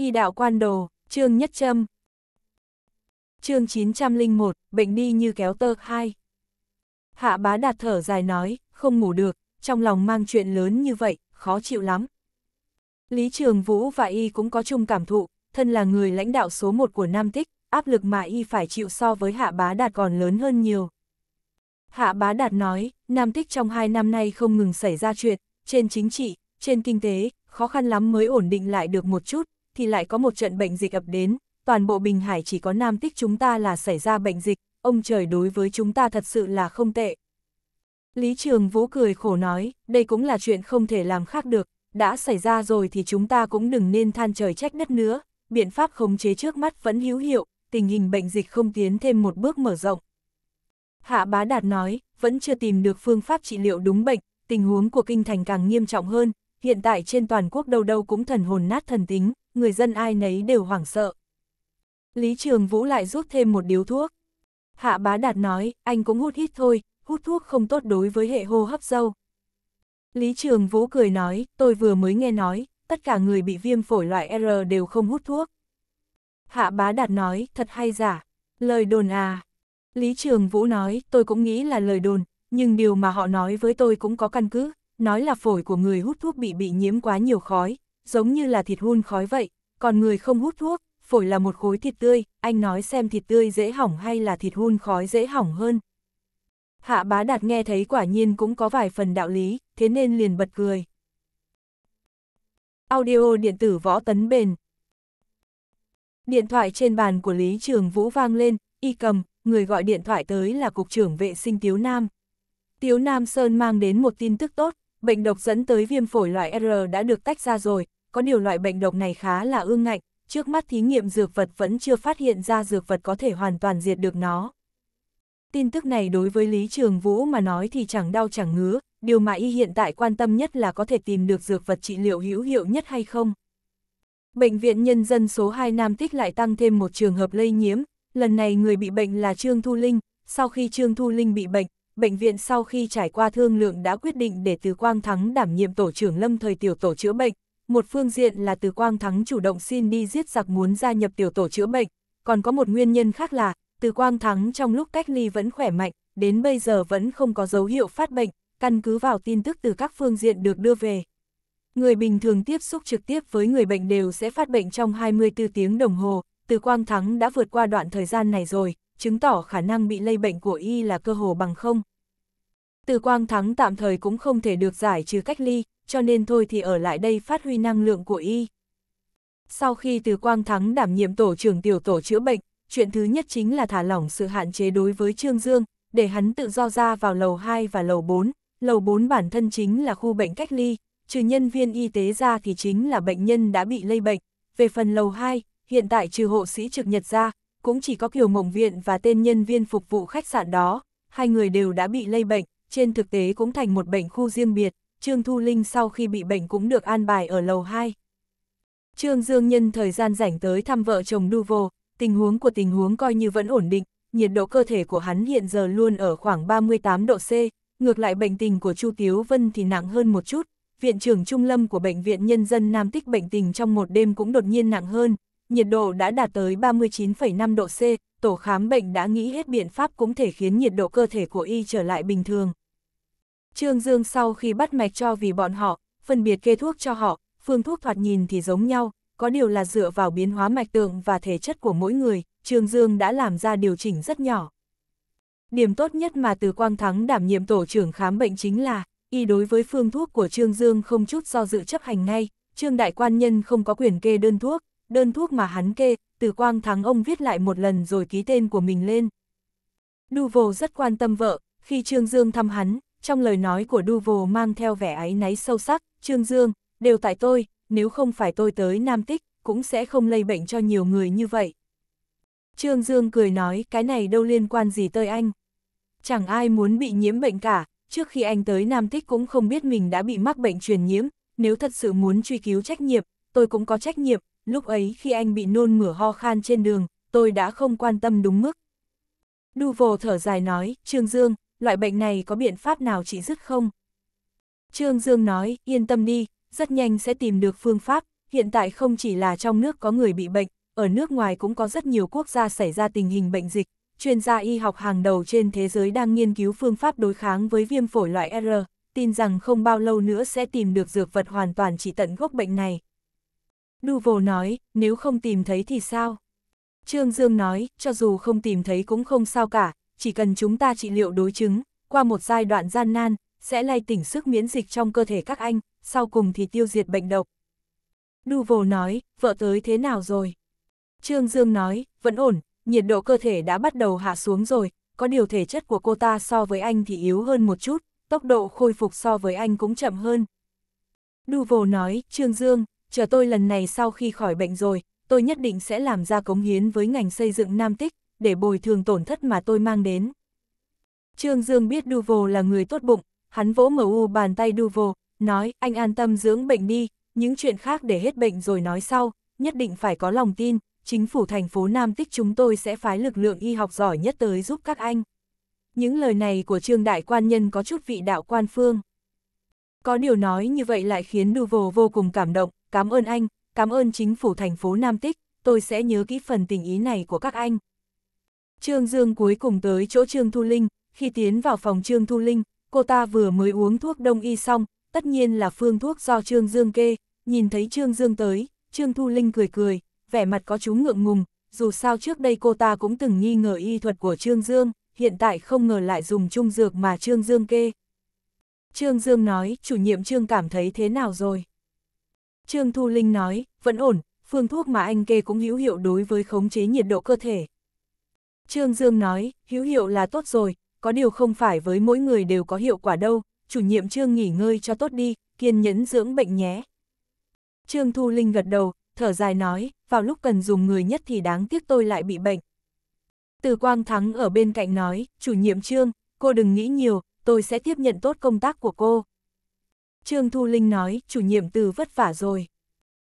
Y đạo quan đồ, chương nhất châm. Chương 901, bệnh đi như kéo tơ 2. Hạ bá đạt thở dài nói, không ngủ được, trong lòng mang chuyện lớn như vậy, khó chịu lắm. Lý Trường Vũ và Y cũng có chung cảm thụ, thân là người lãnh đạo số 1 của Nam Tích, áp lực mà Y phải chịu so với Hạ bá đạt còn lớn hơn nhiều. Hạ bá đạt nói, Nam Tích trong hai năm nay không ngừng xảy ra chuyện, trên chính trị, trên kinh tế, khó khăn lắm mới ổn định lại được một chút, thì lại có một trận bệnh dịch ập đến, toàn bộ Bình Hải chỉ có Nam Tích chúng ta là xảy ra bệnh dịch, ông trời đối với chúng ta thật sự là không tệ. Lý Trường Vũ cười khổ nói, đây cũng là chuyện không thể làm khác được, đã xảy ra rồi thì chúng ta cũng đừng nên than trời trách đất nữa, biện pháp khống chế trước mắt vẫn hữu hiệu, tình hình bệnh dịch không tiến thêm một bước mở rộng. Hạ Bá Đạt nói, vẫn chưa tìm được phương pháp trị liệu đúng bệnh, tình huống của kinh thành càng nghiêm trọng hơn, hiện tại trên toàn quốc đâu đâu cũng thần hồn nát thần tính, người dân ai nấy đều hoảng sợ. Lý Trường Vũ lại rút thêm một điếu thuốc. Hạ bá đạt nói, anh cũng hút hít thôi, hút thuốc không tốt đối với hệ hô hấp dâu. Lý Trường Vũ cười nói, tôi vừa mới nghe nói, tất cả người bị viêm phổi loại R đều không hút thuốc. Hạ bá đạt nói, thật hay giả, lời đồn à. Lý Trường Vũ nói, tôi cũng nghĩ là lời đồn, nhưng điều mà họ nói với tôi cũng có căn cứ, nói là phổi của người hút thuốc bị bị nhiễm quá nhiều khói, giống như là thịt hun khói vậy, còn người không hút thuốc, phổi là một khối thịt tươi, anh nói xem thịt tươi dễ hỏng hay là thịt hun khói dễ hỏng hơn. Hạ bá đạt nghe thấy quả nhiên cũng có vài phần đạo lý, thế nên liền bật cười. Audio điện tử võ tấn bền Điện thoại trên bàn của Lý Trường Vũ vang lên, y cầm, người gọi điện thoại tới là Cục trưởng Vệ sinh Tiếu Nam. Tiếu Nam Sơn mang đến một tin tức tốt, bệnh độc dẫn tới viêm phổi loại R đã được tách ra rồi, có điều loại bệnh độc này khá là ương ngạnh, trước mắt thí nghiệm dược vật vẫn chưa phát hiện ra dược vật có thể hoàn toàn diệt được nó. Tin tức này đối với Lý Trường Vũ mà nói thì chẳng đau chẳng ngứa, điều mà y hiện tại quan tâm nhất là có thể tìm được dược vật trị liệu hữu hiệu nhất hay không. Bệnh viện nhân dân số 2 Nam Tích lại tăng thêm một trường hợp lây nhiễm, lần này người bị bệnh là Trương Thu Linh, sau khi Trương Thu Linh bị bệnh, bệnh viện sau khi trải qua thương lượng đã quyết định để Từ Quang Thắng đảm nhiệm tổ trưởng lâm thời tiểu tổ chữa bệnh, một phương diện là từ Quang Thắng chủ động xin đi giết giặc muốn gia nhập tiểu tổ chữa bệnh, còn có một nguyên nhân khác là, từ Quang Thắng trong lúc cách ly vẫn khỏe mạnh, đến bây giờ vẫn không có dấu hiệu phát bệnh, căn cứ vào tin tức từ các phương diện được đưa về. Người bình thường tiếp xúc trực tiếp với người bệnh đều sẽ phát bệnh trong 24 tiếng đồng hồ, từ Quang Thắng đã vượt qua đoạn thời gian này rồi, chứng tỏ khả năng bị lây bệnh của y là cơ hồ bằng không. Từ Quang Thắng tạm thời cũng không thể được giải trừ cách ly, cho nên thôi thì ở lại đây phát huy năng lượng của y. Sau khi từ Quang Thắng đảm nhiệm tổ trưởng tiểu tổ chữa bệnh, chuyện thứ nhất chính là thả lỏng sự hạn chế đối với Trương Dương, để hắn tự do ra vào lầu 2 và lầu 4. Lầu 4 bản thân chính là khu bệnh cách ly, trừ nhân viên y tế ra thì chính là bệnh nhân đã bị lây bệnh. Về phần lầu 2, hiện tại trừ hộ sĩ trực nhật ra, cũng chỉ có Kiều Mộng Viện và tên nhân viên phục vụ khách sạn đó, hai người đều đã bị lây bệnh, trên thực tế cũng thành một bệnh khu riêng biệt. Trương Thu Linh sau khi bị bệnh cũng được an bài ở lầu 2. Trương Dương nhân thời gian rảnh tới thăm vợ chồng Duvo, tình huống của tình huống coi như vẫn ổn định, nhiệt độ cơ thể của hắn hiện giờ luôn ở khoảng 38 độ C, ngược lại bệnh tình của Chu Tiếu Vân thì nặng hơn một chút, viện trưởng Trung Lâm của Bệnh viện Nhân dân Nam Tích bệnh tình trong một đêm cũng đột nhiên nặng hơn, nhiệt độ đã đạt tới 39,5 độ C, tổ khám bệnh đã nghĩ hết biện pháp cũng thể khiến nhiệt độ cơ thể của y trở lại bình thường. Trương Dương sau khi bắt mạch cho vì bọn họ, phân biệt kê thuốc cho họ, phương thuốc thoạt nhìn thì giống nhau, có điều là dựa vào biến hóa mạch tượng và thể chất của mỗi người, Trương Dương đã làm ra điều chỉnh rất nhỏ. Điểm tốt nhất mà Từ Quang Thắng đảm nhiệm tổ trưởng khám bệnh chính là, y đối với phương thuốc của Trương Dương không chút do dự chấp hành ngay, Trương Đại Quan Nhân không có quyền kê đơn thuốc, đơn thuốc mà hắn kê, Từ Quang Thắng ông viết lại một lần rồi ký tên của mình lên. Đu Vô rất quan tâm vợ, khi Trương Dương thăm hắn, trong lời nói của Duvo mang theo vẻ áy náy sâu sắc, Trương Dương, đều tại tôi, nếu không phải tôi tới Nam Tích, cũng sẽ không lây bệnh cho nhiều người như vậy. Trương Dương cười nói cái này đâu liên quan gì tới anh. Chẳng ai muốn bị nhiễm bệnh cả, trước khi anh tới Nam Tích cũng không biết mình đã bị mắc bệnh truyền nhiễm, nếu thật sự muốn truy cứu trách nhiệm, tôi cũng có trách nhiệm, lúc ấy khi anh bị nôn mửa ho khan trên đường, tôi đã không quan tâm đúng mức. Duvo thở dài nói, Trương Dương, loại bệnh này có biện pháp nào trị dứt không? Trương Dương nói, yên tâm đi, rất nhanh sẽ tìm được phương pháp, hiện tại không chỉ là trong nước có người bị bệnh, ở nước ngoài cũng có rất nhiều quốc gia xảy ra tình hình bệnh dịch, chuyên gia y học hàng đầu trên thế giới đang nghiên cứu phương pháp đối kháng với viêm phổi loại R, tin rằng không bao lâu nữa sẽ tìm được dược vật hoàn toàn trị tận gốc bệnh này. Duvo nói, nếu không tìm thấy thì sao? Trương Dương nói, cho dù không tìm thấy cũng không sao cả, chỉ cần chúng ta trị liệu đối chứng, qua một giai đoạn gian nan, sẽ lay tỉnh sức miễn dịch trong cơ thể các anh, sau cùng thì tiêu diệt bệnh độc. Duvo nói, vợ tới thế nào rồi? Trương Dương nói, vẫn ổn, nhiệt độ cơ thể đã bắt đầu hạ xuống rồi, có điều thể chất của cô ta so với anh thì yếu hơn một chút, tốc độ khôi phục so với anh cũng chậm hơn. Duvo nói, Trương Dương, chờ tôi lần này sau khi khỏi bệnh rồi, tôi nhất định sẽ làm ra cống hiến với ngành xây dựng Nam Tích, để bồi thường tổn thất mà tôi mang đến. Trương Dương biết Duvo là người tốt bụng, hắn vỗ u bàn tay Duvo, nói anh an tâm dưỡng bệnh đi, những chuyện khác để hết bệnh rồi nói sau, nhất định phải có lòng tin, chính phủ thành phố Nam Tích chúng tôi sẽ phái lực lượng y học giỏi nhất tới giúp các anh. Những lời này của Trương Đại Quan Nhân có chút vị đạo quan phương. Có điều nói như vậy lại khiến Duvo vô cùng cảm động, cảm ơn anh, cảm ơn chính phủ thành phố Nam Tích, tôi sẽ nhớ kỹ phần tình ý này của các anh. Trương Dương cuối cùng tới chỗ Trương Thu Linh, khi tiến vào phòng Trương Thu Linh, cô ta vừa mới uống thuốc đông y xong, tất nhiên là phương thuốc do Trương Dương kê, nhìn thấy Trương Dương tới, Trương Thu Linh cười cười, vẻ mặt có chú ngượng ngùng, dù sao trước đây cô ta cũng từng nghi ngờ y thuật của Trương Dương, hiện tại không ngờ lại dùng chung dược mà Trương Dương kê. Trương Dương nói, chủ nhiệm Trương cảm thấy thế nào rồi? Trương Thu Linh nói, vẫn ổn, phương thuốc mà anh kê cũng hữu hiệu đối với khống chế nhiệt độ cơ thể, Trương Dương nói, hữu hiệu là tốt rồi, có điều không phải với mỗi người đều có hiệu quả đâu, chủ nhiệm Trương nghỉ ngơi cho tốt đi, kiên nhẫn dưỡng bệnh nhé. Trương Thu Linh gật đầu, thở dài nói, vào lúc cần dùng người nhất thì đáng tiếc tôi lại bị bệnh. Từ Quang Thắng ở bên cạnh nói, chủ nhiệm Trương, cô đừng nghĩ nhiều, tôi sẽ tiếp nhận tốt công tác của cô. Trương Thu Linh nói, chủ nhiệm từ vất vả rồi.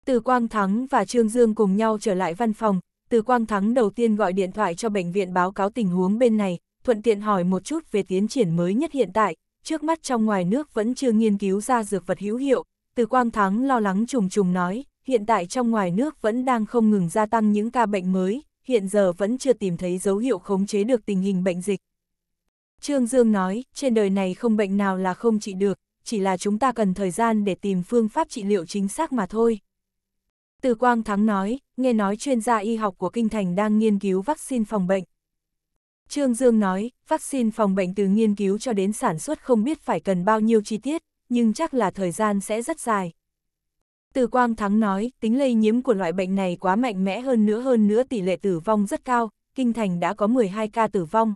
Từ Quang Thắng và Trương Dương cùng nhau trở lại văn phòng, từ Quang Thắng đầu tiên gọi điện thoại cho bệnh viện báo cáo tình huống bên này, thuận tiện hỏi một chút về tiến triển mới nhất hiện tại, trước mắt trong ngoài nước vẫn chưa nghiên cứu ra dược vật hữu hiệu. Từ Quang Thắng lo lắng trùng trùng nói, hiện tại trong ngoài nước vẫn đang không ngừng gia tăng những ca bệnh mới, hiện giờ vẫn chưa tìm thấy dấu hiệu khống chế được tình hình bệnh dịch. Trương Dương nói, trên đời này không bệnh nào là không trị được, chỉ là chúng ta cần thời gian để tìm phương pháp trị liệu chính xác mà thôi. Từ Quang Thắng nói, nghe nói chuyên gia y học của Kinh Thành đang nghiên cứu vaccine phòng bệnh. Trương Dương nói, vaccine phòng bệnh từ nghiên cứu cho đến sản xuất không biết phải cần bao nhiêu chi tiết, nhưng chắc là thời gian sẽ rất dài. Từ Quang Thắng nói, tính lây nhiễm của loại bệnh này quá mạnh mẽ hơn nữa hơn nữa tỷ lệ tử vong rất cao, Kinh Thành đã có 12 ca tử vong.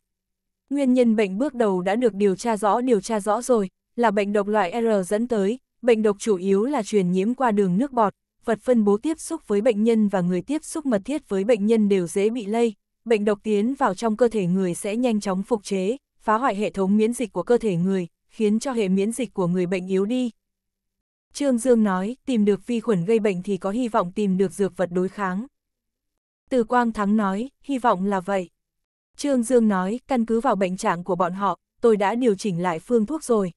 Nguyên nhân bệnh bước đầu đã được điều tra rõ điều tra rõ rồi, là bệnh độc loại R dẫn tới, bệnh độc chủ yếu là truyền nhiễm qua đường nước bọt, vật phân bố tiếp xúc với bệnh nhân và người tiếp xúc mật thiết với bệnh nhân đều dễ bị lây, bệnh độc tiến vào trong cơ thể người sẽ nhanh chóng phục chế, phá hoại hệ thống miễn dịch của cơ thể người, khiến cho hệ miễn dịch của người bệnh yếu đi. Trương Dương nói, tìm được vi khuẩn gây bệnh thì có hy vọng tìm được dược vật đối kháng. Từ Quang Thắng nói, hy vọng là vậy. Trương Dương nói, căn cứ vào bệnh trạng của bọn họ, tôi đã điều chỉnh lại phương thuốc rồi,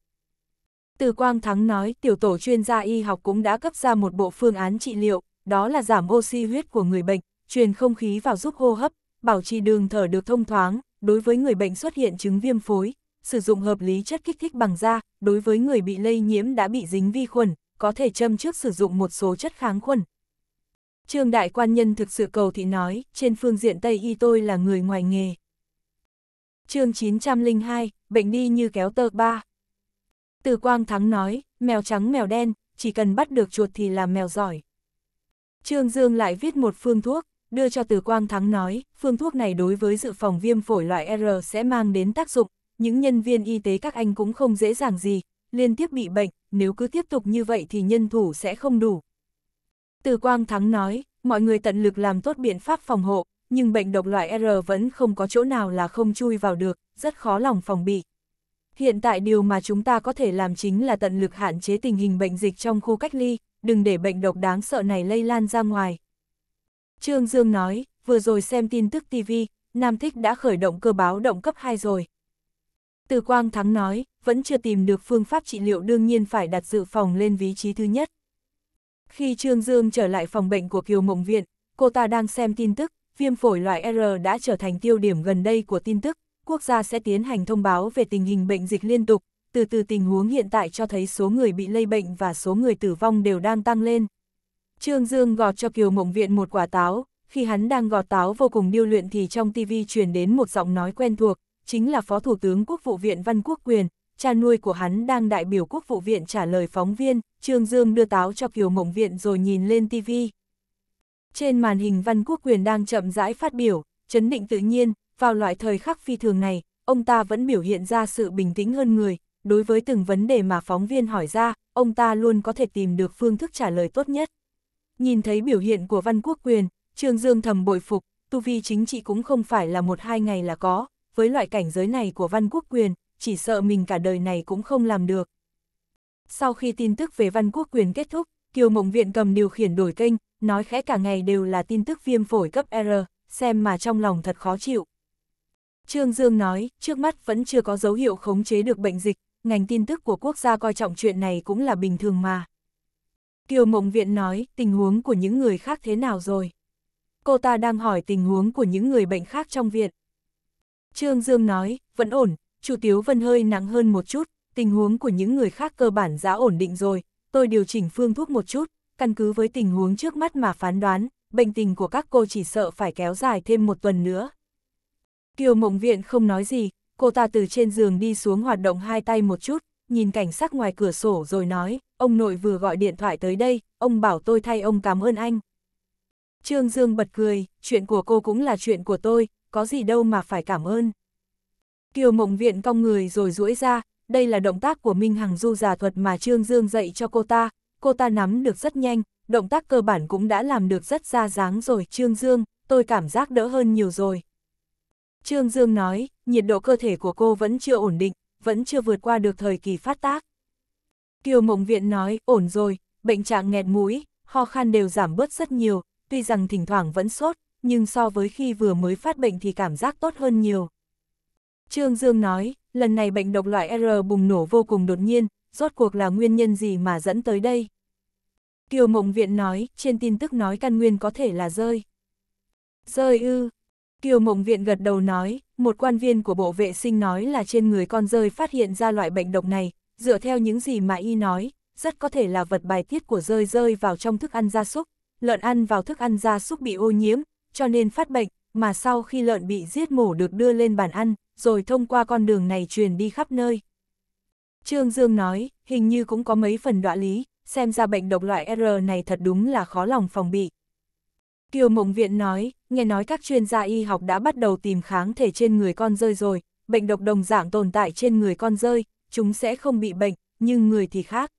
từ Quang Thắng nói, tiểu tổ chuyên gia y học cũng đã cấp ra một bộ phương án trị liệu, đó là giảm oxy huyết của người bệnh, truyền không khí vào giúp hô hấp, bảo trì đường thở được thông thoáng, đối với người bệnh xuất hiện chứng viêm phối, sử dụng hợp lý chất kích thích bằng da, đối với người bị lây nhiễm đã bị dính vi khuẩn, có thể châm trước sử dụng một số chất kháng khuẩn. Trương Đại Quan Nhân thực sự cầu thị nói, trên phương diện Tây Y tôi là người ngoài nghề. chương 902, bệnh đi như kéo tơ ba. Từ Quang Thắng nói, mèo trắng mèo đen, chỉ cần bắt được chuột thì là mèo giỏi. Trương Dương lại viết một phương thuốc, đưa cho Từ Quang Thắng nói, phương thuốc này đối với dự phòng viêm phổi loại R sẽ mang đến tác dụng, những nhân viên y tế các anh cũng không dễ dàng gì, liên tiếp bị bệnh, nếu cứ tiếp tục như vậy thì nhân thủ sẽ không đủ. Từ Quang Thắng nói, mọi người tận lực làm tốt biện pháp phòng hộ, nhưng bệnh độc loại R vẫn không có chỗ nào là không chui vào được, rất khó lòng phòng bị. Hiện tại điều mà chúng ta có thể làm chính là tận lực hạn chế tình hình bệnh dịch trong khu cách ly, đừng để bệnh độc đáng sợ này lây lan ra ngoài. Trương Dương nói, vừa rồi xem tin tức TV, Nam Thích đã khởi động cơ báo động cấp 2 rồi. Từ Quang Thắng nói, vẫn chưa tìm được phương pháp trị liệu đương nhiên phải đặt dự phòng lên vị trí thứ nhất. Khi Trương Dương trở lại phòng bệnh của Kiều Mộng Viện, cô ta đang xem tin tức, viêm phổi loại R đã trở thành tiêu điểm gần đây của tin tức, quốc gia sẽ tiến hành thông báo về tình hình bệnh dịch liên tục, từ từ tình huống hiện tại cho thấy số người bị lây bệnh và số người tử vong đều đang tăng lên. Trương Dương gọt cho Kiều Mộng Viện một quả táo, khi hắn đang gọt táo vô cùng điêu luyện thì trong TV truyền đến một giọng nói quen thuộc, chính là Phó Thủ tướng Quốc vụ viện Văn Quốc Quyền, cha nuôi của hắn đang đại biểu Quốc vụ viện trả lời phóng viên, Trương Dương đưa táo cho Kiều Mộng Viện rồi nhìn lên TV. Trên màn hình Văn Quốc Quyền đang chậm rãi phát biểu, chấn định tự nhiên, vào loại thời khắc phi thường này, ông ta vẫn biểu hiện ra sự bình tĩnh hơn người, đối với từng vấn đề mà phóng viên hỏi ra, ông ta luôn có thể tìm được phương thức trả lời tốt nhất. Nhìn thấy biểu hiện của Văn Quốc Quyền, Trương Dương thầm bội phục, tu vi chính trị cũng không phải là một hai ngày là có, với loại cảnh giới này của Văn Quốc Quyền, chỉ sợ mình cả đời này cũng không làm được. Sau khi tin tức về Văn Quốc Quyền kết thúc, Kiều Mộng Viện cầm điều khiển đổi kênh, nói khẽ cả ngày đều là tin tức viêm phổi cấp R, xem mà trong lòng thật khó chịu. Trương Dương nói, trước mắt vẫn chưa có dấu hiệu khống chế được bệnh dịch, ngành tin tức của quốc gia coi trọng chuyện này cũng là bình thường mà. Kiều Mộng Viện nói, tình huống của những người khác thế nào rồi? Cô ta đang hỏi tình huống của những người bệnh khác trong viện. Trương Dương nói, vẫn ổn, Chủ Tiếu Vân hơi nặng hơn một chút, tình huống của những người khác cơ bản giá ổn định rồi, tôi điều chỉnh phương thuốc một chút, căn cứ với tình huống trước mắt mà phán đoán, bệnh tình của các cô chỉ sợ phải kéo dài thêm một tuần nữa. Kiều mộng viện không nói gì, cô ta từ trên giường đi xuống hoạt động hai tay một chút, nhìn cảnh sắc ngoài cửa sổ rồi nói, ông nội vừa gọi điện thoại tới đây, ông bảo tôi thay ông cảm ơn anh. Trương Dương bật cười, chuyện của cô cũng là chuyện của tôi, có gì đâu mà phải cảm ơn. Kiều mộng viện cong người rồi duỗi ra, đây là động tác của Minh Hằng Du giả thuật mà Trương Dương dạy cho cô ta, cô ta nắm được rất nhanh, động tác cơ bản cũng đã làm được rất ra dáng rồi. Trương Dương, tôi cảm giác đỡ hơn nhiều rồi. Trương Dương nói, nhiệt độ cơ thể của cô vẫn chưa ổn định, vẫn chưa vượt qua được thời kỳ phát tác. Kiều Mộng Viện nói, ổn rồi, bệnh trạng nghẹt mũi, ho khan đều giảm bớt rất nhiều, tuy rằng thỉnh thoảng vẫn sốt, nhưng so với khi vừa mới phát bệnh thì cảm giác tốt hơn nhiều. Trương Dương nói, lần này bệnh độc loại R bùng nổ vô cùng đột nhiên, rốt cuộc là nguyên nhân gì mà dẫn tới đây? Kiều Mộng Viện nói, trên tin tức nói căn nguyên có thể là rơi. Rơi ư, Kiều Mộng Viện gật đầu nói, một quan viên của Bộ Vệ sinh nói là trên người con rơi phát hiện ra loại bệnh độc này, dựa theo những gì mà y nói, rất có thể là vật bài tiết của rơi rơi vào trong thức ăn gia súc, lợn ăn vào thức ăn gia súc bị ô nhiễm, cho nên phát bệnh, mà sau khi lợn bị giết mổ được đưa lên bàn ăn, rồi thông qua con đường này truyền đi khắp nơi. Trương Dương nói, hình như cũng có mấy phần đoạn lý, xem ra bệnh độc loại R này thật đúng là khó lòng phòng bị. Kiều Mộng Viện nói, nghe nói các chuyên gia y học đã bắt đầu tìm kháng thể trên người con rơi rồi, bệnh độc đồng dạng tồn tại trên người con rơi, chúng sẽ không bị bệnh, nhưng người thì khác.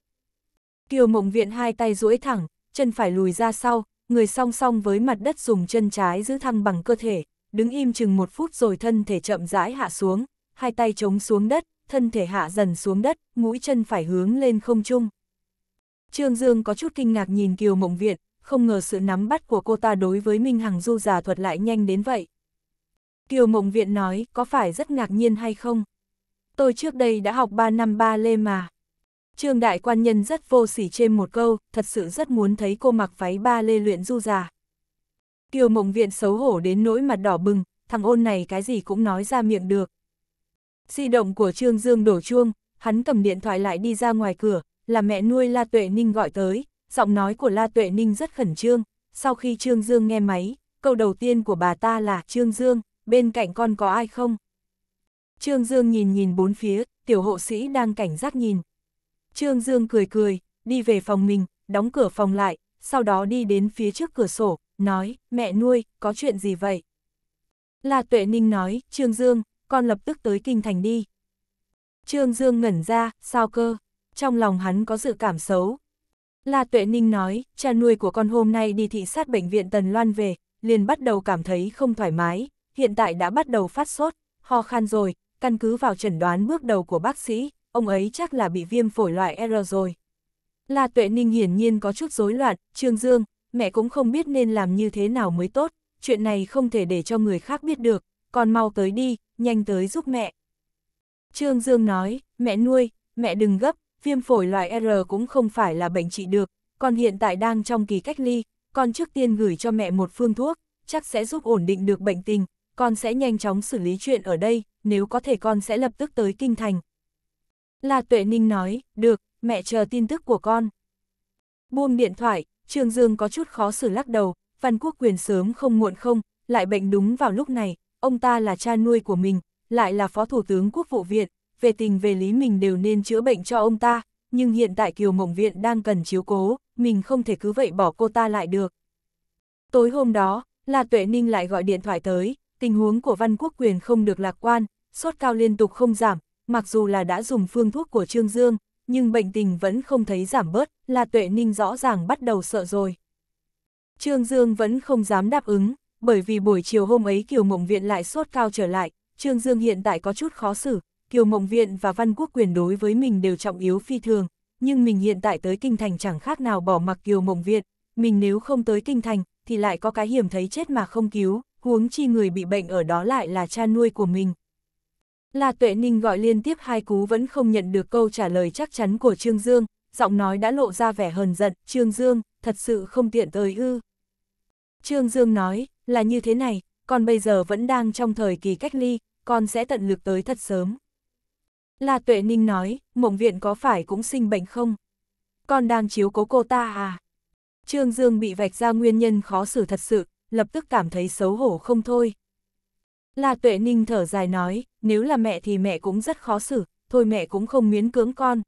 Kiều Mộng Viện hai tay duỗi thẳng, chân phải lùi ra sau, người song song với mặt đất dùng chân trái giữ thăng bằng cơ thể, đứng im chừng một phút rồi thân thể chậm rãi hạ xuống, hai tay chống xuống đất, thân thể hạ dần xuống đất, mũi chân phải hướng lên không trung. Trương Dương có chút kinh ngạc nhìn Kiều Mộng Viện, không ngờ sự nắm bắt của cô ta đối với Minh Hằng Du giả thuật lại nhanh đến vậy. Kiều Mộng Viện nói, có phải rất ngạc nhiên hay không? Tôi trước đây đã học 3 năm ba lê mà. Trương Đại Quan Nhân rất vô sỉ trên một câu, thật sự rất muốn thấy cô mặc váy ba lê luyện du giả. Kiều Mộng Viện xấu hổ đến nỗi mặt đỏ bừng, thằng ôn này cái gì cũng nói ra miệng được. Di động của Trương Dương đổ chuông, hắn cầm điện thoại lại đi ra ngoài cửa, là mẹ nuôi La Tuệ Ninh gọi tới, giọng nói của La Tuệ Ninh rất khẩn trương, sau khi Trương Dương nghe máy, câu đầu tiên của bà ta là Trương Dương, bên cạnh con có ai không? Trương Dương nhìn nhìn bốn phía, tiểu hộ sĩ đang cảnh giác nhìn. Trương Dương cười cười, đi về phòng mình, đóng cửa phòng lại, sau đó đi đến phía trước cửa sổ, nói, mẹ nuôi, có chuyện gì vậy? La Tuệ Ninh nói, Trương Dương, con lập tức tới kinh thành đi. Trương Dương ngẩn ra, sao cơ? Trong lòng hắn có dự cảm xấu, La Tuệ Ninh nói, cha nuôi của con hôm nay đi thị sát bệnh viện Tần Loan về, liền bắt đầu cảm thấy không thoải mái, hiện tại đã bắt đầu phát sốt, ho khan rồi, căn cứ vào chẩn đoán bước đầu của bác sĩ, ông ấy chắc là bị viêm phổi loại R rồi. La Tuệ Ninh hiển nhiên có chút rối loạn, Trương Dương, mẹ cũng không biết nên làm như thế nào mới tốt, chuyện này không thể để cho người khác biết được, con mau tới đi, nhanh tới giúp mẹ. Trương Dương nói, mẹ nuôi, mẹ đừng gấp, viêm phổi loại R cũng không phải là bệnh trị được, còn hiện tại đang trong kỳ cách ly, con trước tiên gửi cho mẹ một phương thuốc, chắc sẽ giúp ổn định được bệnh tình, con sẽ nhanh chóng xử lý chuyện ở đây, nếu có thể con sẽ lập tức tới kinh thành. La Tuệ Ninh nói, được, mẹ chờ tin tức của con. Buông điện thoại, Trương Dương có chút khó xử lắc đầu, Văn Quốc Quyền sớm không muộn không, lại bệnh đúng vào lúc này, ông ta là cha nuôi của mình, lại là phó thủ tướng quốc vụ viện, về tình về lý mình đều nên chữa bệnh cho ông ta, nhưng hiện tại Kiều Mộng Viện đang cần chiếu cố, mình không thể cứ vậy bỏ cô ta lại được. Tối hôm đó, La Tuệ Ninh lại gọi điện thoại tới, tình huống của Văn Quốc Quyền không được lạc quan, sốt cao liên tục không giảm, mặc dù là đã dùng phương thuốc của Trương Dương, nhưng bệnh tình vẫn không thấy giảm bớt, La Tuệ Ninh rõ ràng bắt đầu sợ rồi. Trương Dương vẫn không dám đáp ứng, bởi vì buổi chiều hôm ấy Kiều Mộng Viện lại sốt cao trở lại, Trương Dương hiện tại có chút khó xử, Kiều Mộng Viện và Văn Quốc Quyền đối với mình đều trọng yếu phi thường, nhưng mình hiện tại tới Kinh Thành chẳng khác nào bỏ mặc Kiều Mộng Viện, mình nếu không tới Kinh Thành thì lại có cái hiểm thấy chết mà không cứu, huống chi người bị bệnh ở đó lại là cha nuôi của mình. Là Tuệ Ninh gọi liên tiếp hai cú vẫn không nhận được câu trả lời chắc chắn của Trương Dương, giọng nói đã lộ ra vẻ hờn giận, Trương Dương, thật sự không tiện tới ư. Trương Dương nói, là như thế này, con bây giờ vẫn đang trong thời kỳ cách ly, con sẽ tận lực tới thật sớm. La Tuệ Ninh nói, mộng viện có phải cũng sinh bệnh không? Con đang chiếu cố cô ta à? Trương Dương bị vạch ra nguyên nhân khó xử thật sự, lập tức cảm thấy xấu hổ không thôi. La Tuệ Ninh thở dài nói, nếu là mẹ thì mẹ cũng rất khó xử, thôi mẹ cũng không miễn cưỡng con.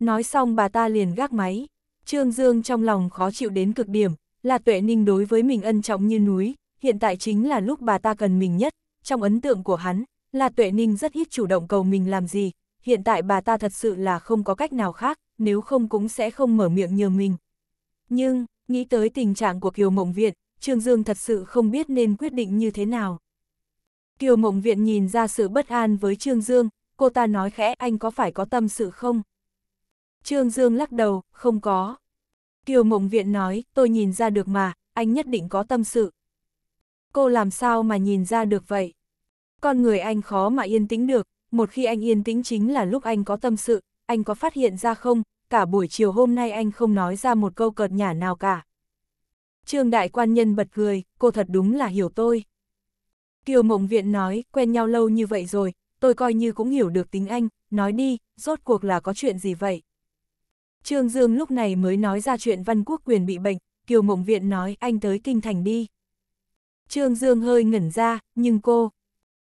Nói xong bà ta liền gác máy. Trương Dương trong lòng khó chịu đến cực điểm, La Tuệ Ninh đối với mình ân trọng như núi, hiện tại chính là lúc bà ta cần mình nhất, trong ấn tượng của hắn, là Tuệ Ninh rất ít chủ động cầu mình làm gì, hiện tại bà ta thật sự là không có cách nào khác, nếu không cũng sẽ không mở miệng nhờ mình. Nhưng, nghĩ tới tình trạng của Kiều Mộng Viện, Trương Dương thật sự không biết nên quyết định như thế nào. Kiều Mộng Viện nhìn ra sự bất an với Trương Dương, cô ta nói khẽ anh có phải có tâm sự không? Trương Dương lắc đầu, không có. Kiều Mộng Viện nói, tôi nhìn ra được mà, anh nhất định có tâm sự. Cô làm sao mà nhìn ra được vậy? Con người anh khó mà yên tĩnh được, một khi anh yên tĩnh chính là lúc anh có tâm sự, anh có phát hiện ra không, cả buổi chiều hôm nay anh không nói ra một câu cợt nhả nào cả. Trương đại quan nhân bật cười, cô thật đúng là hiểu tôi. Kiều Mộng Viện nói, quen nhau lâu như vậy rồi, tôi coi như cũng hiểu được tính anh, nói đi, rốt cuộc là có chuyện gì vậy? Trương Dương lúc này mới nói ra chuyện Văn Quốc Quyền bị bệnh, Kiều Mộng Viện nói anh tới Kinh Thành đi. Trương Dương hơi ngẩn ra, nhưng cô...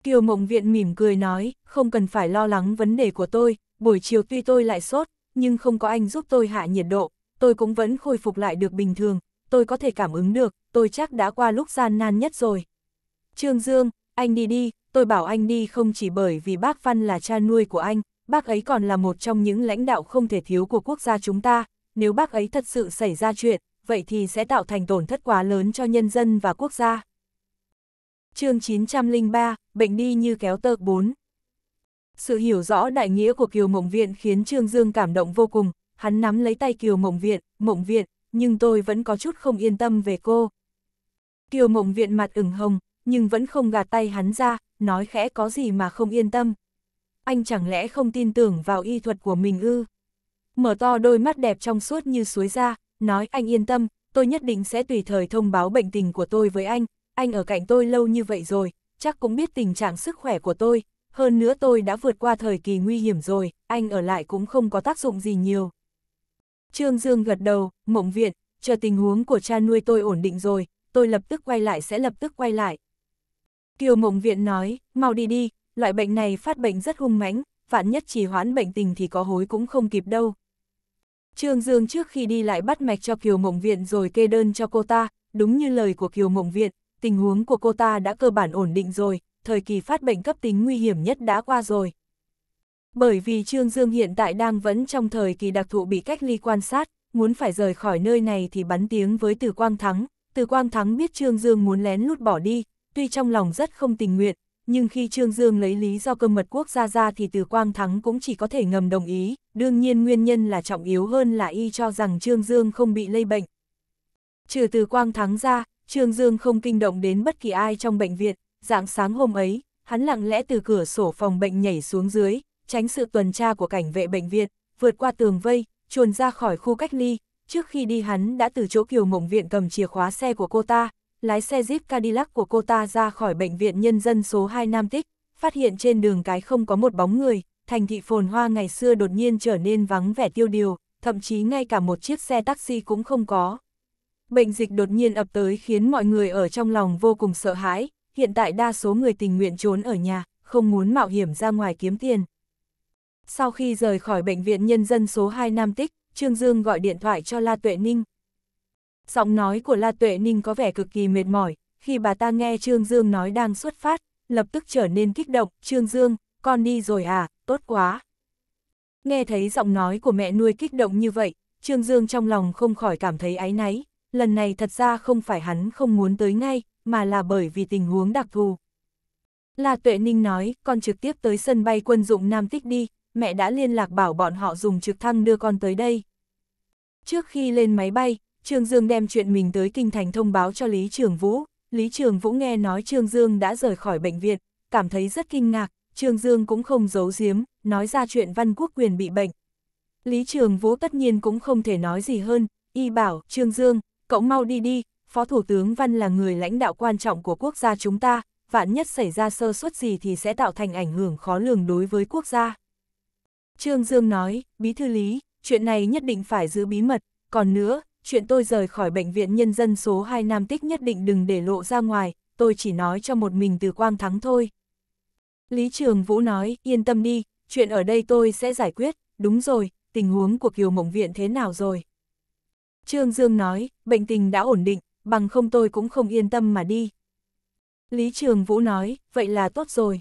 Kiều Mộng Viện mỉm cười nói, không cần phải lo lắng vấn đề của tôi, buổi chiều tuy tôi lại sốt, nhưng không có anh giúp tôi hạ nhiệt độ, tôi cũng vẫn khôi phục lại được bình thường, tôi có thể cảm ứng được, tôi chắc đã qua lúc gian nan nhất rồi. Trương Dương, anh đi đi, tôi bảo anh đi không chỉ bởi vì bác Văn là cha nuôi của anh, bác ấy còn là một trong những lãnh đạo không thể thiếu của quốc gia chúng ta, nếu bác ấy thật sự xảy ra chuyện, vậy thì sẽ tạo thành tổn thất quá lớn cho nhân dân và quốc gia chương 903, bệnh đi như kéo tơ 4. Sự hiểu rõ đại nghĩa của Kiều Mộng Viện khiến Trương Dương cảm động vô cùng, hắn nắm lấy tay Kiều Mộng Viện, Mộng Viện, nhưng tôi vẫn có chút không yên tâm về cô. Kiều Mộng Viện mặt ửng hồng, nhưng vẫn không gạt tay hắn ra, nói khẽ có gì mà không yên tâm. Anh chẳng lẽ không tin tưởng vào y thuật của mình ư? Mở to đôi mắt đẹp trong suốt như suối ra, nói anh yên tâm, tôi nhất định sẽ tùy thời thông báo bệnh tình của tôi với anh, anh ở cạnh tôi lâu như vậy rồi, chắc cũng biết tình trạng sức khỏe của tôi, hơn nữa tôi đã vượt qua thời kỳ nguy hiểm rồi, anh ở lại cũng không có tác dụng gì nhiều. Trương Dương gật đầu, mộng viện, chờ tình huống của cha nuôi tôi ổn định rồi, tôi lập tức quay lại sẽ lập tức quay lại. Kiều mộng viện nói, mau đi đi, loại bệnh này phát bệnh rất hung mãnh, vạn nhất trì hoãn bệnh tình thì có hối cũng không kịp đâu. Trương Dương trước khi đi lại bắt mạch cho Kiều Mộng Viện rồi kê đơn cho cô ta, đúng như lời của Kiều Mộng Viện, tình huống của cô ta đã cơ bản ổn định rồi, thời kỳ phát bệnh cấp tính nguy hiểm nhất đã qua rồi. Bởi vì Trương Dương hiện tại đang vẫn trong thời kỳ đặc thụ bị cách ly quan sát, muốn phải rời khỏi nơi này thì bắn tiếng với Từ Quang Thắng. Từ Quang Thắng biết Trương Dương muốn lén lút bỏ đi, tuy trong lòng rất không tình nguyện, nhưng khi Trương Dương lấy lý do cơ mật quốc gia ra thì Từ Quang Thắng cũng chỉ có thể ngầm đồng ý, đương nhiên nguyên nhân là trọng yếu hơn là y cho rằng Trương Dương không bị lây bệnh. Trừ Từ Quang Thắng ra, Trương Dương không kinh động đến bất kỳ ai trong bệnh viện, dạng sáng hôm ấy, hắn lặng lẽ từ cửa sổ phòng bệnh nhảy xuống dưới, tránh sự tuần tra của cảnh vệ bệnh viện, vượt qua tường vây, chuồn ra khỏi khu cách ly. Trước khi đi hắn đã từ chỗ Kiều Mộng Viện cầm chìa khóa xe của cô ta, lái xe Jeep Cadillac của cô ta ra khỏi bệnh viện nhân dân số 2 Nam Tích, phát hiện trên đường cái không có một bóng người, thành thị phồn hoa ngày xưa đột nhiên trở nên vắng vẻ tiêu điều, thậm chí ngay cả một chiếc xe taxi cũng không có. Bệnh dịch đột nhiên ập tới khiến mọi người ở trong lòng vô cùng sợ hãi, hiện tại đa số người tình nguyện trốn ở nhà, không muốn mạo hiểm ra ngoài kiếm tiền. Sau khi rời khỏi bệnh viện nhân dân số 2 Nam Tích, Trương Dương gọi điện thoại cho La Tuệ Ninh. Giọng nói của La Tuệ Ninh có vẻ cực kỳ mệt mỏi, khi bà ta nghe Trương Dương nói đang xuất phát, lập tức trở nên kích động, Trương Dương, con đi rồi à, tốt quá. Nghe thấy giọng nói của mẹ nuôi kích động như vậy, Trương Dương trong lòng không khỏi cảm thấy áy náy, lần này thật ra không phải hắn không muốn tới ngay, mà là bởi vì tình huống đặc thù. Là Tuệ Ninh nói, con trực tiếp tới sân bay quân dụng Nam Tích đi, mẹ đã liên lạc bảo bọn họ dùng trực thăng đưa con tới đây. Trước khi lên máy bay, Trương Dương đem chuyện mình tới Kinh Thành thông báo cho Lý Trường Vũ. Lý Trường Vũ nghe nói Trương Dương đã rời khỏi bệnh viện, cảm thấy rất kinh ngạc, Trương Dương cũng không giấu giếm, nói ra chuyện Văn Quốc Quyền bị bệnh. Lý Trường Vũ tất nhiên cũng không thể nói gì hơn, y bảo, Trương Dương, cậu mau đi đi, Phó Thủ tướng Văn là người lãnh đạo quan trọng của quốc gia chúng ta, vạn nhất xảy ra sơ suất gì thì sẽ tạo thành ảnh hưởng khó lường đối với quốc gia. Trương Dương nói, Bí Thư Lý, chuyện này nhất định phải giữ bí mật, còn nữa, chuyện tôi rời khỏi Bệnh viện Nhân dân số 2 Nam Tích nhất định đừng để lộ ra ngoài, tôi chỉ nói cho một mình từ Quang Thắng thôi. Lý Trường Vũ nói, yên tâm đi, chuyện ở đây tôi sẽ giải quyết, đúng rồi, tình huống của Kiều Mộng Viện thế nào rồi? Trương Dương nói, bệnh tình đã ổn định, bằng không tôi cũng không yên tâm mà đi. Lý Trường Vũ nói, vậy là tốt rồi.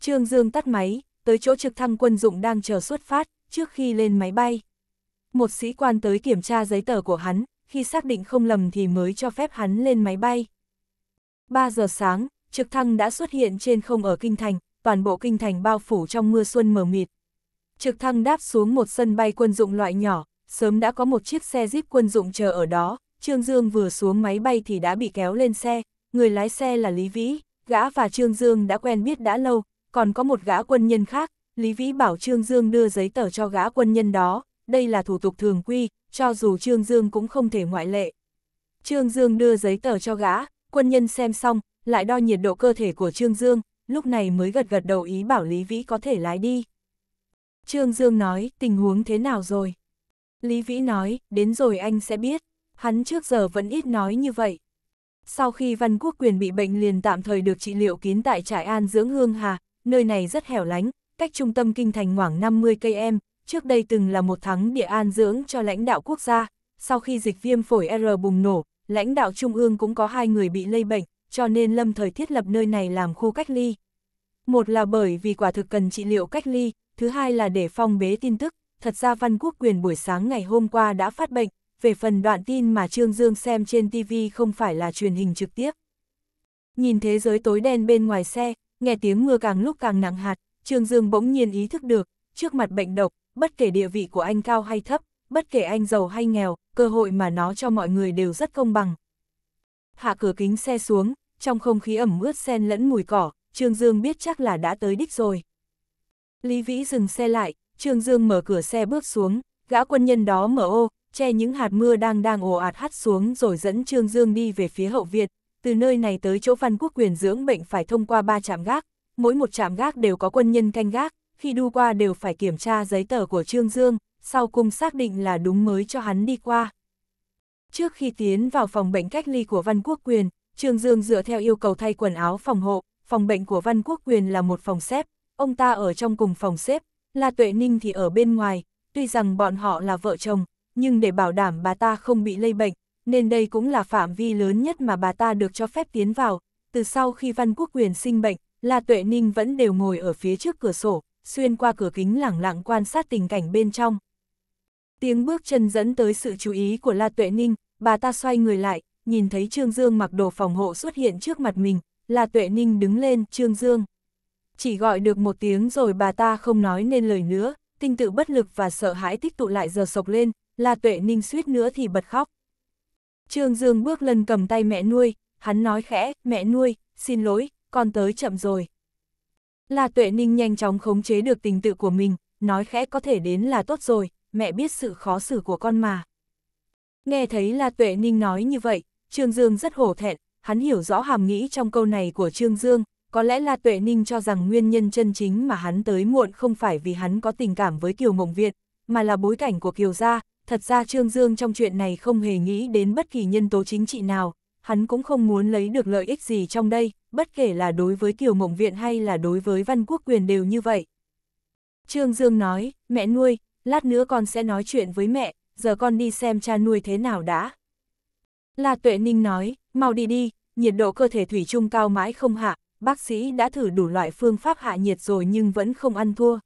Trương Dương tắt máy, tới chỗ trực thăng quân dụng đang chờ xuất phát, trước khi lên máy bay. Một sĩ quan tới kiểm tra giấy tờ của hắn, khi xác định không lầm thì mới cho phép hắn lên máy bay. 3 giờ sáng, trực thăng đã xuất hiện trên không ở Kinh Thành, toàn bộ Kinh Thành bao phủ trong mưa xuân mờ mịt. Trực thăng đáp xuống một sân bay quân dụng loại nhỏ, sớm đã có một chiếc xe Jeep quân dụng chờ ở đó, Trương Dương vừa xuống máy bay thì đã bị kéo lên xe, người lái xe là Lý Vĩ, gã và Trương Dương đã quen biết đã lâu, còn có một gã quân nhân khác, Lý Vĩ bảo Trương Dương đưa giấy tờ cho gã quân nhân đó, đây là thủ tục thường quy, cho dù Trương Dương cũng không thể ngoại lệ. Trương Dương đưa giấy tờ cho gã, quân nhân xem xong, lại đo nhiệt độ cơ thể của Trương Dương, lúc này mới gật gật đầu ý bảo Lý Vĩ có thể lái đi. Trương Dương nói, tình huống thế nào rồi? Lý Vĩ nói, đến rồi anh sẽ biết, hắn trước giờ vẫn ít nói như vậy. Sau khi Văn Quốc Quyền bị bệnh liền tạm thời được trị liệu kín tại trại an dưỡng Hương Hà, nơi này rất hẻo lánh, cách trung tâm kinh thành khoảng 50 cây em, trước đây từng là một thắng địa an dưỡng cho lãnh đạo quốc gia. Sau khi dịch viêm phổi R bùng nổ, lãnh đạo trung ương cũng có hai người bị lây bệnh, cho nên lâm thời thiết lập nơi này làm khu cách ly. Một là bởi vì quả thực cần trị liệu cách ly, thứ hai là để phong bế tin tức, thật ra Văn Quốc Quyền buổi sáng ngày hôm qua đã phát bệnh, về phần đoạn tin mà Trương Dương xem trên TV không phải là truyền hình trực tiếp. Nhìn thế giới tối đen bên ngoài xe, nghe tiếng mưa càng lúc càng nặng hạt, Trương Dương bỗng nhiên ý thức được, trước mặt bệnh độc, bất kể địa vị của anh cao hay thấp, bất kể anh giàu hay nghèo, cơ hội mà nó cho mọi người đều rất công bằng. Hạ cửa kính xe xuống, trong không khí ẩm ướt xen lẫn mùi cỏ, Trương Dương biết chắc là đã tới đích rồi. Lý Vĩ dừng xe lại, Trương Dương mở cửa xe bước xuống, gã quân nhân đó mở ô, che những hạt mưa đang đang ồ ạt hắt xuống rồi dẫn Trương Dương đi về phía hậu viện. Từ nơi này tới chỗ Văn Quốc Quyền dưỡng bệnh phải thông qua ba trạm gác, mỗi một trạm gác đều có quân nhân canh gác, khi đu qua đều phải kiểm tra giấy tờ của Trương Dương, sau cùng xác định là đúng mới cho hắn đi qua. Trước khi tiến vào phòng bệnh cách ly của Văn Quốc Quyền, Trương Dương dựa theo yêu cầu thay quần áo phòng hộ, phòng bệnh của Văn Quốc Quyền là một phòng xếp, ông ta ở trong cùng phòng xếp, La Tuệ Ninh thì ở bên ngoài, tuy rằng bọn họ là vợ chồng, nhưng để bảo đảm bà ta không bị lây bệnh, nên đây cũng là phạm vi lớn nhất mà bà ta được cho phép tiến vào. Từ sau khi Văn Quốc Quyền sinh bệnh, La Tuệ Ninh vẫn đều ngồi ở phía trước cửa sổ, xuyên qua cửa kính lẳng lặng quan sát tình cảnh bên trong. Tiếng bước chân dẫn tới sự chú ý của La Tuệ Ninh, bà ta xoay người lại, nhìn thấy Trương Dương mặc đồ phòng hộ xuất hiện trước mặt mình, La Tuệ Ninh đứng lên, Trương Dương chỉ gọi được một tiếng rồi bà ta không nói nên lời nữa, tinh tự bất lực và sợ hãi tích tụ lại giờ sộc lên, La Tuệ Ninh suýt nữa thì bật khóc. Trương Dương bước lần cầm tay mẹ nuôi, hắn nói khẽ, mẹ nuôi, xin lỗi, con tới chậm rồi. La Tuệ Ninh nhanh chóng khống chế được tình tự của mình, nói khẽ có thể đến là tốt rồi, mẹ biết sự khó xử của con mà. Nghe thấy La Tuệ Ninh nói như vậy, Trương Dương rất hổ thẹn, hắn hiểu rõ hàm nghĩ trong câu này của Trương Dương, có lẽ là Tuệ Ninh cho rằng nguyên nhân chân chính mà hắn tới muộn không phải vì hắn có tình cảm với Kiều Mộng Việt, mà là bối cảnh của Kiều Gia. Thật ra Trương Dương trong chuyện này không hề nghĩ đến bất kỳ nhân tố chính trị nào, hắn cũng không muốn lấy được lợi ích gì trong đây, bất kể là đối với Kiều Mộng Viện hay là đối với Văn Quốc Quyền đều như vậy. Trương Dương nói, mẹ nuôi, lát nữa con sẽ nói chuyện với mẹ, giờ con đi xem cha nuôi thế nào đã. Là Tuệ Ninh nói, mau đi đi, nhiệt độ cơ thể Thủy Trung cao mãi không hạ, bác sĩ đã thử đủ loại phương pháp hạ nhiệt rồi nhưng vẫn không ăn thua.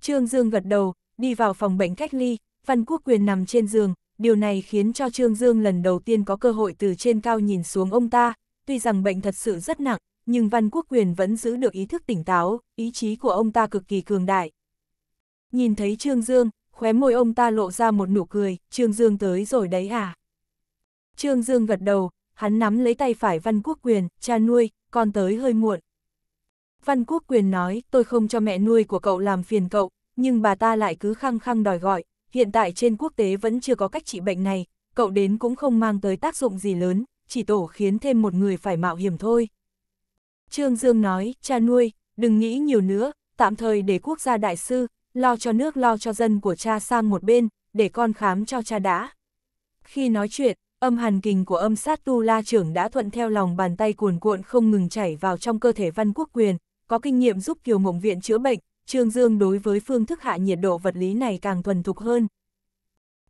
Trương Dương gật đầu, đi vào phòng bệnh cách ly, Văn Quốc Quyền nằm trên giường, điều này khiến cho Trương Dương lần đầu tiên có cơ hội từ trên cao nhìn xuống ông ta, tuy rằng bệnh thật sự rất nặng, nhưng Văn Quốc Quyền vẫn giữ được ý thức tỉnh táo, ý chí của ông ta cực kỳ cường đại. Nhìn thấy Trương Dương, khóe môi ông ta lộ ra một nụ cười, Trương Dương tới rồi đấy à? Trương Dương gật đầu, hắn nắm lấy tay phải Văn Quốc Quyền, cha nuôi, con tới hơi muộn. Văn Quốc Quyền nói, tôi không cho mẹ nuôi của cậu làm phiền cậu, nhưng bà ta lại cứ khăng khăng đòi gọi, hiện tại trên quốc tế vẫn chưa có cách trị bệnh này, cậu đến cũng không mang tới tác dụng gì lớn, chỉ tổ khiến thêm một người phải mạo hiểm thôi. Trương Dương nói, cha nuôi, đừng nghĩ nhiều nữa, tạm thời để quốc gia đại sư, lo cho nước lo cho dân của cha sang một bên, để con khám cho cha đã. Khi nói chuyện, Âm hàn kình của âm sát tu la trưởng đã thuận theo lòng bàn tay cuồn cuộn không ngừng chảy vào trong cơ thể văn quốc quyền, có kinh nghiệm giúp Kiều Mộng Viện chữa bệnh, Trương Dương đối với phương thức hạ nhiệt độ vật lý này càng thuần thục hơn.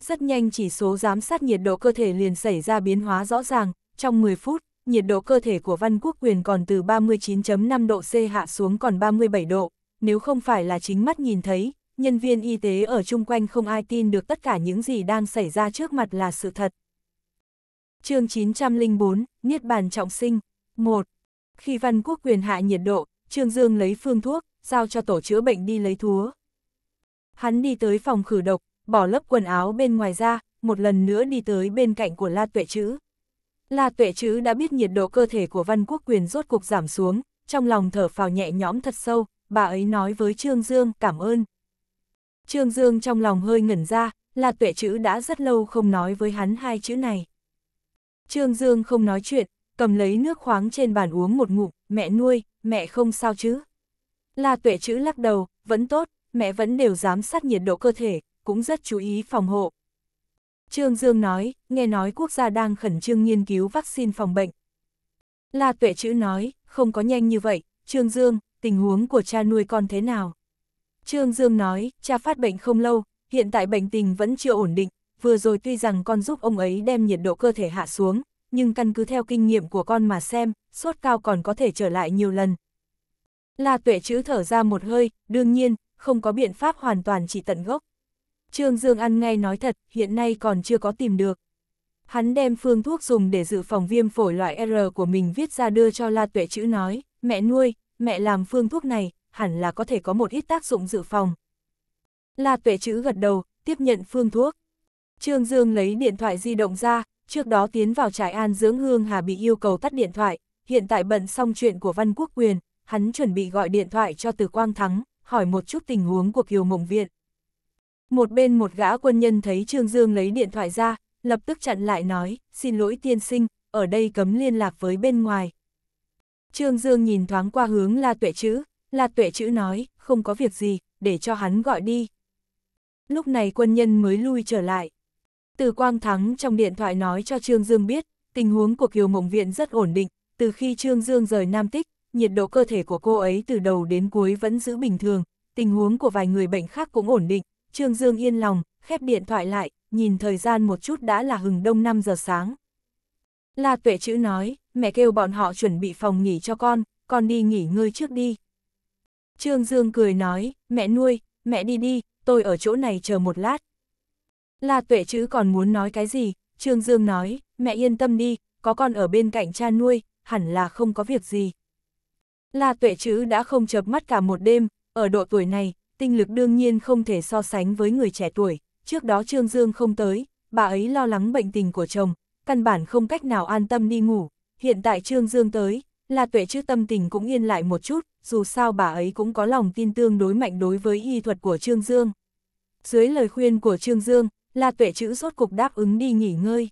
Rất nhanh chỉ số giám sát nhiệt độ cơ thể liền xảy ra biến hóa rõ ràng, trong 10 phút, nhiệt độ cơ thể của Văn Quốc Quyền còn từ 39.5 độ C hạ xuống còn 37 độ, nếu không phải là chính mắt nhìn thấy, nhân viên y tế ở chung quanh không ai tin được tất cả những gì đang xảy ra trước mặt là sự thật chương 904, Niết Bàn Trọng Sinh 1. Khi văn quốc quyền hạ nhiệt độ, Trương Dương lấy phương thuốc, giao cho tổ chữa bệnh đi lấy thúa. Hắn đi tới phòng khử độc, bỏ lớp quần áo bên ngoài ra, một lần nữa đi tới bên cạnh của La Tuệ Chữ. La Tuệ Chữ đã biết nhiệt độ cơ thể của Văn Quốc Quyền rốt cuộc giảm xuống, trong lòng thở phào nhẹ nhõm thật sâu, bà ấy nói với Trương Dương cảm ơn. Trương Dương trong lòng hơi ngẩn ra, La Tuệ Chữ đã rất lâu không nói với hắn hai chữ này. Trương Dương không nói chuyện, cầm lấy nước khoáng trên bàn uống một ngụm, mẹ nuôi, mẹ không sao chứ. La tuệ chữ lắc đầu, vẫn tốt, mẹ vẫn đều giám sát nhiệt độ cơ thể, cũng rất chú ý phòng hộ. Trương Dương nói, nghe nói quốc gia đang khẩn trương nghiên cứu vaccine phòng bệnh. La tuệ chữ nói, không có nhanh như vậy, Trương Dương, tình huống của cha nuôi con thế nào? Trương Dương nói, cha phát bệnh không lâu, hiện tại bệnh tình vẫn chưa ổn định, vừa rồi tuy rằng con giúp ông ấy đem nhiệt độ cơ thể hạ xuống, nhưng căn cứ theo kinh nghiệm của con mà xem, sốt cao còn có thể trở lại nhiều lần. La tuệ chữ thở ra một hơi, đương nhiên, không có biện pháp hoàn toàn chỉ tận gốc. Trương Dương ăn ngay nói thật, hiện nay còn chưa có tìm được. Hắn đem phương thuốc dùng để dự phòng viêm phổi loại R của mình viết ra đưa cho La Tuệ chữ nói, mẹ nuôi, mẹ làm phương thuốc này, hẳn là có thể có một ít tác dụng dự phòng. La Tuệ chữ gật đầu, tiếp nhận phương thuốc. Trương Dương lấy điện thoại di động ra, trước đó tiến vào trại an dưỡng Hương Hà bị yêu cầu tắt điện thoại, hiện tại bận xong chuyện của Văn Quốc Quyền, hắn chuẩn bị gọi điện thoại cho Từ Quang Thắng, hỏi một chút tình huống của Kiều Mộng Viện. Một bên một gã quân nhân thấy Trương Dương lấy điện thoại ra, lập tức chặn lại nói, xin lỗi tiên sinh, ở đây cấm liên lạc với bên ngoài. Trương Dương nhìn thoáng qua hướng La Tuệ Chữ, La Tuệ Chữ nói, không có việc gì, để cho hắn gọi đi. Lúc này quân nhân mới lui trở lại. Từ Quang Thắng trong điện thoại nói cho Trương Dương biết, tình huống của Kiều Mộng Viện rất ổn định, từ khi Trương Dương rời Nam Tích, nhiệt độ cơ thể của cô ấy từ đầu đến cuối vẫn giữ bình thường, tình huống của vài người bệnh khác cũng ổn định, Trương Dương yên lòng, khép điện thoại lại, nhìn thời gian một chút đã là hừng đông 5 giờ sáng. La Tuệ chữ nói, mẹ kêu bọn họ chuẩn bị phòng nghỉ cho con, con đi nghỉ ngơi trước đi. Trương Dương cười nói, mẹ nuôi, mẹ đi đi, tôi ở chỗ này chờ một lát, La Tuệ chứ còn muốn nói cái gì, Trương Dương nói, mẹ yên tâm đi, có con ở bên cạnh cha nuôi, hẳn là không có việc gì. La Tuệ chứ đã không chợp mắt cả một đêm, ở độ tuổi này, tinh lực đương nhiên không thể so sánh với người trẻ tuổi, trước đó Trương Dương không tới, bà ấy lo lắng bệnh tình của chồng, căn bản không cách nào an tâm đi ngủ, hiện tại Trương Dương tới, La Tuệ chứ tâm tình cũng yên lại một chút, dù sao bà ấy cũng có lòng tin tương đối mạnh đối với y thuật của Trương Dương. Dưới lời khuyên của Trương Dương, La Tuệ chữ rốt cục đáp ứng đi nghỉ ngơi.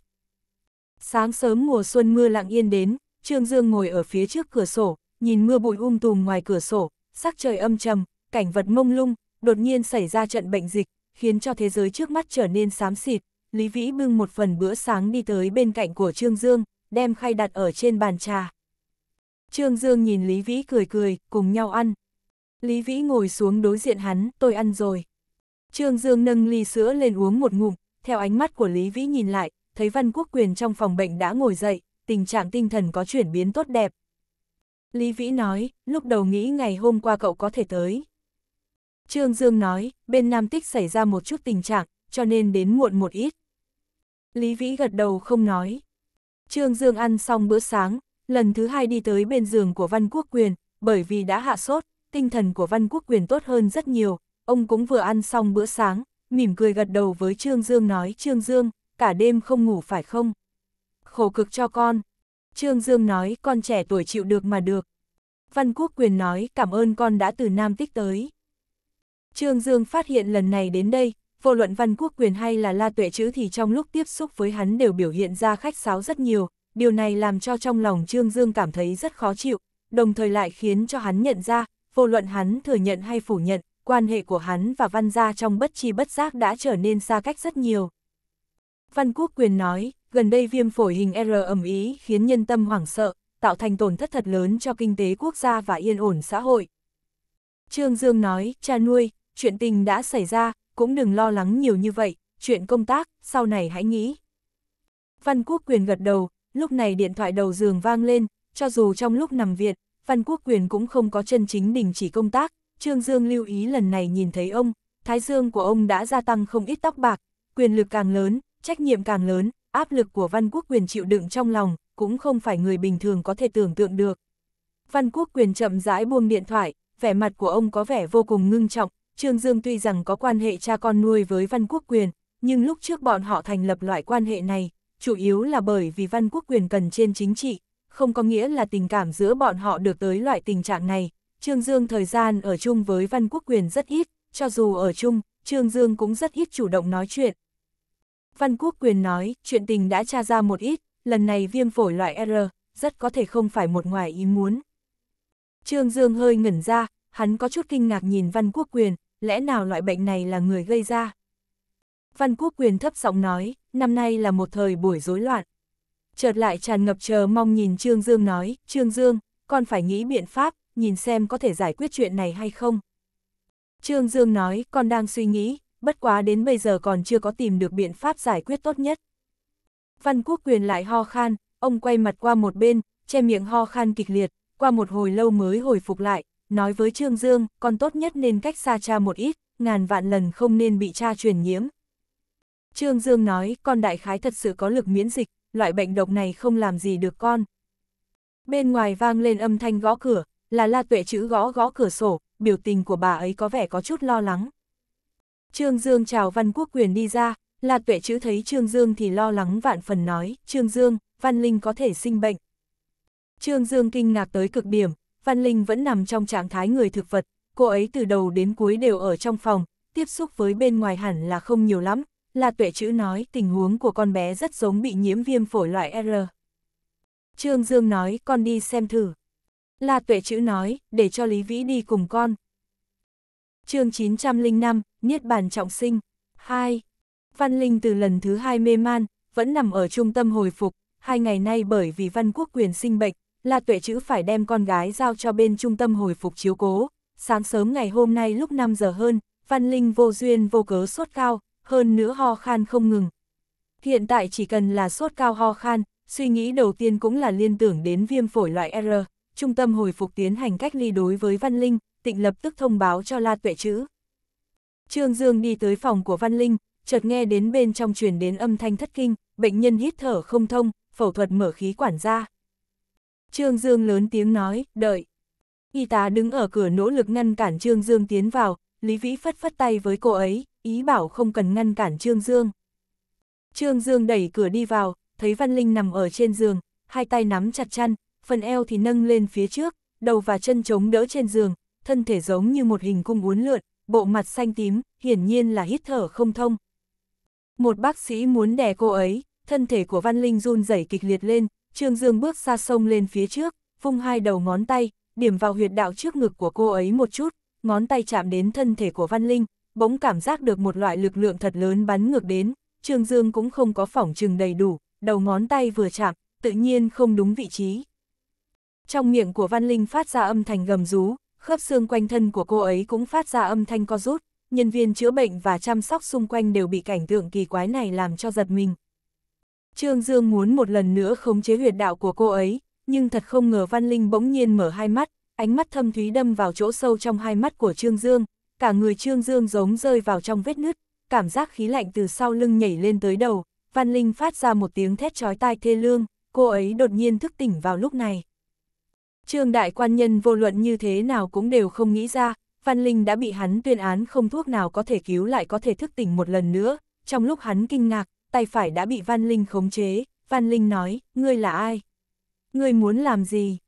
Sáng sớm mùa xuân mưa lặng yên đến, Trương Dương ngồi ở phía trước cửa sổ, nhìn mưa bụi um tùm ngoài cửa sổ, sắc trời âm trầm, cảnh vật mông lung, đột nhiên xảy ra trận bệnh dịch, khiến cho thế giới trước mắt trở nên xám xịt. Lý Vĩ bưng một phần bữa sáng đi tới bên cạnh của Trương Dương, đem khay đặt ở trên bàn trà. Trương Dương nhìn Lý Vĩ cười cười, cùng nhau ăn. Lý Vĩ ngồi xuống đối diện hắn, tôi ăn rồi. Trương Dương nâng ly sữa lên uống một ngụm, theo ánh mắt của Lý Vĩ nhìn lại, thấy Văn Quốc Quyền trong phòng bệnh đã ngồi dậy, tình trạng tinh thần có chuyển biến tốt đẹp. Lý Vĩ nói, lúc đầu nghĩ ngày hôm qua cậu có thể tới. Trương Dương nói, bên Nam Tích xảy ra một chút tình trạng, cho nên đến muộn một ít. Lý Vĩ gật đầu không nói. Trương Dương ăn xong bữa sáng, lần thứ hai đi tới bên giường của Văn Quốc Quyền, bởi vì đã hạ sốt, tinh thần của Văn Quốc Quyền tốt hơn rất nhiều, ông cũng vừa ăn xong bữa sáng, mỉm cười gật đầu với Trương Dương nói Trương Dương, cả đêm không ngủ phải không? Khổ cực cho con. Trương Dương nói con trẻ tuổi chịu được mà được. Văn Quốc Quyền nói cảm ơn con đã từ Nam Tích tới. Trương Dương phát hiện lần này đến đây, vô luận Văn Quốc Quyền hay là La Tuệ Chữ thì trong lúc tiếp xúc với hắn đều biểu hiện ra khách sáo rất nhiều, điều này làm cho trong lòng Trương Dương cảm thấy rất khó chịu, đồng thời lại khiến cho hắn nhận ra, vô luận hắn thừa nhận hay phủ nhận, quan hệ của hắn và Văn Gia trong bất chi bất giác đã trở nên xa cách rất nhiều. Văn Quốc Quyền nói, gần đây viêm phổi hình R ẩm ý khiến nhân tâm hoảng sợ, tạo thành tổn thất thật lớn cho kinh tế quốc gia và yên ổn xã hội. Trương Dương nói, cha nuôi, chuyện tình đã xảy ra, cũng đừng lo lắng nhiều như vậy, chuyện công tác, sau này hãy nghĩ. Văn Quốc Quyền gật đầu, lúc này điện thoại đầu giường vang lên, cho dù trong lúc nằm viện, Văn Quốc Quyền cũng không có chân chính đình chỉ công tác, Trương Dương lưu ý lần này nhìn thấy ông, thái dương của ông đã gia tăng không ít tóc bạc, quyền lực càng lớn, trách nhiệm càng lớn, áp lực của văn quốc quyền chịu đựng trong lòng, cũng không phải người bình thường có thể tưởng tượng được. Văn quốc quyền chậm rãi buông điện thoại, vẻ mặt của ông có vẻ vô cùng ngưng trọng, Trương Dương tuy rằng có quan hệ cha con nuôi với văn quốc quyền, nhưng lúc trước bọn họ thành lập loại quan hệ này, chủ yếu là bởi vì văn quốc quyền cần trên chính trị, không có nghĩa là tình cảm giữa bọn họ được tới loại tình trạng này, Trương Dương thời gian ở chung với Văn Quốc Quyền rất ít, cho dù ở chung, Trương Dương cũng rất ít chủ động nói chuyện. Văn Quốc Quyền nói, chuyện tình đã tra ra một ít, lần này viêm phổi loại R, rất có thể không phải một ngoài ý muốn. Trương Dương hơi ngẩn ra, hắn có chút kinh ngạc nhìn Văn Quốc Quyền, lẽ nào loại bệnh này là người gây ra? Văn Quốc Quyền thấp giọng nói, năm nay là một thời buổi rối loạn. Chợt lại tràn ngập chờ mong nhìn Trương Dương nói, Trương Dương, con phải nghĩ biện pháp, nhìn xem có thể giải quyết chuyện này hay không. Trương Dương nói, con đang suy nghĩ, bất quá đến bây giờ còn chưa có tìm được biện pháp giải quyết tốt nhất. Văn Quốc Quyền lại ho khan, ông quay mặt qua một bên, che miệng ho khan kịch liệt, qua một hồi lâu mới hồi phục lại, nói với Trương Dương, con tốt nhất nên cách xa cha một ít, ngàn vạn lần không nên bị cha truyền nhiễm. Trương Dương nói, con đại khái thật sự có lực miễn dịch, loại bệnh độc này không làm gì được con. Bên ngoài vang lên âm thanh gõ cửa, là la tuệ chữ gõ gõ cửa sổ, biểu tình của bà ấy có vẻ có chút lo lắng. Trương Dương chào Văn Quốc Quyền đi ra, La Tuệ Chữ thấy Trương Dương thì lo lắng vạn phần nói, Trương Dương, Văn Linh có thể sinh bệnh. Trương Dương kinh ngạc tới cực điểm, Văn Linh vẫn nằm trong trạng thái người thực vật, cô ấy từ đầu đến cuối đều ở trong phòng, tiếp xúc với bên ngoài hẳn là không nhiều lắm. La Tuệ Chữ nói tình huống của con bé rất giống bị nhiễm viêm phổi loại R. Trương Dương nói con đi xem thử. La Tuệ Chữ nói, để cho Lý Vĩ đi cùng con. chương 905, Niết Bàn Trọng Sinh 2. Văn Linh từ lần thứ hai mê man, vẫn nằm ở trung tâm hồi phục, hai ngày nay bởi vì Văn Quốc quyền sinh bệnh, La Tuệ Chữ phải đem con gái giao cho bên trung tâm hồi phục chiếu cố. Sáng sớm ngày hôm nay lúc 5 giờ hơn, Văn Linh vô duyên vô cớ sốt cao, hơn nữa ho khan không ngừng. Hiện tại chỉ cần là sốt cao ho khan, suy nghĩ đầu tiên cũng là liên tưởng đến viêm phổi loại R, trung tâm hồi phục tiến hành cách ly đối với Văn Linh, tịnh lập tức thông báo cho La Tuệ Chữ. Trương Dương đi tới phòng của Văn Linh, chợt nghe đến bên trong truyền đến âm thanh thất kinh, bệnh nhân hít thở không thông, phẫu thuật mở khí quản ra. Trương Dương lớn tiếng nói, đợi. Y tá đứng ở cửa nỗ lực ngăn cản Trương Dương tiến vào, Lý Vĩ phất phất tay với cô ấy, ý bảo không cần ngăn cản Trương Dương. Trương Dương đẩy cửa đi vào, thấy Văn Linh nằm ở trên giường, hai tay nắm chặt chăn, phần eo thì nâng lên phía trước, đầu và chân chống đỡ trên giường, thân thể giống như một hình cung uốn lượn, bộ mặt xanh tím, hiển nhiên là hít thở không thông. Một bác sĩ muốn đè cô ấy, thân thể của Văn Linh run rẩy kịch liệt lên, Trương Dương bước xa sông lên phía trước, vung hai đầu ngón tay, điểm vào huyệt đạo trước ngực của cô ấy một chút, ngón tay chạm đến thân thể của Văn Linh, bỗng cảm giác được một loại lực lượng thật lớn bắn ngược đến, Trương Dương cũng không có phỏng trừng đầy đủ, đầu ngón tay vừa chạm, tự nhiên không đúng vị trí. Trong miệng của Văn Linh phát ra âm thanh gầm rú, khớp xương quanh thân của cô ấy cũng phát ra âm thanh co rút, nhân viên chữa bệnh và chăm sóc xung quanh đều bị cảnh tượng kỳ quái này làm cho giật mình. Trương Dương muốn một lần nữa khống chế huyệt đạo của cô ấy, nhưng thật không ngờ Văn Linh bỗng nhiên mở hai mắt, ánh mắt thâm thúy đâm vào chỗ sâu trong hai mắt của Trương Dương, cả người Trương Dương giống rơi vào trong vết nứt, cảm giác khí lạnh từ sau lưng nhảy lên tới đầu, Văn Linh phát ra một tiếng thét chói tai thê lương, cô ấy đột nhiên thức tỉnh vào lúc này. Trương đại quan nhân vô luận như thế nào cũng đều không nghĩ ra, Văn Linh đã bị hắn tuyên án không thuốc nào có thể cứu lại có thể thức tỉnh một lần nữa, trong lúc hắn kinh ngạc, tay phải đã bị Văn Linh khống chế, Văn Linh nói, ngươi là ai? Ngươi muốn làm gì?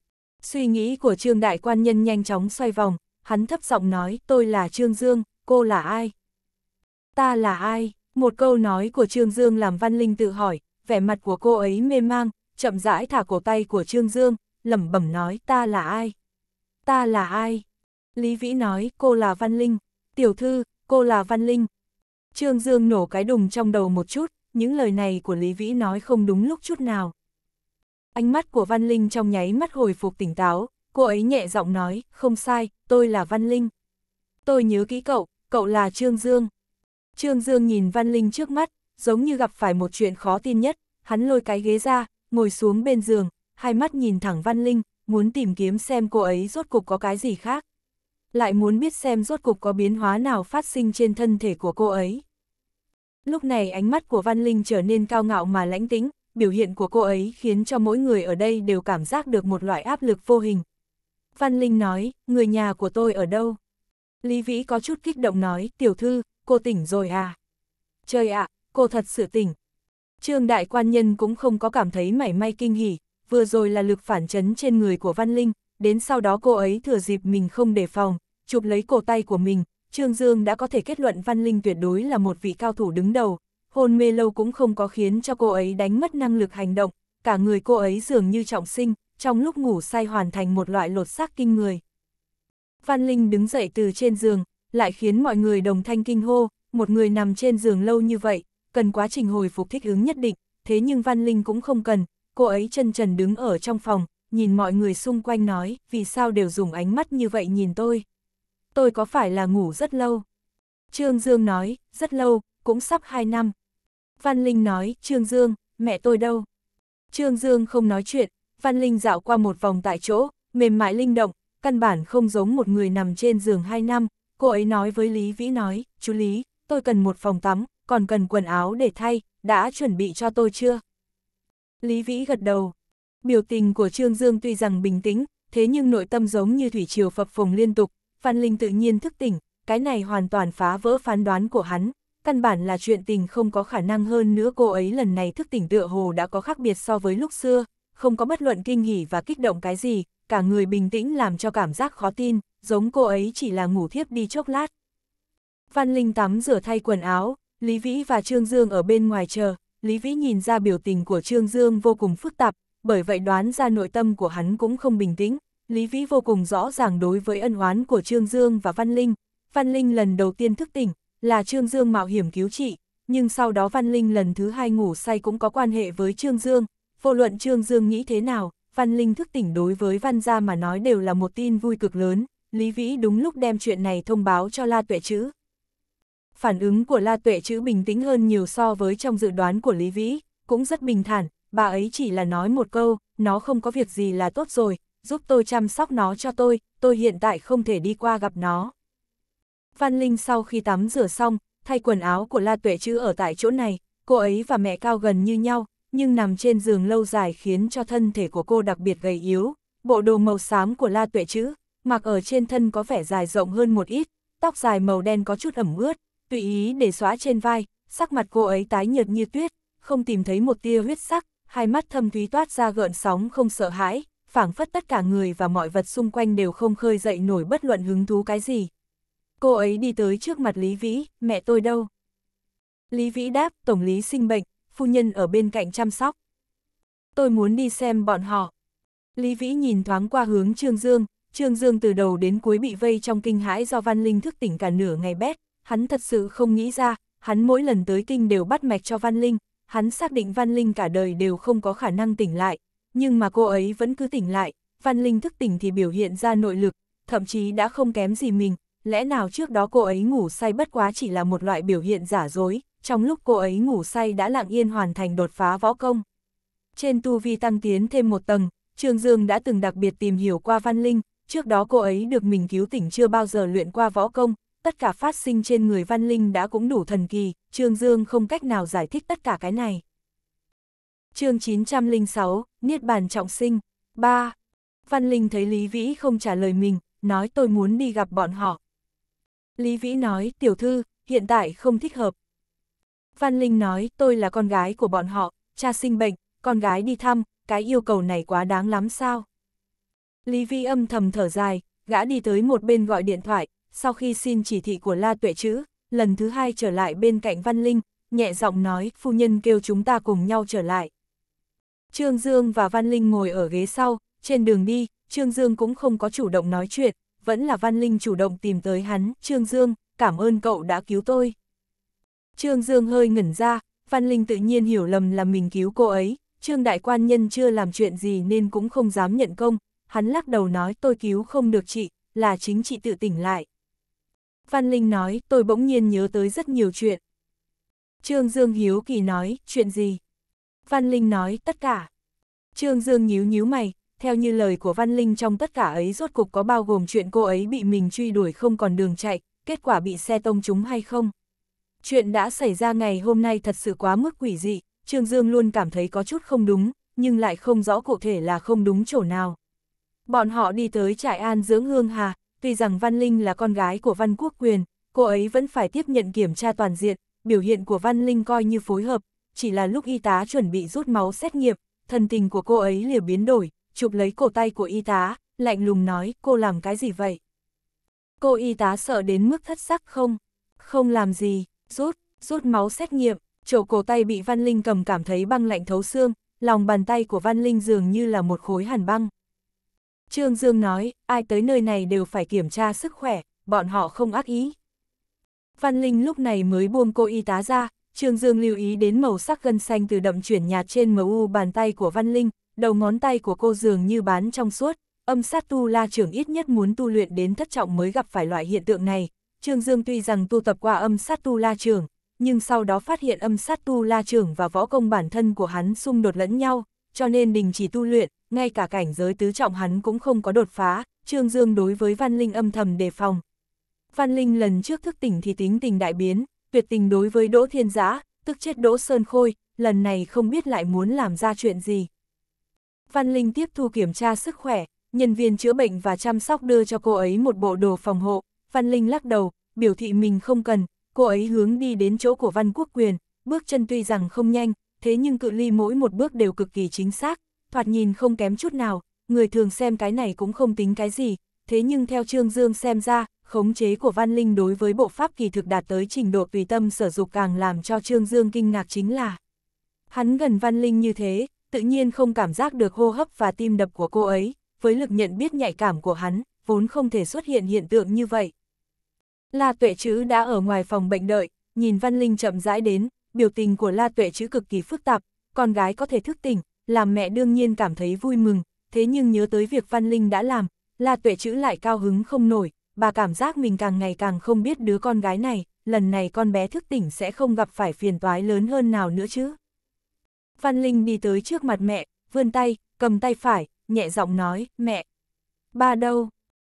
Suy nghĩ của Trương đại quan nhân nhanh chóng xoay vòng, hắn thấp giọng nói, tôi là Trương Dương, cô là ai? Ta là ai? Một câu nói của Trương Dương làm Văn Linh tự hỏi, vẻ mặt của cô ấy mê mang, chậm rãi thả cổ tay của Trương Dương, lẩm bẩm nói ta là ai? Ta là ai? Lý Vĩ nói cô là Văn Linh, tiểu thư, cô là Văn Linh. Trương Dương nổ cái đùng trong đầu một chút, những lời này của Lý Vĩ nói không đúng lúc chút nào. Ánh mắt của Văn Linh trong nháy mắt hồi phục tỉnh táo, cô ấy nhẹ giọng nói, không sai, tôi là Văn Linh. Tôi nhớ kỹ cậu, cậu là Trương Dương. Trương Dương nhìn Văn Linh trước mắt, giống như gặp phải một chuyện khó tin nhất, hắn lôi cái ghế ra, ngồi xuống bên giường, hai mắt nhìn thẳng Văn Linh, muốn tìm kiếm xem cô ấy rốt cục có cái gì khác. Lại muốn biết xem rốt cục có biến hóa nào phát sinh trên thân thể của cô ấy. Lúc này ánh mắt của Văn Linh trở nên cao ngạo mà lãnh tĩnh, biểu hiện của cô ấy khiến cho mỗi người ở đây đều cảm giác được một loại áp lực vô hình. Văn Linh nói, người nhà của tôi ở đâu? Lý Vĩ có chút kích động nói, tiểu thư, cô tỉnh rồi à? Trời ạ, cô thật sự tỉnh. Trương Đại Quan Nhân cũng không có cảm thấy mảy may kinh hỉ, vừa rồi là lực phản chấn trên người của Văn Linh, đến sau đó cô ấy thừa dịp mình không đề phòng, chụp lấy cổ tay của mình, Trương Dương đã có thể kết luận Văn Linh tuyệt đối là một vị cao thủ đứng đầu, hôn mê lâu cũng không có khiến cho cô ấy đánh mất năng lực hành động, cả người cô ấy dường như trọng sinh, trong lúc ngủ say hoàn thành một loại lột xác kinh người. Văn Linh đứng dậy từ trên giường, lại khiến mọi người đồng thanh kinh hô, một người nằm trên giường lâu như vậy, cần quá trình hồi phục thích ứng nhất định, thế nhưng Văn Linh cũng không cần, cô ấy chân trần đứng ở trong phòng, nhìn mọi người xung quanh nói, vì sao đều dùng ánh mắt như vậy nhìn tôi. Tôi có phải là ngủ rất lâu? Trương Dương nói, rất lâu, cũng sắp 2 năm. Văn Linh nói, Trương Dương, mẹ tôi đâu? Trương Dương không nói chuyện, Văn Linh dạo qua một vòng tại chỗ, mềm mại linh động, căn bản không giống một người nằm trên giường 2 năm. Cô ấy nói với Lý Vĩ nói, chú Lý, tôi cần một phòng tắm, còn cần quần áo để thay, đã chuẩn bị cho tôi chưa? Lý Vĩ gật đầu. Biểu tình của Trương Dương tuy rằng bình tĩnh, thế nhưng nội tâm giống như thủy triều phập phồng liên tục, Phan Linh tự nhiên thức tỉnh, cái này hoàn toàn phá vỡ phán đoán của hắn, căn bản là chuyện tình không có khả năng hơn nữa cô ấy lần này thức tỉnh tựa hồ đã có khác biệt so với lúc xưa, không có bất luận kinh nghỉ và kích động cái gì, cả người bình tĩnh làm cho cảm giác khó tin, giống cô ấy chỉ là ngủ thiếp đi chốc lát. Phan Linh tắm rửa thay quần áo, Lý Vĩ và Trương Dương ở bên ngoài chờ, Lý Vĩ nhìn ra biểu tình của Trương Dương vô cùng phức tạp, bởi vậy đoán ra nội tâm của hắn cũng không bình tĩnh. Lý Vĩ vô cùng rõ ràng đối với ân oán của Trương Dương và Văn Linh. Văn Linh lần đầu tiên thức tỉnh, là Trương Dương mạo hiểm cứu trị, nhưng sau đó Văn Linh lần thứ hai ngủ say cũng có quan hệ với Trương Dương. Vô luận Trương Dương nghĩ thế nào, Văn Linh thức tỉnh đối với Văn gia mà nói đều là một tin vui cực lớn. Lý Vĩ đúng lúc đem chuyện này thông báo cho La Tuệ Chữ, phản ứng của La Tuệ chữ bình tĩnh hơn nhiều so với trong dự đoán của Lý Vĩ, cũng rất bình thản, bà ấy chỉ là nói một câu, nó không có việc gì là tốt rồi, giúp tôi chăm sóc nó cho tôi, tôi hiện tại không thể đi qua gặp nó. Văn Linh sau khi tắm rửa xong, thay quần áo của La Tuệ Chữ ở tại chỗ này, cô ấy và mẹ cao gần như nhau, nhưng nằm trên giường lâu dài khiến cho thân thể của cô đặc biệt gầy yếu. Bộ đồ màu xám của La Tuệ Chữ, mặc ở trên thân có vẻ dài rộng hơn một ít, tóc dài màu đen có chút ẩm ướt, tùy ý để xóa trên vai, sắc mặt cô ấy tái nhợt như tuyết, không tìm thấy một tia huyết sắc, hai mắt thâm thúy toát ra gợn sóng không sợ hãi, phảng phất tất cả người và mọi vật xung quanh đều không khơi dậy nổi bất luận hứng thú cái gì. Cô ấy đi tới trước mặt Lý Vĩ, mẹ tôi đâu? Lý Vĩ đáp, tổng lý sinh bệnh, phu nhân ở bên cạnh chăm sóc. Tôi muốn đi xem bọn họ. Lý Vĩ nhìn thoáng qua hướng Trương Dương, Trương Dương từ đầu đến cuối bị vây trong kinh hãi do Văn Linh thức tỉnh cả nửa ngày bét, hắn thật sự không nghĩ ra, hắn mỗi lần tới kinh đều bắt mạch cho Văn Linh, hắn xác định Văn Linh cả đời đều không có khả năng tỉnh lại, nhưng mà cô ấy vẫn cứ tỉnh lại, Văn Linh thức tỉnh thì biểu hiện ra nội lực, thậm chí đã không kém gì mình, lẽ nào trước đó cô ấy ngủ say bất quá chỉ là một loại biểu hiện giả dối, trong lúc cô ấy ngủ say đã lặng yên hoàn thành đột phá võ công. Trên tu vi tăng tiến thêm một tầng, Trương Dương đã từng đặc biệt tìm hiểu qua Văn Linh, trước đó cô ấy được mình cứu tỉnh chưa bao giờ luyện qua võ công, tất cả phát sinh trên người Văn Linh đã cũng đủ thần kỳ, Trương Dương không cách nào giải thích tất cả cái này. chương 906, Niết Bàn Trọng Sinh 3. Văn Linh thấy Lý Vĩ không trả lời mình, nói tôi muốn đi gặp bọn họ. Lý Vĩ nói, tiểu thư, hiện tại không thích hợp. Văn Linh nói, tôi là con gái của bọn họ, cha sinh bệnh, con gái đi thăm, cái yêu cầu này quá đáng lắm sao. Lý Vĩ âm thầm thở dài, gã đi tới một bên gọi điện thoại, sau khi xin chỉ thị của La Tuệ Chữ, lần thứ hai trở lại bên cạnh Văn Linh, nhẹ giọng nói, phu nhân kêu chúng ta cùng nhau trở lại. Trương Dương và Văn Linh ngồi ở ghế sau, trên đường đi, Trương Dương cũng không có chủ động nói chuyện, vẫn là Văn Linh chủ động tìm tới hắn, Trương Dương, cảm ơn cậu đã cứu tôi. Trương Dương hơi ngẩn ra, Văn Linh tự nhiên hiểu lầm là mình cứu cô ấy, Trương Đại Quan Nhân chưa làm chuyện gì nên cũng không dám nhận công, hắn lắc đầu nói tôi cứu không được chị, là chính chị tự tỉnh lại. Phan Linh nói, tôi bỗng nhiên nhớ tới rất nhiều chuyện. Trương Dương hiếu kỳ nói, chuyện gì? Văn Linh nói, tất cả. Trương Dương nhíu nhíu mày, theo như lời của Văn Linh trong tất cả ấy rốt cục có bao gồm chuyện cô ấy bị mình truy đuổi không còn đường chạy, kết quả bị xe tông trúng hay không. Chuyện đã xảy ra ngày hôm nay thật sự quá mức quỷ dị, Trương Dương luôn cảm thấy có chút không đúng, nhưng lại không rõ cụ thể là không đúng chỗ nào. Bọn họ đi tới trại an dưỡng hương hà, tuy rằng Văn Linh là con gái của Văn Quốc Quyền, cô ấy vẫn phải tiếp nhận kiểm tra toàn diện, biểu hiện của Văn Linh coi như phối hợp, chỉ là lúc y tá chuẩn bị rút máu xét nghiệm, thần tình của cô ấy liền biến đổi, chụp lấy cổ tay của y tá, lạnh lùng nói cô làm cái gì vậy? Cô y tá sợ đến mức thất sắc không? Không làm gì, rút, rút máu xét nghiệm, chỗ cổ tay bị Văn Linh cầm cảm thấy băng lạnh thấu xương, lòng bàn tay của Văn Linh dường như là một khối hàn băng. Trương Dương nói, ai tới nơi này đều phải kiểm tra sức khỏe, bọn họ không ác ý. Văn Linh lúc này mới buông cô y tá ra, Trương Dương lưu ý đến màu sắc gân xanh từ đậm chuyển nhạt trên u bàn tay của Văn Linh, đầu ngón tay của cô dường như bán trong suốt, âm sát tu la trưởng ít nhất muốn tu luyện đến thất trọng mới gặp phải loại hiện tượng này. Trương Dương tuy rằng tu tập qua âm sát tu la trưởng, nhưng sau đó phát hiện âm sát tu la trưởng và võ công bản thân của hắn xung đột lẫn nhau, cho nên đình chỉ tu luyện, ngay cả cảnh giới tứ trọng hắn cũng không có đột phá, Trương Dương đối với Văn Linh âm thầm đề phòng. Văn Linh lần trước thức tỉnh thì tính tình đại biến, tuyệt tình đối với Đỗ Thiên Giã, tức chết Đỗ Sơn Khôi, lần này không biết lại muốn làm ra chuyện gì. Văn Linh tiếp thu kiểm tra sức khỏe, nhân viên chữa bệnh và chăm sóc đưa cho cô ấy một bộ đồ phòng hộ, Văn Linh lắc đầu, biểu thị mình không cần, cô ấy hướng đi đến chỗ của Văn Quốc Quyền, bước chân tuy rằng không nhanh, thế nhưng cự ly mỗi một bước đều cực kỳ chính xác, thoạt nhìn không kém chút nào, người thường xem cái này cũng không tính cái gì, thế nhưng theo Trương Dương xem ra, khống chế của Văn Linh đối với bộ pháp kỳ thực đạt tới trình độ tùy tâm sở dục càng làm cho Trương Dương kinh ngạc chính là. Hắn gần Văn Linh như thế, tự nhiên không cảm giác được hô hấp và tim đập của cô ấy, với lực nhận biết nhạy cảm của hắn, vốn không thể xuất hiện hiện tượng như vậy. La Tuệ Chữ đã ở ngoài phòng bệnh đợi, nhìn Văn Linh chậm rãi đến, biểu tình của La Tuệ chữ cực kỳ phức tạp, con gái có thể thức tỉnh, làm mẹ đương nhiên cảm thấy vui mừng, thế nhưng nhớ tới việc Văn Linh đã làm, La Tuệ chữ lại cao hứng không nổi, bà cảm giác mình càng ngày càng không biết đứa con gái này, lần này con bé thức tỉnh sẽ không gặp phải phiền toái lớn hơn nào nữa chứ. Văn Linh đi tới trước mặt mẹ, vươn tay, cầm tay phải, nhẹ giọng nói, mẹ, ba đâu?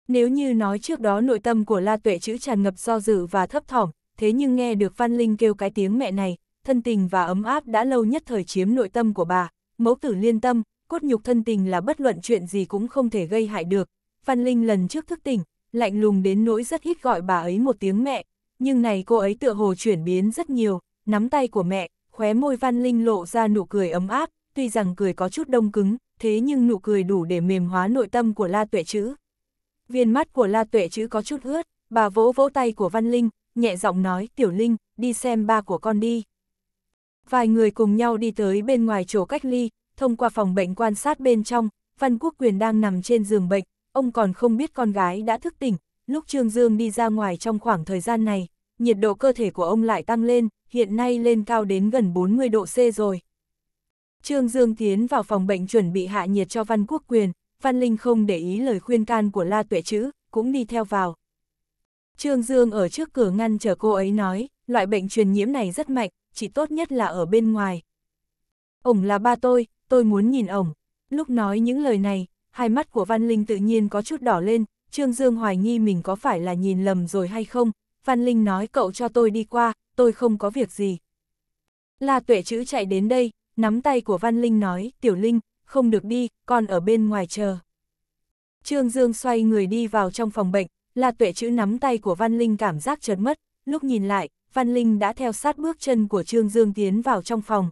Nếu như nói trước đó nội tâm của La Tuệ chữ tràn ngập do dự và thấp thỏm, thế nhưng nghe được Văn Linh kêu cái tiếng mẹ này, thân tình và ấm áp đã lâu nhất thời chiếm nội tâm của bà, mẫu tử liên tâm, cốt nhục thân tình là bất luận chuyện gì cũng không thể gây hại được. văn Linh lần trước thức tỉnh, lạnh lùng đến nỗi rất ít gọi bà ấy một tiếng mẹ, nhưng này cô ấy tựa hồ chuyển biến rất nhiều, nắm tay của mẹ, khóe môi văn Linh lộ ra nụ cười ấm áp, tuy rằng cười có chút đông cứng, thế nhưng nụ cười đủ để mềm hóa nội tâm của La Tuệ Chữ. Viên mắt của La Tuệ Chữ có chút ướt, bà vỗ vỗ tay của Văn Linh, nhẹ giọng nói, Tiểu Linh, đi xem ba của con đi. Vài người cùng nhau đi tới bên ngoài chỗ cách ly, thông qua phòng bệnh quan sát bên trong, Văn Quốc Quyền đang nằm trên giường bệnh, ông còn không biết con gái đã thức tỉnh, lúc Trương Dương đi ra ngoài trong khoảng thời gian này, nhiệt độ cơ thể của ông lại tăng lên, hiện nay lên cao đến gần 40 độ C rồi. Trương Dương tiến vào phòng bệnh chuẩn bị hạ nhiệt cho Văn Quốc Quyền, Văn Linh không để ý lời khuyên can của La Tuệ Chữ, cũng đi theo vào. Trương Dương ở trước cửa ngăn chờ cô ấy nói, loại bệnh truyền nhiễm này rất mạnh, chỉ tốt nhất là ở bên ngoài. Ổng là ba tôi, tôi muốn nhìn ổng. Lúc nói những lời này, hai mắt của Văn Linh tự nhiên có chút đỏ lên, Trương Dương hoài nghi mình có phải là nhìn lầm rồi hay không. Văn Linh nói cậu cho tôi đi qua, tôi không có việc gì. La tuệ chữ chạy đến đây, nắm tay của Văn Linh nói, Tiểu Linh, không được đi, con ở bên ngoài chờ. Trương Dương xoay người đi vào trong phòng bệnh, La Tuệ chữ nắm tay của Văn Linh cảm giác chợt mất, lúc nhìn lại, Văn Linh đã theo sát bước chân của Trương Dương tiến vào trong phòng.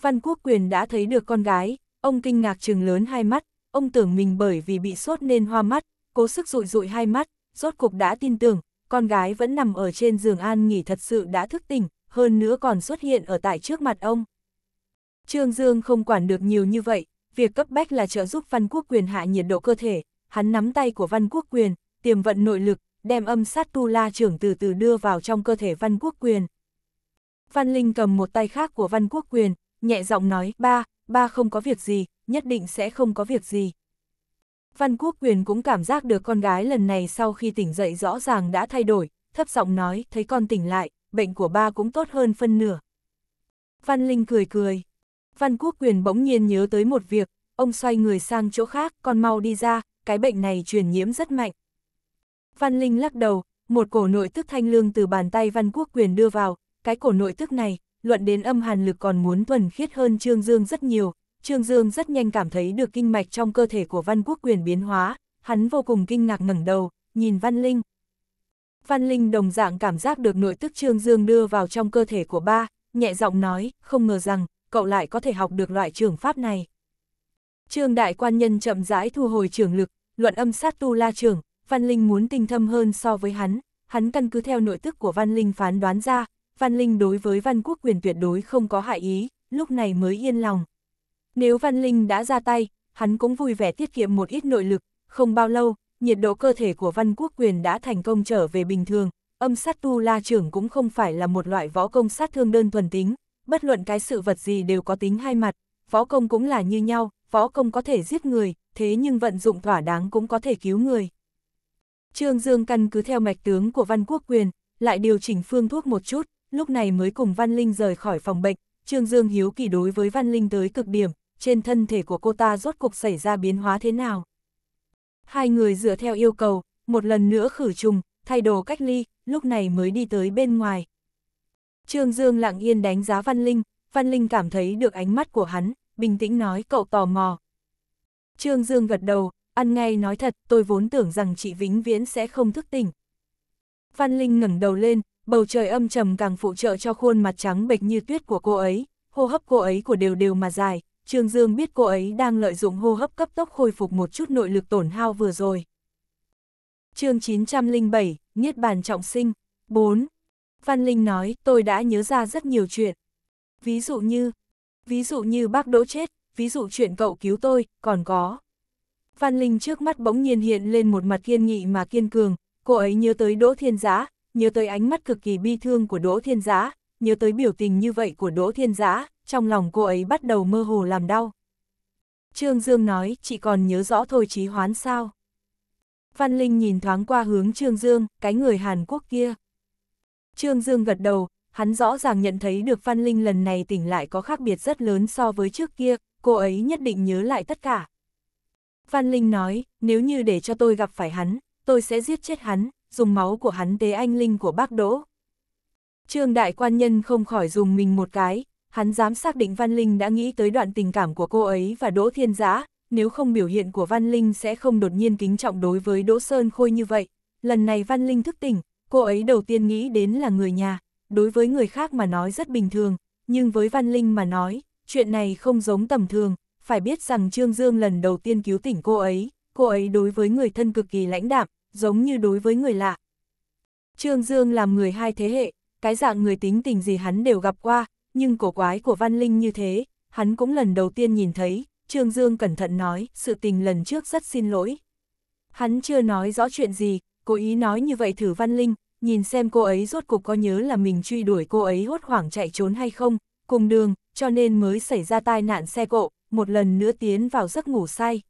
Văn Quốc Quyền đã thấy được con gái, ông kinh ngạc trừng lớn hai mắt, ông tưởng mình bởi vì bị sốt nên hoa mắt, cố sức rụi rụi hai mắt, rốt cục đã tin tưởng, con gái vẫn nằm ở trên giường an nghỉ thật sự đã thức tỉnh, hơn nữa còn xuất hiện ở tại trước mặt ông. Trương Dương không quản được nhiều như vậy, việc cấp bách là trợ giúp Văn Quốc Quyền hạ nhiệt độ cơ thể, hắn nắm tay của Văn Quốc Quyền, tiềm vận nội lực, đem âm sát tu la trưởng từ từ đưa vào trong cơ thể văn quốc quyền. Văn Linh cầm một tay khác của văn quốc quyền, nhẹ giọng nói, ba, ba không có việc gì, nhất định sẽ không có việc gì. Văn quốc quyền cũng cảm giác được con gái lần này sau khi tỉnh dậy rõ ràng đã thay đổi, thấp giọng nói, thấy con tỉnh lại, bệnh của ba cũng tốt hơn phân nửa. Văn Linh cười cười. Văn quốc quyền bỗng nhiên nhớ tới một việc, ông xoay người sang chỗ khác, con mau đi ra, cái bệnh này truyền nhiễm rất mạnh. Văn Linh lắc đầu, một cổ nội tức thanh lương từ bàn tay Văn Quốc Quyền đưa vào, cái cổ nội tức này, luận đến âm hàn lực còn muốn thuần khiết hơn Trương Dương rất nhiều. Trương Dương rất nhanh cảm thấy được kinh mạch trong cơ thể của Văn Quốc Quyền biến hóa, hắn vô cùng kinh ngạc ngẩng đầu, nhìn Văn Linh. Văn Linh đồng dạng cảm giác được nội tức Trương Dương đưa vào trong cơ thể của ba, nhẹ giọng nói, không ngờ rằng, cậu lại có thể học được loại trường pháp này. Trương Đại Quan Nhân chậm rãi thu hồi trường lực, luận âm sát tu la trường, Văn Linh muốn tinh thâm hơn so với hắn, hắn căn cứ theo nội tức của Văn Linh phán đoán ra, Văn Linh đối với Văn Quốc quyền tuyệt đối không có hại ý, lúc này mới yên lòng. Nếu Văn Linh đã ra tay, hắn cũng vui vẻ tiết kiệm một ít nội lực, không bao lâu, nhiệt độ cơ thể của Văn Quốc quyền đã thành công trở về bình thường, âm sát tu la trưởng cũng không phải là một loại võ công sát thương đơn thuần tính, bất luận cái sự vật gì đều có tính hai mặt, võ công cũng là như nhau, võ công có thể giết người, thế nhưng vận dụng thỏa đáng cũng có thể cứu người. Trương Dương căn cứ theo mạch tướng của Văn Quốc Quyền, lại điều chỉnh phương thuốc một chút, lúc này mới cùng Văn Linh rời khỏi phòng bệnh. Trương Dương hiếu kỳ đối với Văn Linh tới cực điểm, trên thân thể của cô ta rốt cuộc xảy ra biến hóa thế nào. Hai người dựa theo yêu cầu, một lần nữa khử trùng, thay đồ cách ly, lúc này mới đi tới bên ngoài. Trương Dương lặng yên đánh giá Văn Linh, Văn Linh cảm thấy được ánh mắt của hắn, bình tĩnh nói cậu tò mò. Trương Dương gật đầu, ăn ngay nói thật, tôi vốn tưởng rằng chị vĩnh viễn sẽ không thức tỉnh. Văn Linh ngẩng đầu lên, bầu trời âm trầm càng phụ trợ cho khuôn mặt trắng bệch như tuyết của cô ấy, hô hấp cô ấy của đều đều mà dài, Trương Dương biết cô ấy đang lợi dụng hô hấp cấp tốc khôi phục một chút nội lực tổn hao vừa rồi. chương 907, Niết Bàn Trọng Sinh 4. Văn Linh nói, tôi đã nhớ ra rất nhiều chuyện. Ví dụ như, ví dụ như bác đỗ chết, ví dụ chuyện cậu cứu tôi, còn có. Phan Linh trước mắt bỗng nhiên hiện lên một mặt kiên nghị mà kiên cường, cô ấy nhớ tới Đỗ Thiên Giá, nhớ tới ánh mắt cực kỳ bi thương của Đỗ Thiên Giá, nhớ tới biểu tình như vậy của Đỗ Thiên Giá, trong lòng cô ấy bắt đầu mơ hồ làm đau. Trương Dương nói, chị còn nhớ rõ thôi Chí hoán sao. Phan Linh nhìn thoáng qua hướng Trương Dương, cái người Hàn Quốc kia. Trương Dương gật đầu, hắn rõ ràng nhận thấy được Phan Linh lần này tỉnh lại có khác biệt rất lớn so với trước kia, cô ấy nhất định nhớ lại tất cả. Văn Linh nói, nếu như để cho tôi gặp phải hắn, tôi sẽ giết chết hắn, dùng máu của hắn tế anh Linh của bác Đỗ. Trương Đại Quan Nhân không khỏi dùng mình một cái, hắn dám xác định Văn Linh đã nghĩ tới đoạn tình cảm của cô ấy và Đỗ Thiên Giã, nếu không biểu hiện của Văn Linh sẽ không đột nhiên kính trọng đối với Đỗ Sơn Khôi như vậy. Lần này Văn Linh thức tỉnh, cô ấy đầu tiên nghĩ đến là người nhà, đối với người khác mà nói rất bình thường, nhưng với Văn Linh mà nói, chuyện này không giống tầm thường, phải biết rằng Trương Dương lần đầu tiên cứu tỉnh cô ấy, cô ấy đối với người thân cực kỳ lãnh đạm, giống như đối với người lạ. Trương Dương làm người hai thế hệ, cái dạng người tính tình gì hắn đều gặp qua, nhưng cổ quái của Văn Linh như thế, hắn cũng lần đầu tiên nhìn thấy, Trương Dương cẩn thận nói, sự tình lần trước rất xin lỗi. Hắn chưa nói rõ chuyện gì, cố ý nói như vậy thử Văn Linh, nhìn xem cô ấy rốt cuộc có nhớ là mình truy đuổi cô ấy hốt hoảng chạy trốn hay không, cùng đường, cho nên mới xảy ra tai nạn xe cộ, một lần nữa tiến vào giấc ngủ say.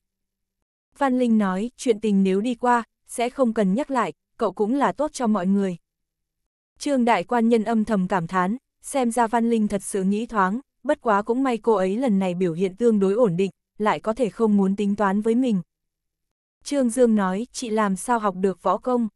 Văn Linh nói, chuyện tình nếu đi qua, sẽ không cần nhắc lại, cậu cũng là tốt cho mọi người. Trương Đại Quan Nhân âm thầm cảm thán, xem ra Văn Linh thật sự nghĩ thoáng, bất quá cũng may cô ấy lần này biểu hiện tương đối ổn định, lại có thể không muốn tính toán với mình. Trương Dương nói, chị làm sao học được võ công?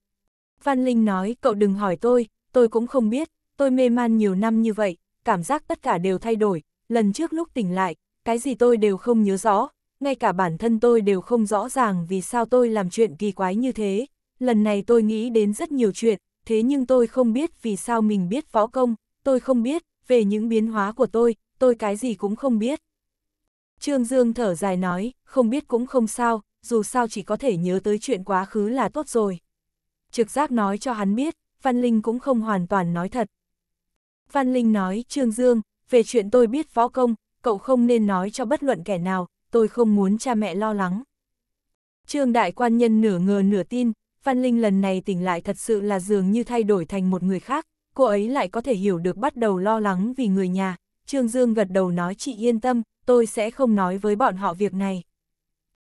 Văn Linh nói, cậu đừng hỏi tôi, tôi cũng không biết, tôi mê man nhiều năm như vậy, cảm giác tất cả đều thay đổi, lần trước lúc tỉnh lại, cái gì tôi đều không nhớ rõ, ngay cả bản thân tôi đều không rõ ràng vì sao tôi làm chuyện kỳ quái như thế. Lần này tôi nghĩ đến rất nhiều chuyện, thế nhưng tôi không biết vì sao mình biết võ công, tôi không biết, về những biến hóa của tôi, tôi cái gì cũng không biết. Trương Dương thở dài nói, không biết cũng không sao, dù sao chỉ có thể nhớ tới chuyện quá khứ là tốt rồi. Trực giác nói cho hắn biết, Văn Linh cũng không hoàn toàn nói thật. Văn Linh nói, Trương Dương, về chuyện tôi biết võ công, cậu không nên nói cho bất luận kẻ nào, tôi không muốn cha mẹ lo lắng. Trương đại quan nhân nửa ngờ nửa tin, Văn Linh lần này tỉnh lại thật sự là dường như thay đổi thành một người khác, cô ấy lại có thể hiểu được bắt đầu lo lắng vì người nhà. Trương Dương gật đầu nói chị yên tâm, tôi sẽ không nói với bọn họ việc này.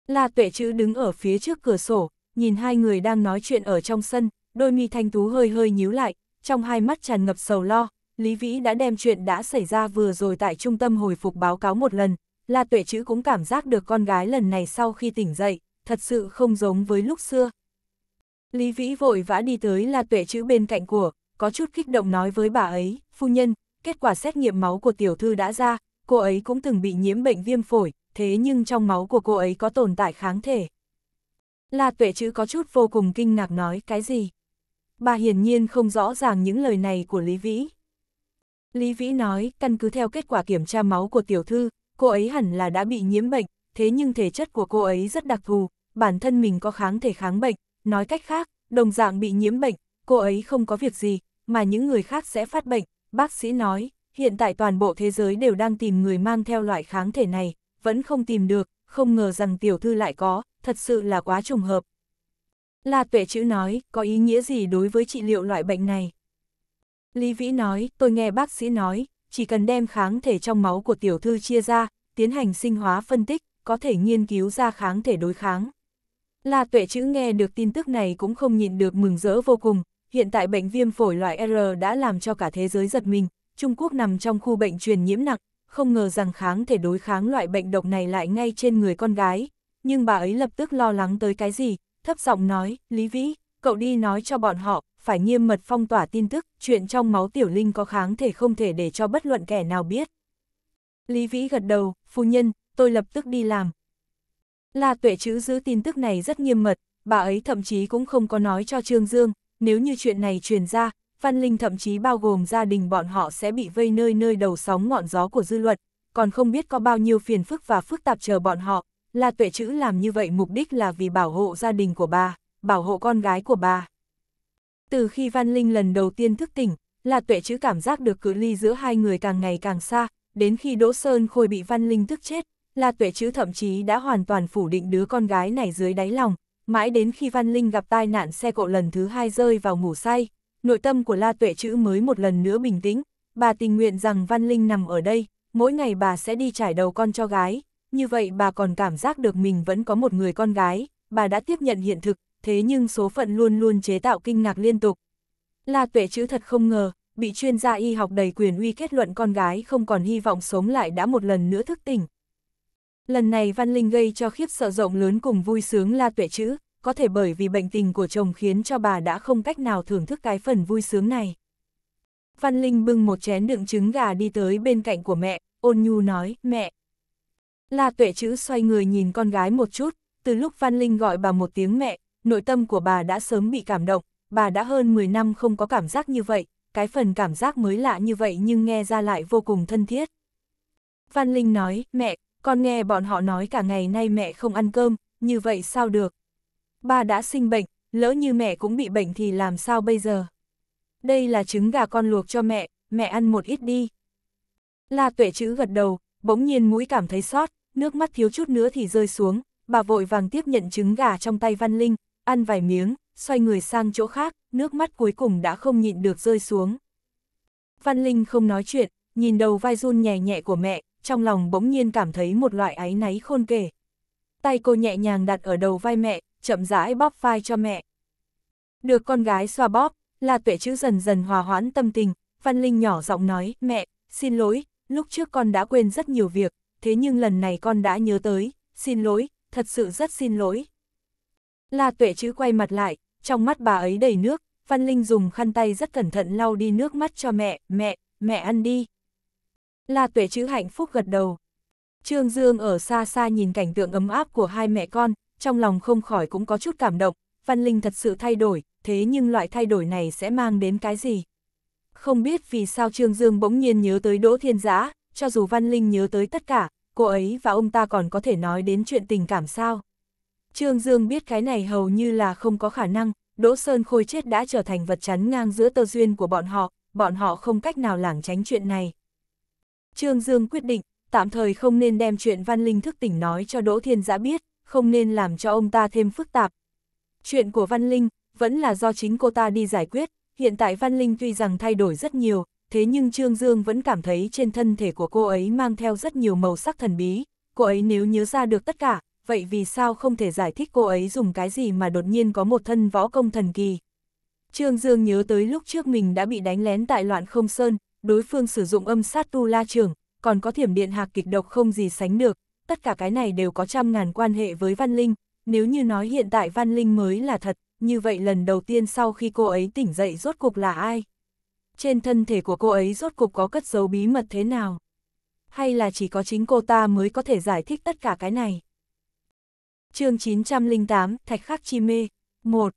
La tuệ chữ đứng ở phía trước cửa sổ, nhìn hai người đang nói chuyện ở trong sân, đôi mi thanh tú hơi hơi nhíu lại, trong hai mắt tràn ngập sầu lo, Lý Vĩ đã đem chuyện đã xảy ra vừa rồi tại trung tâm hồi phục báo cáo một lần, La Tuệ Chữ cũng cảm giác được con gái lần này sau khi tỉnh dậy, thật sự không giống với lúc xưa. Lý Vĩ vội vã đi tới La Tuệ Chữ bên cạnh của, có chút kích động nói với bà ấy, phu nhân, kết quả xét nghiệm máu của tiểu thư đã ra, cô ấy cũng từng bị nhiễm bệnh viêm phổi, thế nhưng trong máu của cô ấy có tồn tại kháng thể. La Tuệ Chữ có chút vô cùng kinh ngạc nói cái gì. Bà hiển nhiên không rõ ràng những lời này của Lý Vĩ. Lý Vĩ nói, căn cứ theo kết quả kiểm tra máu của tiểu thư, cô ấy hẳn là đã bị nhiễm bệnh, thế nhưng thể chất của cô ấy rất đặc thù, bản thân mình có kháng thể kháng bệnh, nói cách khác, đồng dạng bị nhiễm bệnh, cô ấy không có việc gì, mà những người khác sẽ phát bệnh. Bác sĩ nói, hiện tại toàn bộ thế giới đều đang tìm người mang theo loại kháng thể này, vẫn không tìm được, không ngờ rằng tiểu thư lại có, thật sự là quá trùng hợp. La tuệ chữ nói, có ý nghĩa gì đối với trị liệu loại bệnh này? Lý Vĩ nói, tôi nghe bác sĩ nói, chỉ cần đem kháng thể trong máu của tiểu thư chia ra, tiến hành sinh hóa phân tích, có thể nghiên cứu ra kháng thể đối kháng. La tuệ chữ nghe được tin tức này cũng không nhịn được mừng rỡ vô cùng, hiện tại bệnh viêm phổi loại R đã làm cho cả thế giới giật mình, Trung Quốc nằm trong khu bệnh truyền nhiễm nặng, không ngờ rằng kháng thể đối kháng loại bệnh độc này lại ngay trên người con gái, nhưng bà ấy lập tức lo lắng tới cái gì, thấp giọng nói, Lý Vĩ, cậu đi nói cho bọn họ, phải nghiêm mật phong tỏa tin tức, chuyện trong máu tiểu linh có kháng thể không thể để cho bất luận kẻ nào biết. Lý Vĩ gật đầu, phu nhân, tôi lập tức đi làm. La tuệ chữ giữ tin tức này rất nghiêm mật, bà ấy thậm chí cũng không có nói cho Trương Dương, nếu như chuyện này truyền ra, Văn Linh thậm chí bao gồm gia đình bọn họ sẽ bị vây nơi nơi đầu sóng ngọn gió của dư luận, còn không biết có bao nhiêu phiền phức và phức tạp chờ bọn họ. La Tuệ Chữ làm như vậy mục đích là vì bảo hộ gia đình của bà, bảo hộ con gái của bà. Từ khi Văn Linh lần đầu tiên thức tỉnh, là tuệ chữ cảm giác được cự ly giữa hai người càng ngày càng xa, đến khi Đỗ Sơn Khôi bị Văn Linh thức chết, là tuệ chữ thậm chí đã hoàn toàn phủ định đứa con gái này dưới đáy lòng, mãi đến khi Văn Linh gặp tai nạn xe cộ lần thứ hai rơi vào ngủ say, nội tâm của La Tuệ Chữ mới một lần nữa bình tĩnh, bà tình nguyện rằng Văn Linh nằm ở đây, mỗi ngày bà sẽ đi trải đầu con cho gái, như vậy bà còn cảm giác được mình vẫn có một người con gái, bà đã tiếp nhận hiện thực, thế nhưng số phận luôn luôn chế tạo kinh ngạc liên tục. La tuệ chữ thật không ngờ, bị chuyên gia y học đầy quyền uy kết luận con gái không còn hy vọng sống lại đã một lần nữa thức tỉnh. Lần này Văn Linh gây cho khiếp sợ rộng lớn cùng vui sướng La Tuệ Chữ, có thể bởi vì bệnh tình của chồng khiến cho bà đã không cách nào thưởng thức cái phần vui sướng này. Văn Linh bưng một chén đựng trứng gà đi tới bên cạnh của mẹ, ôn nhu nói, mẹ. La Tuệ Chữ xoay người nhìn con gái một chút, từ lúc Văn Linh gọi bà một tiếng mẹ, nội tâm của bà đã sớm bị cảm động, bà đã hơn 10 năm không có cảm giác như vậy, cái phần cảm giác mới lạ như vậy nhưng nghe ra lại vô cùng thân thiết. Văn Linh nói, mẹ, con nghe bọn họ nói cả ngày nay mẹ không ăn cơm, như vậy sao được? Ba đã sinh bệnh, lỡ như mẹ cũng bị bệnh thì làm sao bây giờ? Đây là trứng gà con luộc cho mẹ, mẹ ăn một ít đi. La tuệ chữ gật đầu, bỗng nhiên mũi cảm thấy sót, nước mắt thiếu chút nữa thì rơi xuống, bà vội vàng tiếp nhận trứng gà trong tay Văn Linh, ăn vài miếng, xoay người sang chỗ khác, nước mắt cuối cùng đã không nhịn được rơi xuống. Văn Linh không nói chuyện, nhìn đầu vai run nhẹ nhẹ của mẹ, trong lòng bỗng nhiên cảm thấy một loại áy náy khôn kể. Tay cô nhẹ nhàng đặt ở đầu vai mẹ, chậm rãi bóp vai cho mẹ. Được con gái xoa bóp, là tuệ chữ dần dần hòa hoãn tâm tình, Văn Linh nhỏ giọng nói, mẹ, xin lỗi, lúc trước con đã quên rất nhiều việc, thế nhưng lần này con đã nhớ tới, xin lỗi, thật sự rất xin lỗi, La tuệ chữ quay mặt lại, trong mắt bà ấy đầy nước, Văn Linh dùng khăn tay rất cẩn thận lau đi nước mắt cho mẹ, mẹ, mẹ ăn đi. La tuệ chữ hạnh phúc gật đầu. Trương Dương ở xa xa nhìn cảnh tượng ấm áp của hai mẹ con, trong lòng không khỏi cũng có chút cảm động, Văn Linh thật sự thay đổi, thế nhưng loại thay đổi này sẽ mang đến cái gì? Không biết vì sao Trương Dương bỗng nhiên nhớ tới Đỗ Thiên Giã, cho dù Văn Linh nhớ tới tất cả, cô ấy và ông ta còn có thể nói đến chuyện tình cảm sao? Trương Dương biết cái này hầu như là không có khả năng, Đỗ Sơn Khôi chết đã trở thành vật chắn ngang giữa tơ duyên của bọn họ, bọn họ không cách nào lảng tránh chuyện này. Trương Dương quyết định, tạm thời không nên đem chuyện Văn Linh thức tỉnh nói cho Đỗ Thiên Giã biết, không nên làm cho ông ta thêm phức tạp. Chuyện của Văn Linh, vẫn là do chính cô ta đi giải quyết, hiện tại Văn Linh tuy rằng thay đổi rất nhiều, thế nhưng Trương Dương vẫn cảm thấy trên thân thể của cô ấy mang theo rất nhiều màu sắc thần bí, cô ấy nếu nhớ ra được tất cả, vậy vì sao không thể giải thích cô ấy dùng cái gì mà đột nhiên có một thân võ công thần kỳ. Trương Dương nhớ tới lúc trước mình đã bị đánh lén tại loạn không sơn, đối phương sử dụng âm sát tu la trường, còn có thiểm điện hạc kịch độc không gì sánh được, tất cả cái này đều có trăm ngàn quan hệ với Văn Linh, nếu như nói hiện tại Văn Linh mới là thật, như vậy lần đầu tiên sau khi cô ấy tỉnh dậy rốt cục là ai? Trên thân thể của cô ấy rốt cục có cất dấu bí mật thế nào? Hay là chỉ có chính cô ta mới có thể giải thích tất cả cái này? chương 908, Thạch Khắc Chi Mê. 1.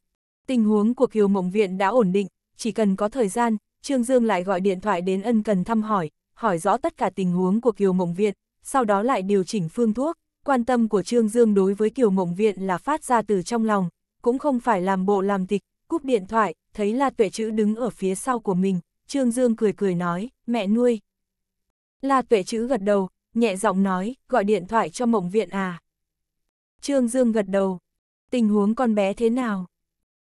Tình huống của Kiều Mộng Viện đã ổn định, chỉ cần có thời gian, Trương Dương lại gọi điện thoại đến ân cần thăm hỏi, hỏi rõ tất cả tình huống của Kiều Mộng Viện, sau đó lại điều chỉnh phương thuốc. Quan tâm của Trương Dương đối với Kiều Mộng Viện là phát ra từ trong lòng, cũng không phải làm bộ làm tịch, cúp điện thoại, thấy La Tuệ Chữ đứng ở phía sau của mình, Trương Dương cười cười nói, mẹ nuôi. La Tuệ Chữ gật đầu, nhẹ giọng nói, gọi điện thoại cho Mộng Viện à. Trương Dương gật đầu. Tình huống con bé thế nào?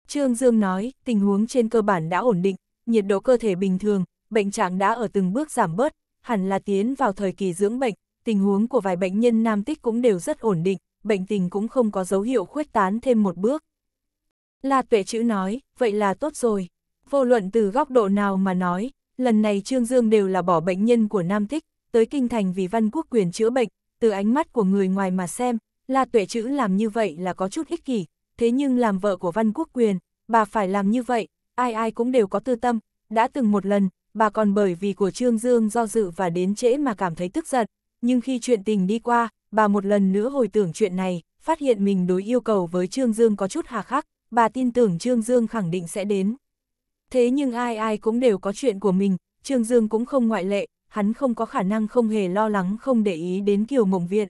Trương Dương nói, tình huống trên cơ bản đã ổn định, nhiệt độ cơ thể bình thường, bệnh trạng đã ở từng bước giảm bớt, hẳn là tiến vào thời kỳ dưỡng bệnh, tình huống của vài bệnh nhân nam tích cũng đều rất ổn định, bệnh tình cũng không có dấu hiệu khuếch tán thêm một bước. La Tuệ Chữ nói, vậy là tốt rồi. Vô luận từ góc độ nào mà nói, lần này Trương Dương đều là bỏ bệnh nhân của Nam Tích, tới Kinh Thành vì văn quốc quyền chữa bệnh, từ ánh mắt của người ngoài mà xem, La Tuệ Chữ làm như vậy là có chút ích kỷ, thế nhưng làm vợ của Văn Quốc Quyền, bà phải làm như vậy, ai ai cũng đều có tư tâm, đã từng một lần, bà còn bởi vì của Trương Dương do dự và đến trễ mà cảm thấy tức giận, nhưng khi chuyện tình đi qua, bà một lần nữa hồi tưởng chuyện này, phát hiện mình đối yêu cầu với Trương Dương có chút hà khắc, bà tin tưởng Trương Dương khẳng định sẽ đến. Thế nhưng ai ai cũng đều có chuyện của mình, Trương Dương cũng không ngoại lệ, hắn không có khả năng không hề lo lắng không để ý đến Kiều Mộng Viện,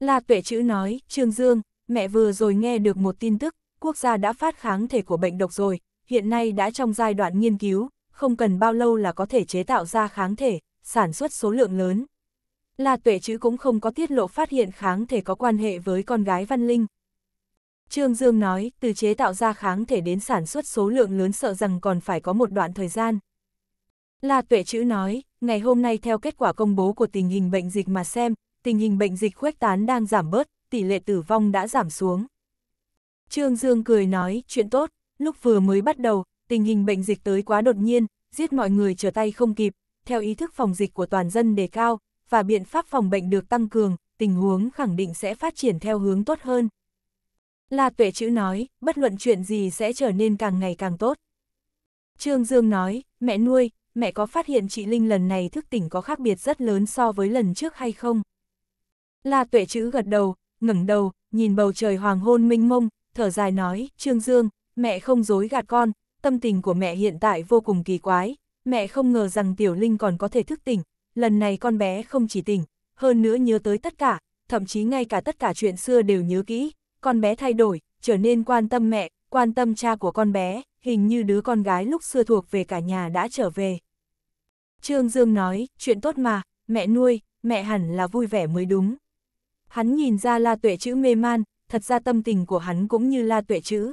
La Tuệ Chữ nói, Trương Dương, mẹ vừa rồi nghe được một tin tức, quốc gia đã phát kháng thể của bệnh độc rồi, hiện nay đã trong giai đoạn nghiên cứu, không cần bao lâu là có thể chế tạo ra kháng thể, sản xuất số lượng lớn. La Tuệ Chữ cũng không có tiết lộ phát hiện kháng thể có quan hệ với con gái Văn Linh. Trương Dương nói, từ chế tạo ra kháng thể đến sản xuất số lượng lớn sợ rằng còn phải có một đoạn thời gian. La Tuệ Chữ nói, ngày hôm nay theo kết quả công bố của tình hình bệnh dịch mà xem, tình hình bệnh dịch khuếch tán đang giảm bớt, tỷ lệ tử vong đã giảm xuống. Trương Dương cười nói, chuyện tốt, lúc vừa mới bắt đầu, tình hình bệnh dịch tới quá đột nhiên, giết mọi người trở tay không kịp, theo ý thức phòng dịch của toàn dân đề cao, và biện pháp phòng bệnh được tăng cường, tình huống khẳng định sẽ phát triển theo hướng tốt hơn. La Tuệ Chữ nói, bất luận chuyện gì sẽ trở nên càng ngày càng tốt. Trương Dương nói, mẹ nuôi, mẹ có phát hiện chị Linh lần này thức tỉnh có khác biệt rất lớn so với lần trước hay không? La Tuệ chữ gật đầu, ngẩng đầu, nhìn bầu trời hoàng hôn minh mông, thở dài nói, Trương Dương, mẹ không dối gạt con, tâm tình của mẹ hiện tại vô cùng kỳ quái, mẹ không ngờ rằng Tiểu Linh còn có thể thức tỉnh, lần này con bé không chỉ tỉnh, hơn nữa nhớ tới tất cả, thậm chí ngay cả tất cả chuyện xưa đều nhớ kỹ, con bé thay đổi, trở nên quan tâm mẹ, quan tâm cha của con bé, hình như đứa con gái lúc xưa thuộc về cả nhà đã trở về. Trương Dương nói, chuyện tốt mà, mẹ nuôi, mẹ hẳn là vui vẻ mới đúng. Hắn nhìn ra La Tuệ Chữ mê man, thật ra tâm tình của hắn cũng như La Tuệ Chữ.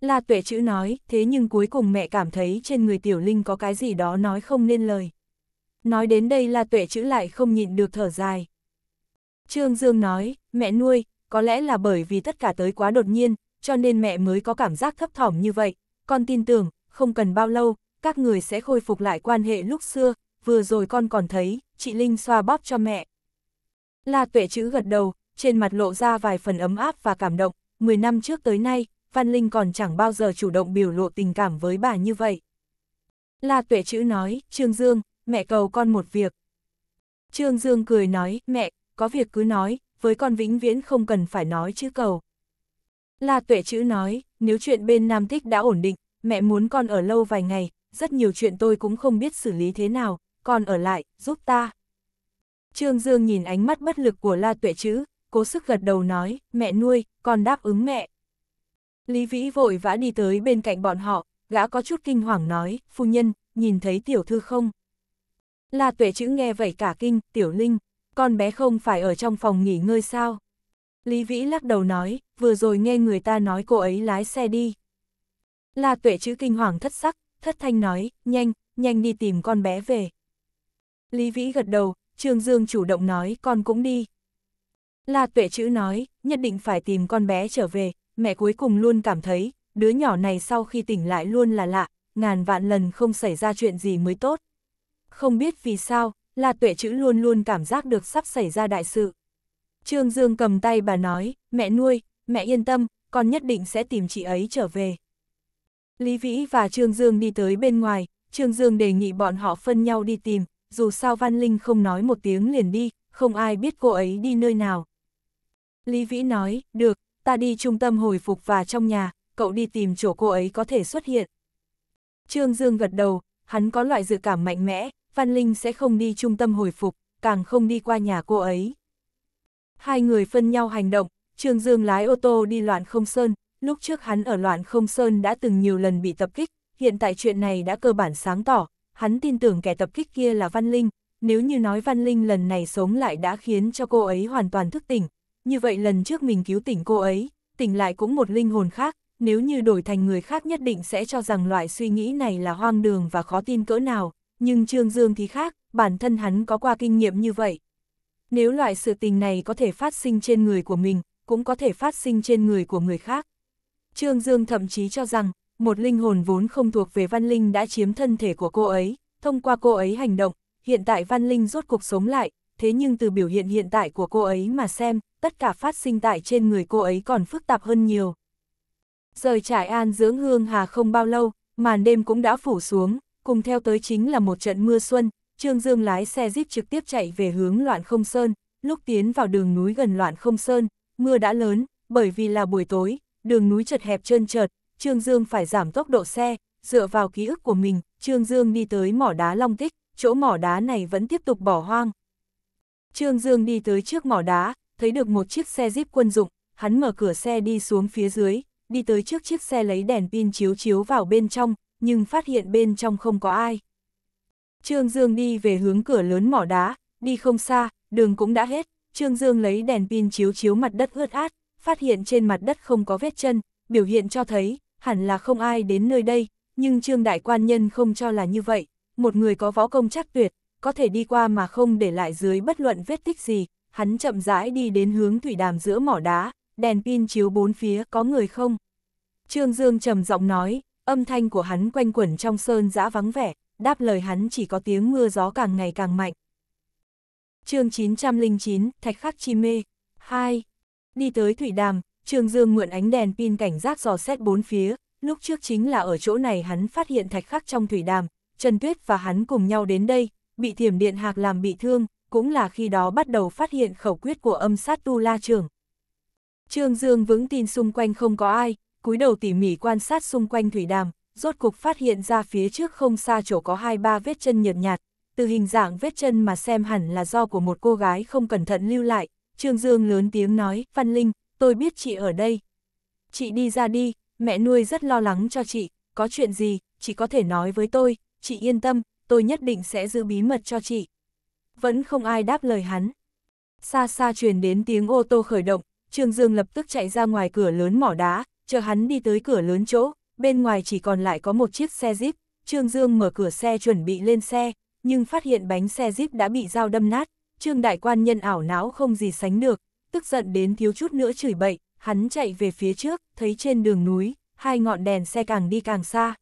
La Tuệ Chữ nói, thế nhưng cuối cùng mẹ cảm thấy trên người Tiểu Linh có cái gì đó nói không nên lời. Nói đến đây La Tuệ Chữ lại không nhịn được thở dài. Trương Dương nói, mẹ nuôi, có lẽ là bởi vì tất cả tới quá đột nhiên, cho nên mẹ mới có cảm giác thấp thỏm như vậy. Con tin tưởng, không cần bao lâu, các người sẽ khôi phục lại quan hệ lúc xưa, vừa rồi con còn thấy, chị Linh xoa bóp cho mẹ, La tuệ chữ gật đầu, trên mặt lộ ra vài phần ấm áp và cảm động, 10 năm trước tới nay, Văn Linh còn chẳng bao giờ chủ động biểu lộ tình cảm với bà như vậy. La tuệ chữ nói, Trương Dương, mẹ cầu con một việc. Trương Dương cười nói, mẹ, có việc cứ nói, với con vĩnh viễn không cần phải nói chứ cầu. La tuệ chữ nói, nếu chuyện bên Nam Thích đã ổn định, mẹ muốn con ở lâu vài ngày, rất nhiều chuyện tôi cũng không biết xử lý thế nào, con ở lại, giúp ta. Trương Dương nhìn ánh mắt bất lực của La Tuệ Chữ, cố sức gật đầu nói, mẹ nuôi, con đáp ứng mẹ. Lý Vĩ vội vã đi tới bên cạnh bọn họ, gã có chút kinh hoàng nói, phu nhân, nhìn thấy tiểu thư không? La Tuệ Chữ nghe vậy cả kinh, tiểu linh, con bé không phải ở trong phòng nghỉ ngơi sao? Lý Vĩ lắc đầu nói, vừa rồi nghe người ta nói cô ấy lái xe đi. La Tuệ Chữ kinh hoàng thất sắc, thất thanh nói, nhanh, nhanh đi tìm con bé về. Lý Vĩ gật đầu, Trương Dương chủ động nói con cũng đi. La tuệ chữ nói, nhất định phải tìm con bé trở về, mẹ cuối cùng luôn cảm thấy, đứa nhỏ này sau khi tỉnh lại luôn là lạ, ngàn vạn lần không xảy ra chuyện gì mới tốt. Không biết vì sao, La tuệ chữ luôn luôn cảm giác được sắp xảy ra đại sự. Trương Dương cầm tay bà nói, mẹ nuôi, mẹ yên tâm, con nhất định sẽ tìm chị ấy trở về. Lý Vĩ và Trương Dương đi tới bên ngoài, Trương Dương đề nghị bọn họ phân nhau đi tìm, dù sao Văn Linh không nói một tiếng liền đi, không ai biết cô ấy đi nơi nào. Lý Vĩ nói, được, ta đi trung tâm hồi phục và trong nhà, cậu đi tìm chỗ cô ấy có thể xuất hiện. Trương Dương gật đầu, hắn có loại dự cảm mạnh mẽ, Văn Linh sẽ không đi trung tâm hồi phục, càng không đi qua nhà cô ấy. Hai người phân nhau hành động, Trương Dương lái ô tô đi loạn không sơn, lúc trước hắn ở loạn không sơn đã từng nhiều lần bị tập kích, hiện tại chuyện này đã cơ bản sáng tỏ, hắn tin tưởng kẻ tập kích kia là Văn Linh, nếu như nói Văn Linh lần này sống lại đã khiến cho cô ấy hoàn toàn thức tỉnh, như vậy lần trước mình cứu tỉnh cô ấy, tỉnh lại cũng một linh hồn khác, nếu như đổi thành người khác nhất định sẽ cho rằng loại suy nghĩ này là hoang đường và khó tin cỡ nào, nhưng Trương Dương thì khác, bản thân hắn có qua kinh nghiệm như vậy. Nếu loại sự tình này có thể phát sinh trên người của mình, cũng có thể phát sinh trên người của người khác. Trương Dương thậm chí cho rằng, một linh hồn vốn không thuộc về Văn Linh đã chiếm thân thể của cô ấy, thông qua cô ấy hành động, hiện tại Văn Linh rốt cuộc sống lại, thế nhưng từ biểu hiện hiện tại của cô ấy mà xem, tất cả phát sinh tại trên người cô ấy còn phức tạp hơn nhiều. Rời trải an dưỡng hương hà không bao lâu, màn đêm cũng đã phủ xuống, cùng theo tới chính là một trận mưa xuân, Trương Dương lái xe jeep trực tiếp chạy về hướng Loạn Không Sơn, lúc tiến vào đường núi gần Loạn Không Sơn, mưa đã lớn, bởi vì là buổi tối, đường núi chật hẹp trơn trượt, Trương Dương phải giảm tốc độ xe, dựa vào ký ức của mình, Trương Dương đi tới mỏ đá long tích, chỗ mỏ đá này vẫn tiếp tục bỏ hoang. Trương Dương đi tới trước mỏ đá, thấy được một chiếc xe jeep quân dụng, hắn mở cửa xe đi xuống phía dưới, đi tới trước chiếc xe lấy đèn pin chiếu chiếu vào bên trong, nhưng phát hiện bên trong không có ai. Trương Dương đi về hướng cửa lớn mỏ đá, đi không xa, đường cũng đã hết, Trương Dương lấy đèn pin chiếu chiếu mặt đất ướt át, phát hiện trên mặt đất không có vết chân, biểu hiện cho thấy hẳn là không ai đến nơi đây, nhưng Trương Đại Quan Nhân không cho là như vậy, một người có võ công chắc tuyệt, có thể đi qua mà không để lại dưới bất luận vết tích gì, hắn chậm rãi đi đến hướng thủy đàm giữa mỏ đá, đèn pin chiếu bốn phía có người không. Trương Dương trầm giọng nói, âm thanh của hắn quanh quẩn trong sơn dã vắng vẻ, đáp lời hắn chỉ có tiếng mưa gió càng ngày càng mạnh. chương 909, Thạch Khắc Chi Mê 2. Đi tới Thủy Đàm, Trường Dương mượn ánh đèn pin cảnh giác dò xét bốn phía, lúc trước chính là ở chỗ này hắn phát hiện thạch khắc trong thủy đàm, Trần Tuyết và hắn cùng nhau đến đây, bị thiểm điện hạc làm bị thương, cũng là khi đó bắt đầu phát hiện khẩu quyết của âm sát tu la trường. Trương Dương vững tin xung quanh không có ai, cúi đầu tỉ mỉ quan sát xung quanh thủy đàm, rốt cục phát hiện ra phía trước không xa chỗ có hai ba vết chân nhợt nhạt, từ hình dạng vết chân mà xem hẳn là do của một cô gái không cẩn thận lưu lại, Trương Dương lớn tiếng nói, Văn Linh, tôi biết chị ở đây. Chị đi ra đi, mẹ nuôi rất lo lắng cho chị, có chuyện gì, chị có thể nói với tôi, chị yên tâm, tôi nhất định sẽ giữ bí mật cho chị. Vẫn không ai đáp lời hắn. Xa xa truyền đến tiếng ô tô khởi động, Trương Dương lập tức chạy ra ngoài cửa lớn mỏ đá, chờ hắn đi tới cửa lớn chỗ, bên ngoài chỉ còn lại có một chiếc xe Jeep, Trương Dương mở cửa xe chuẩn bị lên xe, nhưng phát hiện bánh xe Jeep đã bị dao đâm nát, Trương Đại Quan nhân ảo não không gì sánh được, tức giận đến thiếu chút nữa chửi bậy, hắn chạy về phía trước, thấy trên đường núi, hai ngọn đèn xe càng đi càng xa.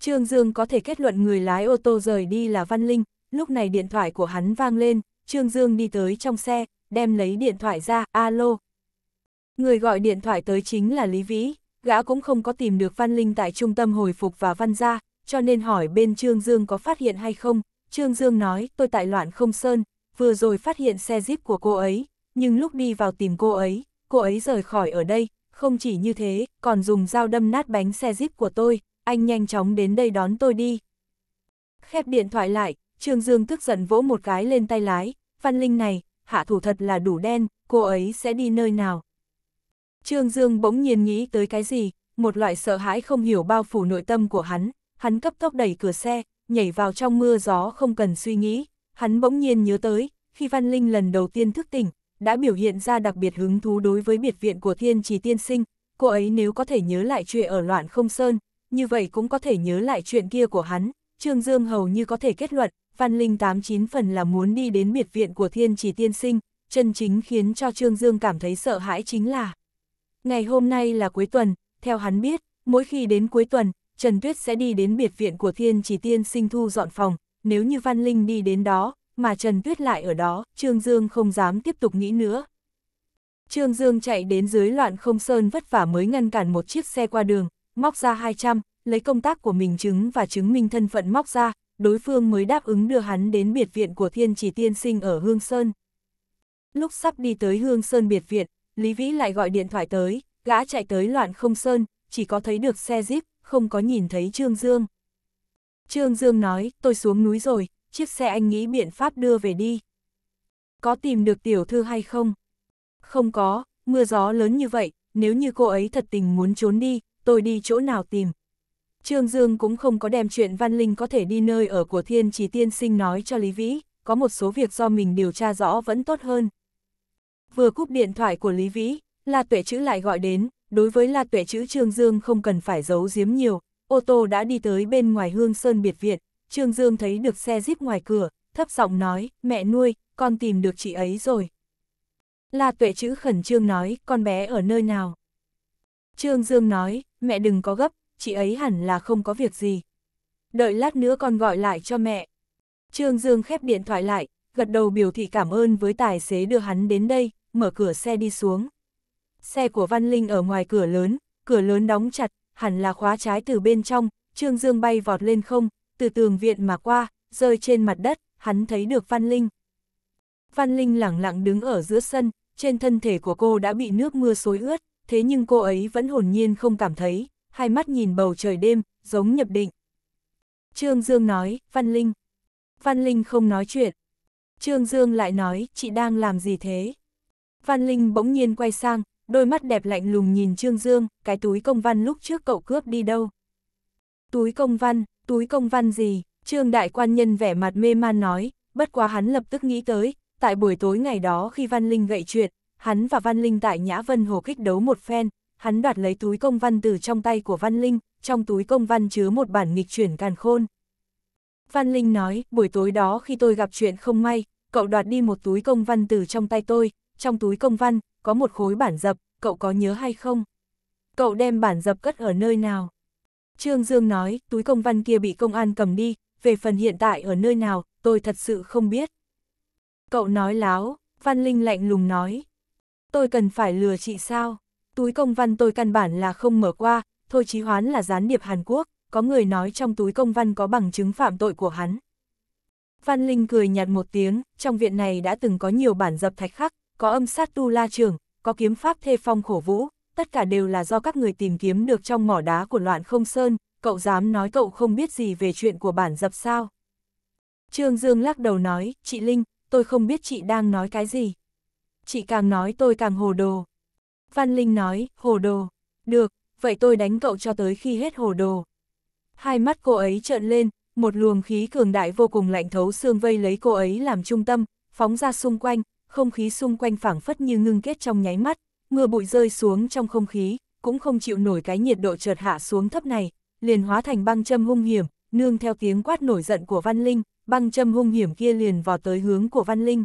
Trương Dương có thể kết luận người lái ô tô rời đi là Văn Linh, lúc này điện thoại của hắn vang lên, Trương Dương đi tới trong xe, đem lấy điện thoại ra, alo. Người gọi điện thoại tới chính là Lý Vĩ, gã cũng không có tìm được Văn Linh tại trung tâm hồi phục và Văn gia, cho nên hỏi bên Trương Dương có phát hiện hay không. Trương Dương nói, tôi tại loạn không sơn, vừa rồi phát hiện xe jeep của cô ấy, nhưng lúc đi vào tìm cô ấy, cô ấy rời khỏi ở đây, không chỉ như thế, còn dùng dao đâm nát bánh xe jeep của tôi, anh nhanh chóng đến đây đón tôi đi. Khép điện thoại lại, Trương Dương tức giận vỗ một cái lên tay lái, Văn Linh này, hạ thủ thật là đủ đen, cô ấy sẽ đi nơi nào. Trương Dương bỗng nhiên nghĩ tới cái gì, một loại sợ hãi không hiểu bao phủ nội tâm của hắn, hắn cấp tốc đẩy cửa xe, nhảy vào trong mưa gió không cần suy nghĩ, hắn bỗng nhiên nhớ tới, khi Văn Linh lần đầu tiên thức tỉnh, đã biểu hiện ra đặc biệt hứng thú đối với biệt viện của thiên trì tiên sinh, cô ấy nếu có thể nhớ lại chuyện ở loạn không sơn, như vậy cũng có thể nhớ lại chuyện kia của hắn, Trương Dương hầu như có thể kết luận, Văn Linh 89 phần là muốn đi đến biệt viện của thiên trì tiên sinh, chân chính khiến cho Trương Dương cảm thấy sợ hãi chính là. Ngày hôm nay là cuối tuần, theo hắn biết, mỗi khi đến cuối tuần, Trần Tuyết sẽ đi đến biệt viện của thiên trì tiên sinh thu dọn phòng, nếu như Văn Linh đi đến đó, mà Trần Tuyết lại ở đó, Trương Dương không dám tiếp tục nghĩ nữa. Trương Dương chạy đến dưới loạn không sơn vất vả mới ngăn cản một chiếc xe qua đường, móc ra 200, lấy công tác của mình chứng và chứng minh thân phận móc ra, đối phương mới đáp ứng đưa hắn đến biệt viện của thiên chỉ tiên sinh ở Hương Sơn. Lúc sắp đi tới Hương Sơn biệt viện, Lý Vĩ lại gọi điện thoại tới, gã chạy tới loạn không sơn, chỉ có thấy được xe jeep, không có nhìn thấy Trương Dương. Trương Dương nói, tôi xuống núi rồi, chiếc xe anh nghĩ biện pháp đưa về đi. Có tìm được tiểu thư hay không? Không có, mưa gió lớn như vậy, nếu như cô ấy thật tình muốn trốn đi, tôi đi chỗ nào tìm. Trương Dương cũng không có đem chuyện Văn Linh có thể đi nơi ở của Thiên trì Tiên Sinh nói cho Lý Vĩ, có một số việc do mình điều tra rõ vẫn tốt hơn. Vừa cúp điện thoại của Lý Vĩ, La Tuệ Chữ lại gọi đến, đối với La Tuệ Chữ Trương Dương không cần phải giấu giếm nhiều, ô tô đã đi tới bên ngoài hương sơn biệt viện, Trương Dương thấy được xe jeep ngoài cửa, thấp giọng nói, mẹ nuôi, con tìm được chị ấy rồi. La tuệ chữ khẩn trương nói, con bé ở nơi nào? Trương Dương nói, mẹ đừng có gấp, chị ấy hẳn là không có việc gì. Đợi lát nữa con gọi lại cho mẹ. Trương Dương khép điện thoại lại, gật đầu biểu thị cảm ơn với tài xế đưa hắn đến đây, mở cửa xe đi xuống. Xe của Văn Linh ở ngoài cửa lớn, cửa lớn đóng chặt, hẳn là khóa trái từ bên trong, Trương Dương bay vọt lên không, từ tường viện mà qua, rơi trên mặt đất, hắn thấy được Văn Linh. Văn Linh lẳng lặng đứng ở giữa sân, trên thân thể của cô đã bị nước mưa xối ướt, thế nhưng cô ấy vẫn hồn nhiên không cảm thấy, hai mắt nhìn bầu trời đêm, giống nhập định. Trương Dương nói, Văn Linh. Văn Linh không nói chuyện. Trương Dương lại nói, chị đang làm gì thế? Văn Linh bỗng nhiên quay sang, đôi mắt đẹp lạnh lùng nhìn Trương Dương, cái túi công văn lúc trước cậu cướp đi đâu? Túi công văn, túi công văn gì, trương đại quan nhân vẻ mặt mê man nói, bất quá hắn lập tức nghĩ tới, tại buổi tối ngày đó khi Văn Linh gậy chuyện, hắn và Văn Linh tại Nhã Vân Hồ kích đấu một phen, hắn đoạt lấy túi công văn từ trong tay của Văn Linh, trong túi công văn chứa một bản nghịch chuyển càn khôn. Văn Linh nói, buổi tối đó khi tôi gặp chuyện không may, cậu đoạt đi một túi công văn từ trong tay tôi, trong túi công văn, có một khối bản dập, cậu có nhớ hay không? Cậu đem bản dập cất ở nơi nào? Trương Dương nói, túi công văn kia bị công an cầm đi, về phần hiện tại ở nơi nào, tôi thật sự không biết. Cậu nói láo, Văn Linh lạnh lùng nói. Tôi cần phải lừa chị sao? Túi công văn tôi căn bản là không mở qua, thôi chí hoán là gián điệp Hàn Quốc, có người nói trong túi công văn có bằng chứng phạm tội của hắn. Văn Linh cười nhạt một tiếng, trong viện này đã từng có nhiều bản dập thạch khắc, có âm sát tu la trường, có kiếm pháp thê phong khổ vũ, tất cả đều là do các người tìm kiếm được trong mỏ đá của loạn không sơn, cậu dám nói cậu không biết gì về chuyện của bản dập sao. Trương Dương lắc đầu nói, chị Linh, tôi không biết chị đang nói cái gì. Chị càng nói tôi càng hồ đồ. Văn Linh nói, hồ đồ. Được, vậy tôi đánh cậu cho tới khi hết hồ đồ. Hai mắt cô ấy trợn lên, một luồng khí cường đại vô cùng lạnh thấu xương vây lấy cô ấy làm trung tâm, phóng ra xung quanh, không khí xung quanh phảng phất như ngưng kết trong nháy mắt, mưa bụi rơi xuống trong không khí, cũng không chịu nổi cái nhiệt độ chợt hạ xuống thấp này, liền hóa thành băng châm hung hiểm, nương theo tiếng quát nổi giận của Văn Linh, băng châm hung hiểm kia liền vào tới hướng của Văn Linh.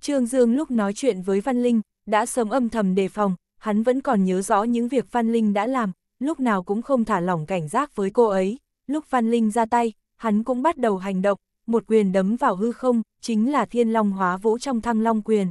Trương Dương lúc nói chuyện với Văn Linh, đã sớm âm thầm đề phòng, hắn vẫn còn nhớ rõ những việc Văn Linh đã làm, lúc nào cũng không thả lỏng cảnh giác với cô ấy. Lúc Văn Linh ra tay, hắn cũng bắt đầu hành động, một quyền đấm vào hư không, chính là thiên long hóa vũ trong thăng long quyền.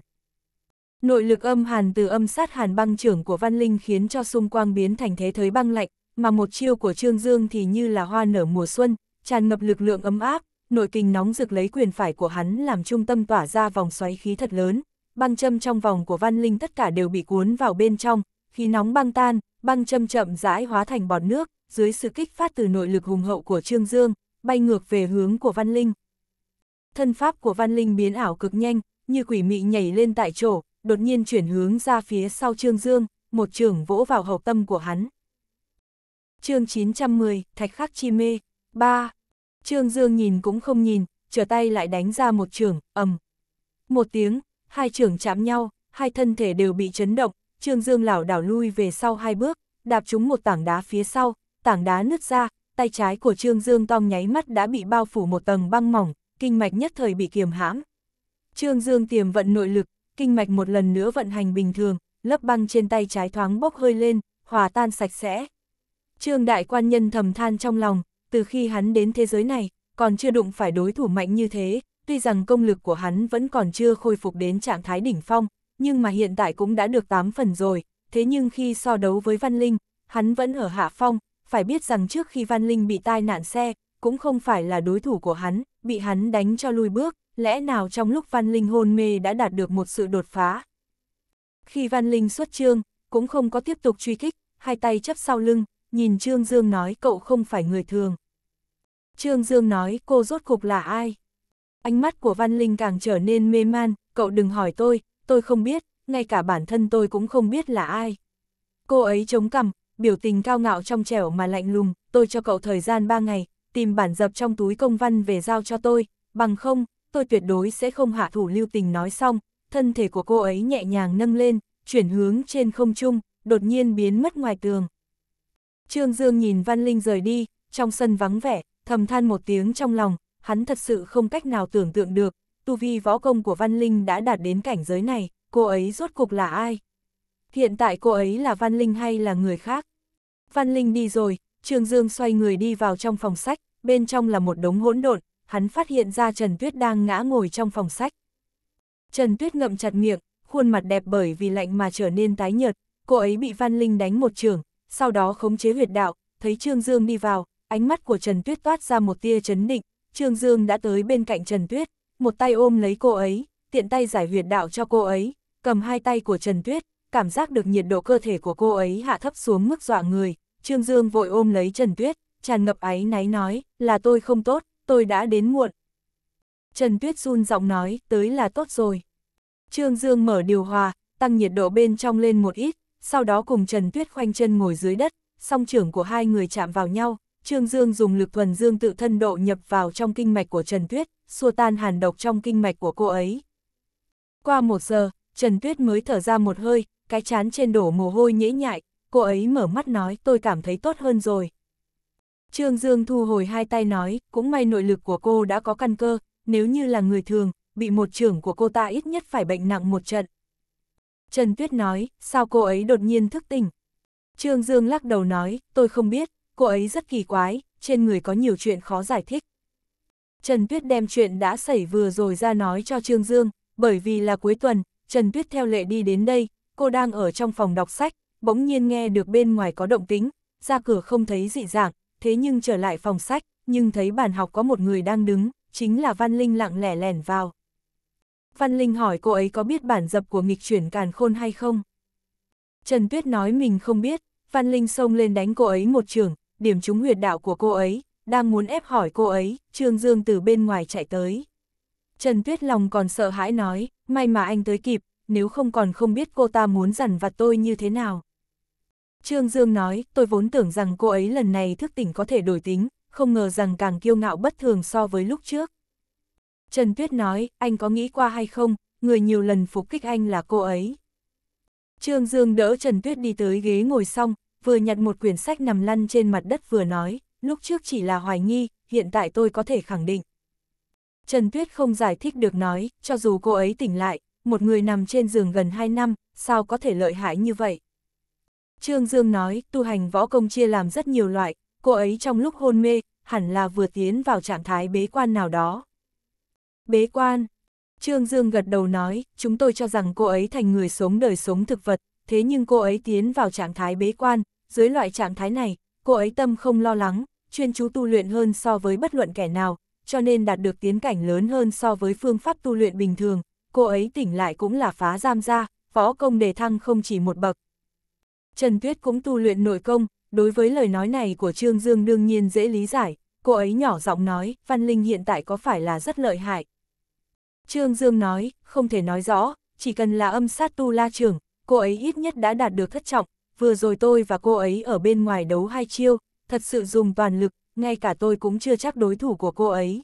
Nội lực âm hàn từ âm sát hàn băng trưởng của Văn Linh khiến cho xung quang biến thành thế thới băng lạnh, mà một chiêu của Trương Dương thì như là hoa nở mùa xuân, tràn ngập lực lượng ấm áp, nội kinh nóng rực lấy quyền phải của hắn làm trung tâm tỏa ra vòng xoáy khí thật lớn, băng châm trong vòng của Văn Linh tất cả đều bị cuốn vào bên trong, khí nóng băng tan, băng châm chậm rãi hóa thành bọt nước, dưới sự kích phát từ nội lực hùng hậu của Trương Dương, bay ngược về hướng của Văn Linh. Thân pháp của Văn Linh biến ảo cực nhanh, như quỷ mị nhảy lên tại chỗ, đột nhiên chuyển hướng ra phía sau Trương Dương, một trường vỗ vào hậu tâm của hắn. chương 910, Thạch Khắc Chi Mê, 3. Trương Dương nhìn cũng không nhìn, trở tay lại đánh ra một trường, ầm. Một tiếng, hai trường chạm nhau, hai thân thể đều bị chấn động, Trương Dương lảo đảo lui về sau hai bước, đạp trúng một tảng đá phía sau, tảng đá nứt ra, tay trái của Trương Dương tong nháy mắt đã bị bao phủ một tầng băng mỏng, kinh mạch nhất thời bị kiềm hãm. Trương Dương tiềm vận nội lực, kinh mạch một lần nữa vận hành bình thường, lớp băng trên tay trái thoáng bốc hơi lên, hòa tan sạch sẽ. Trương đại quan nhân thầm than trong lòng, từ khi hắn đến thế giới này, còn chưa đụng phải đối thủ mạnh như thế, tuy rằng công lực của hắn vẫn còn chưa khôi phục đến trạng thái đỉnh phong, nhưng mà hiện tại cũng đã được 8 phần rồi, thế nhưng khi so đấu với Văn Linh, hắn vẫn ở hạ phong, phải biết rằng trước khi Văn Linh bị tai nạn xe, cũng không phải là đối thủ của hắn, bị hắn đánh cho lui bước, lẽ nào trong lúc Văn Linh hôn mê đã đạt được một sự đột phá. Khi Văn Linh xuất trương, cũng không có tiếp tục truy kích, hai tay chấp sau lưng, nhìn Trương Dương nói cậu không phải người thường. Trương Dương nói cô rốt cục là ai? Ánh mắt của Văn Linh càng trở nên mê man, cậu đừng hỏi tôi, tôi không biết, ngay cả bản thân tôi cũng không biết là ai. Cô ấy chống cằm, biểu tình cao ngạo trong trẻo mà lạnh lùng, tôi cho cậu thời gian 3 ngày, tìm bản dập trong túi công văn về giao cho tôi, bằng không, tôi tuyệt đối sẽ không hạ thủ lưu tình nói xong, thân thể của cô ấy nhẹ nhàng nâng lên, chuyển hướng trên không trung, đột nhiên biến mất ngoài tường. Trương Dương nhìn Văn Linh rời đi, trong sân vắng vẻ, thầm than một tiếng trong lòng, hắn thật sự không cách nào tưởng tượng được, tu vi võ công của Văn Linh đã đạt đến cảnh giới này, cô ấy rốt cục là ai? Hiện tại cô ấy là Văn Linh hay là người khác? Văn Linh đi rồi, Trương Dương xoay người đi vào trong phòng sách, bên trong là một đống hỗn độn, hắn phát hiện ra Trần Tuyết đang ngã ngồi trong phòng sách. Trần Tuyết ngậm chặt miệng, khuôn mặt đẹp bởi vì lạnh mà trở nên tái nhợt, cô ấy bị Văn Linh đánh một trường, sau đó khống chế huyệt đạo, thấy Trương Dương đi vào, ánh mắt của Trần Tuyết toát ra một tia chấn định, Trương Dương đã tới bên cạnh Trần Tuyết, một tay ôm lấy cô ấy, tiện tay giải huyệt đạo cho cô ấy, cầm hai tay của Trần Tuyết, cảm giác được nhiệt độ cơ thể của cô ấy hạ thấp xuống mức dọa người, Trương Dương vội ôm lấy Trần Tuyết, tràn ngập áy náy nói, là tôi không tốt, tôi đã đến muộn. Trần Tuyết run giọng nói, tới là tốt rồi. Trương Dương mở điều hòa, tăng nhiệt độ bên trong lên một ít, sau đó cùng Trần Tuyết khoanh chân ngồi dưới đất, song trưởng của hai người chạm vào nhau, Trương Dương dùng lực thuần dương tự thân độ nhập vào trong kinh mạch của Trần Tuyết, xua tan hàn độc trong kinh mạch của cô ấy. Qua một giờ, Trần Tuyết mới thở ra một hơi, cái chán trên đổ mồ hôi nhễ nhại, cô ấy mở mắt nói tôi cảm thấy tốt hơn rồi. Trương Dương thu hồi hai tay nói, cũng may nội lực của cô đã có căn cơ, nếu như là người thường, bị một trưởng của cô ta ít nhất phải bệnh nặng một trận. Trần Tuyết nói, sao cô ấy đột nhiên thức tỉnh? Trương Dương lắc đầu nói, tôi không biết, cô ấy rất kỳ quái, trên người có nhiều chuyện khó giải thích. Trần Tuyết đem chuyện đã xảy vừa rồi ra nói cho Trương Dương, bởi vì là cuối tuần, Trần Tuyết theo lệ đi đến đây, cô đang ở trong phòng đọc sách, bỗng nhiên nghe được bên ngoài có động tính, ra cửa không thấy dị dạng, thế nhưng trở lại phòng sách, nhưng thấy bàn học có một người đang đứng, chính là Văn Linh lặng lẻ lẻn vào. Văn Linh hỏi cô ấy có biết bản dập của nghịch chuyển càn khôn hay không? Trần Tuyết nói mình không biết, Văn Linh xông lên đánh cô ấy một trường, điểm trúng huyệt đạo của cô ấy, đang muốn ép hỏi cô ấy, Trương Dương từ bên ngoài chạy tới. Trần Tuyết lòng còn sợ hãi nói, may mà anh tới kịp, nếu không còn không biết cô ta muốn dằn vặt tôi như thế nào. Trương Dương nói, tôi vốn tưởng rằng cô ấy lần này thức tỉnh có thể đổi tính, không ngờ rằng càng kiêu ngạo bất thường so với lúc trước. Trần Tuyết nói, anh có nghĩ qua hay không, người nhiều lần phục kích anh là cô ấy. Trương Dương đỡ Trần Tuyết đi tới ghế ngồi xong, vừa nhặt một quyển sách nằm lăn trên mặt đất vừa nói, lúc trước chỉ là hoài nghi, hiện tại tôi có thể khẳng định. Trần Tuyết không giải thích được nói, cho dù cô ấy tỉnh lại, một người nằm trên giường gần 2 năm, sao có thể lợi hại như vậy. Trương Dương nói, tu hành võ công chia làm rất nhiều loại, cô ấy trong lúc hôn mê, hẳn là vừa tiến vào trạng thái bế quan nào đó. Bế quan. Trương Dương gật đầu nói, chúng tôi cho rằng cô ấy thành người sống đời sống thực vật, thế nhưng cô ấy tiến vào trạng thái bế quan, dưới loại trạng thái này, cô ấy tâm không lo lắng, chuyên chú tu luyện hơn so với bất luận kẻ nào, cho nên đạt được tiến cảnh lớn hơn so với phương pháp tu luyện bình thường, cô ấy tỉnh lại cũng là phá giam ra, võ công đề thăng không chỉ một bậc, Trần Tuyết cũng tu luyện nội công, đối với lời nói này của Trương Dương đương nhiên dễ lý giải, cô ấy nhỏ giọng nói, Văn Linh hiện tại có phải là rất lợi hại. Trương Dương nói, không thể nói rõ, chỉ cần là âm sát tu la trưởng, cô ấy ít nhất đã đạt được thất trọng, vừa rồi tôi và cô ấy ở bên ngoài đấu hai chiêu, thật sự dùng toàn lực, ngay cả tôi cũng chưa chắc đối thủ của cô ấy.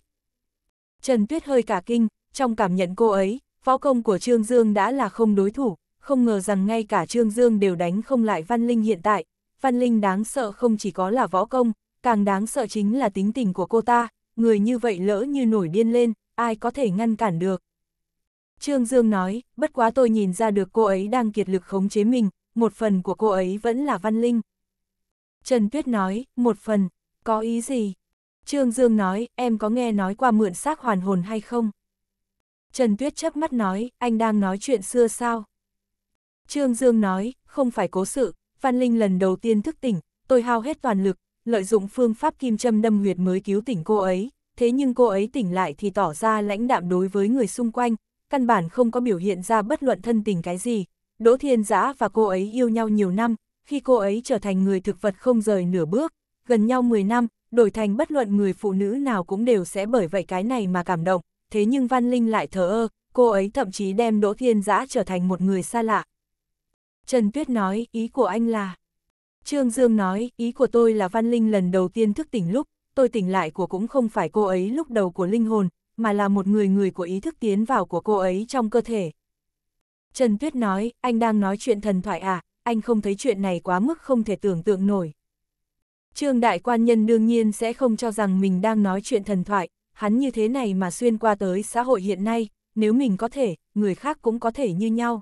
Trần Tuyết hơi cả kinh, trong cảm nhận cô ấy, võ công của Trương Dương đã là không đối thủ, không ngờ rằng ngay cả Trương Dương đều đánh không lại Văn Linh hiện tại. Văn Linh đáng sợ không chỉ có là võ công, càng đáng sợ chính là tính tình của cô ta, người như vậy lỡ như nổi điên lên, ai có thể ngăn cản được. Trương Dương nói, bất quá tôi nhìn ra được cô ấy đang kiệt lực khống chế mình, một phần của cô ấy vẫn là Văn Linh. Trần Tuyết nói, một phần, có ý gì? Trương Dương nói, em có nghe nói qua mượn xác hoàn hồn hay không? Trần Tuyết chớp mắt nói, anh đang nói chuyện xưa sao? Trương Dương nói, không phải cố sự, Văn Linh lần đầu tiên thức tỉnh, tôi hao hết toàn lực, lợi dụng phương pháp kim châm đâm huyệt mới cứu tỉnh cô ấy, thế nhưng cô ấy tỉnh lại thì tỏ ra lãnh đạm đối với người xung quanh, căn bản không có biểu hiện ra bất luận thân tình cái gì. Đỗ Thiên Giã và cô ấy yêu nhau nhiều năm, khi cô ấy trở thành người thực vật không rời nửa bước, gần nhau 10 năm, đổi thành bất luận người phụ nữ nào cũng đều sẽ bởi vậy cái này mà cảm động, thế nhưng Văn Linh lại thờ ơ, cô ấy thậm chí đem Đỗ Thiên Giã trở thành một người xa lạ, Trần Tuyết nói, ý của anh là... Trương Dương nói, ý của tôi là Văn Linh lần đầu tiên thức tỉnh lúc, tôi tỉnh lại của cũng không phải cô ấy lúc đầu của linh hồn, mà là một người người của ý thức tiến vào của cô ấy trong cơ thể. Trần Tuyết nói, anh đang nói chuyện thần thoại à, anh không thấy chuyện này quá mức không thể tưởng tượng nổi. Trương Đại Quan Nhân đương nhiên sẽ không cho rằng mình đang nói chuyện thần thoại, hắn như thế này mà xuyên qua tới xã hội hiện nay, nếu mình có thể, người khác cũng có thể như nhau.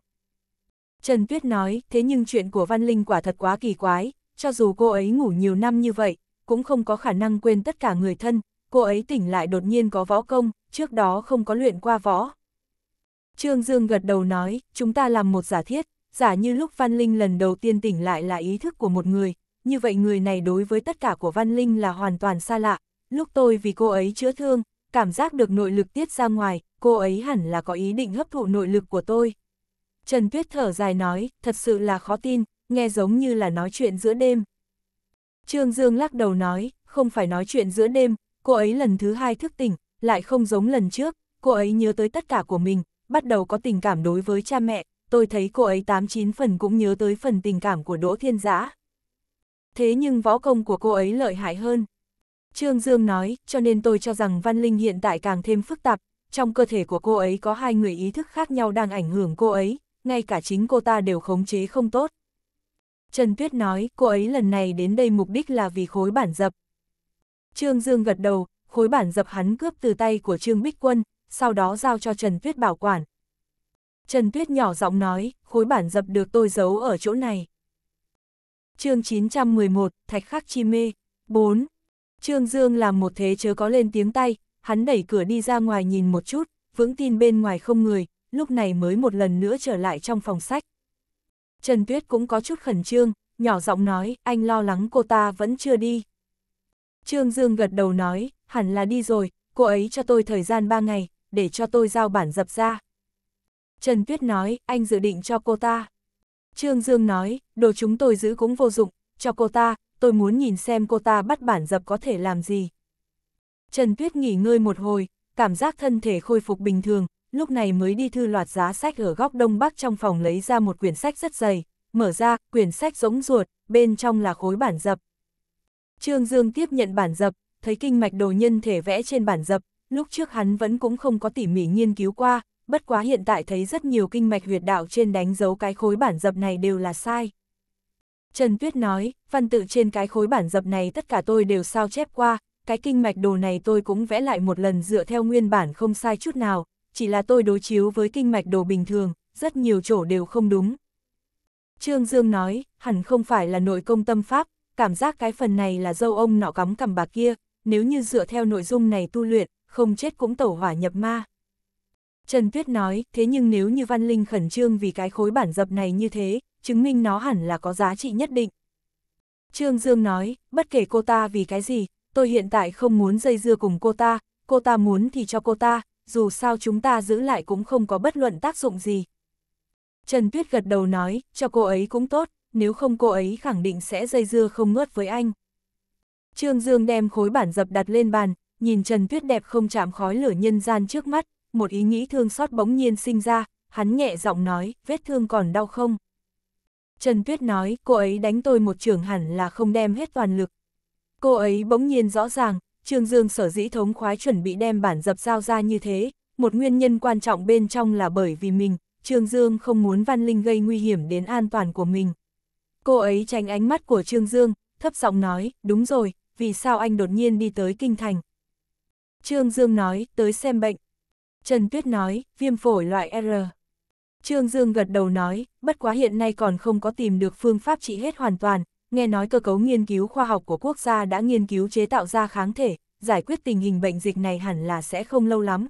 Trần Tuyết nói, thế nhưng chuyện của Văn Linh quả thật quá kỳ quái, cho dù cô ấy ngủ nhiều năm như vậy, cũng không có khả năng quên tất cả người thân, cô ấy tỉnh lại đột nhiên có võ công, trước đó không có luyện qua võ. Trương Dương gật đầu nói, chúng ta làm một giả thiết, giả như lúc Văn Linh lần đầu tiên tỉnh lại là ý thức của một người, như vậy người này đối với tất cả của Văn Linh là hoàn toàn xa lạ, lúc tôi vì cô ấy chữa thương, cảm giác được nội lực tiết ra ngoài, cô ấy hẳn là có ý định hấp thụ nội lực của tôi. Trần Tuyết thở dài nói, thật sự là khó tin, nghe giống như là nói chuyện giữa đêm. Trương Dương lắc đầu nói, không phải nói chuyện giữa đêm, cô ấy lần thứ hai thức tỉnh, lại không giống lần trước, cô ấy nhớ tới tất cả của mình, bắt đầu có tình cảm đối với cha mẹ, tôi thấy cô ấy 89 phần cũng nhớ tới phần tình cảm của Đỗ Thiên Giã. Thế nhưng võ công của cô ấy lợi hại hơn. Trương Dương nói, cho nên tôi cho rằng Văn Linh hiện tại càng thêm phức tạp, trong cơ thể của cô ấy có hai người ý thức khác nhau đang ảnh hưởng cô ấy, ngay cả chính cô ta đều khống chế không tốt. Trần Tuyết nói, cô ấy lần này đến đây mục đích là vì khối bản dập. Trương Dương gật đầu, khối bản dập hắn cướp từ tay của Trương Bích Quân, sau đó giao cho Trần Tuyết bảo quản. Trần Tuyết nhỏ giọng nói, khối bản dập được tôi giấu ở chỗ này. chương 911, Thạch Khắc Chi Mê, 4. Trương Dương làm một thế chớ có lên tiếng tay, hắn đẩy cửa đi ra ngoài nhìn một chút, vững tin bên ngoài không người, lúc này mới một lần nữa trở lại trong phòng sách. Trần Tuyết cũng có chút khẩn trương, nhỏ giọng nói, anh lo lắng cô ta vẫn chưa đi. Trương Dương gật đầu nói, hẳn là đi rồi, cô ấy cho tôi thời gian 3 ngày, để cho tôi giao bản dập ra. Trần Tuyết nói, anh dự định cho cô ta. Trương Dương nói, đồ chúng tôi giữ cũng vô dụng, cho cô ta, tôi muốn nhìn xem cô ta bắt bản dập có thể làm gì. Trần Tuyết nghỉ ngơi một hồi, cảm giác thân thể khôi phục bình thường, lúc này mới đi thư loạt giá sách ở góc đông bắc trong phòng lấy ra một quyển sách rất dày, mở ra, quyển sách rỗng ruột, bên trong là khối bản dập. Trương Dương tiếp nhận bản dập, thấy kinh mạch đồ nhân thể vẽ trên bản dập, lúc trước hắn vẫn cũng không có tỉ mỉ nghiên cứu qua, bất quá hiện tại thấy rất nhiều kinh mạch huyệt đạo trên đánh dấu cái khối bản dập này đều là sai. Trần Tuyết nói, văn tự trên cái khối bản dập này tất cả tôi đều sao chép qua, cái kinh mạch đồ này tôi cũng vẽ lại một lần dựa theo nguyên bản không sai chút nào, chỉ là tôi đối chiếu với kinh mạch đồ bình thường, rất nhiều chỗ đều không đúng. Trương Dương nói, hẳn không phải là nội công tâm pháp, cảm giác cái phần này là dâu ông nọ cắm cằm bà kia, nếu như dựa theo nội dung này tu luyện, không chết cũng tẩu hỏa nhập ma. Trần Tuyết nói, thế nhưng nếu như Văn Linh khẩn trương vì cái khối bản dập này như thế, chứng minh nó hẳn là có giá trị nhất định. Trương Dương nói, bất kể cô ta vì cái gì, tôi hiện tại không muốn dây dưa cùng cô ta, cô ta muốn thì cho cô ta, dù sao chúng ta giữ lại cũng không có bất luận tác dụng gì. Trần Tuyết gật đầu nói, cho cô ấy cũng tốt, nếu không cô ấy khẳng định sẽ dây dưa không ngớt với anh. Trương Dương đem khối bản dập đặt lên bàn, nhìn Trần Tuyết đẹp không chạm khói lửa nhân gian trước mắt, một ý nghĩ thương xót bỗng nhiên sinh ra, hắn nhẹ giọng nói, vết thương còn đau không? Trần Tuyết nói, cô ấy đánh tôi một trường hẳn là không đem hết toàn lực. Cô ấy bỗng nhiên rõ ràng, Trương Dương sở dĩ thống khoái chuẩn bị đem bản dập giao ra như thế, một nguyên nhân quan trọng bên trong là bởi vì mình, Trương Dương không muốn Văn Linh gây nguy hiểm đến an toàn của mình. Cô ấy tránh ánh mắt của Trương Dương, thấp giọng nói, đúng rồi, vì sao anh đột nhiên đi tới Kinh Thành? Trương Dương nói, tới xem bệnh. Trần Tuyết nói, viêm phổi loại R. Trương Dương gật đầu nói, bất quá hiện nay còn không có tìm được phương pháp trị hết hoàn toàn, nghe nói cơ cấu nghiên cứu khoa học của quốc gia đã nghiên cứu chế tạo ra kháng thể, giải quyết tình hình bệnh dịch này hẳn là sẽ không lâu lắm.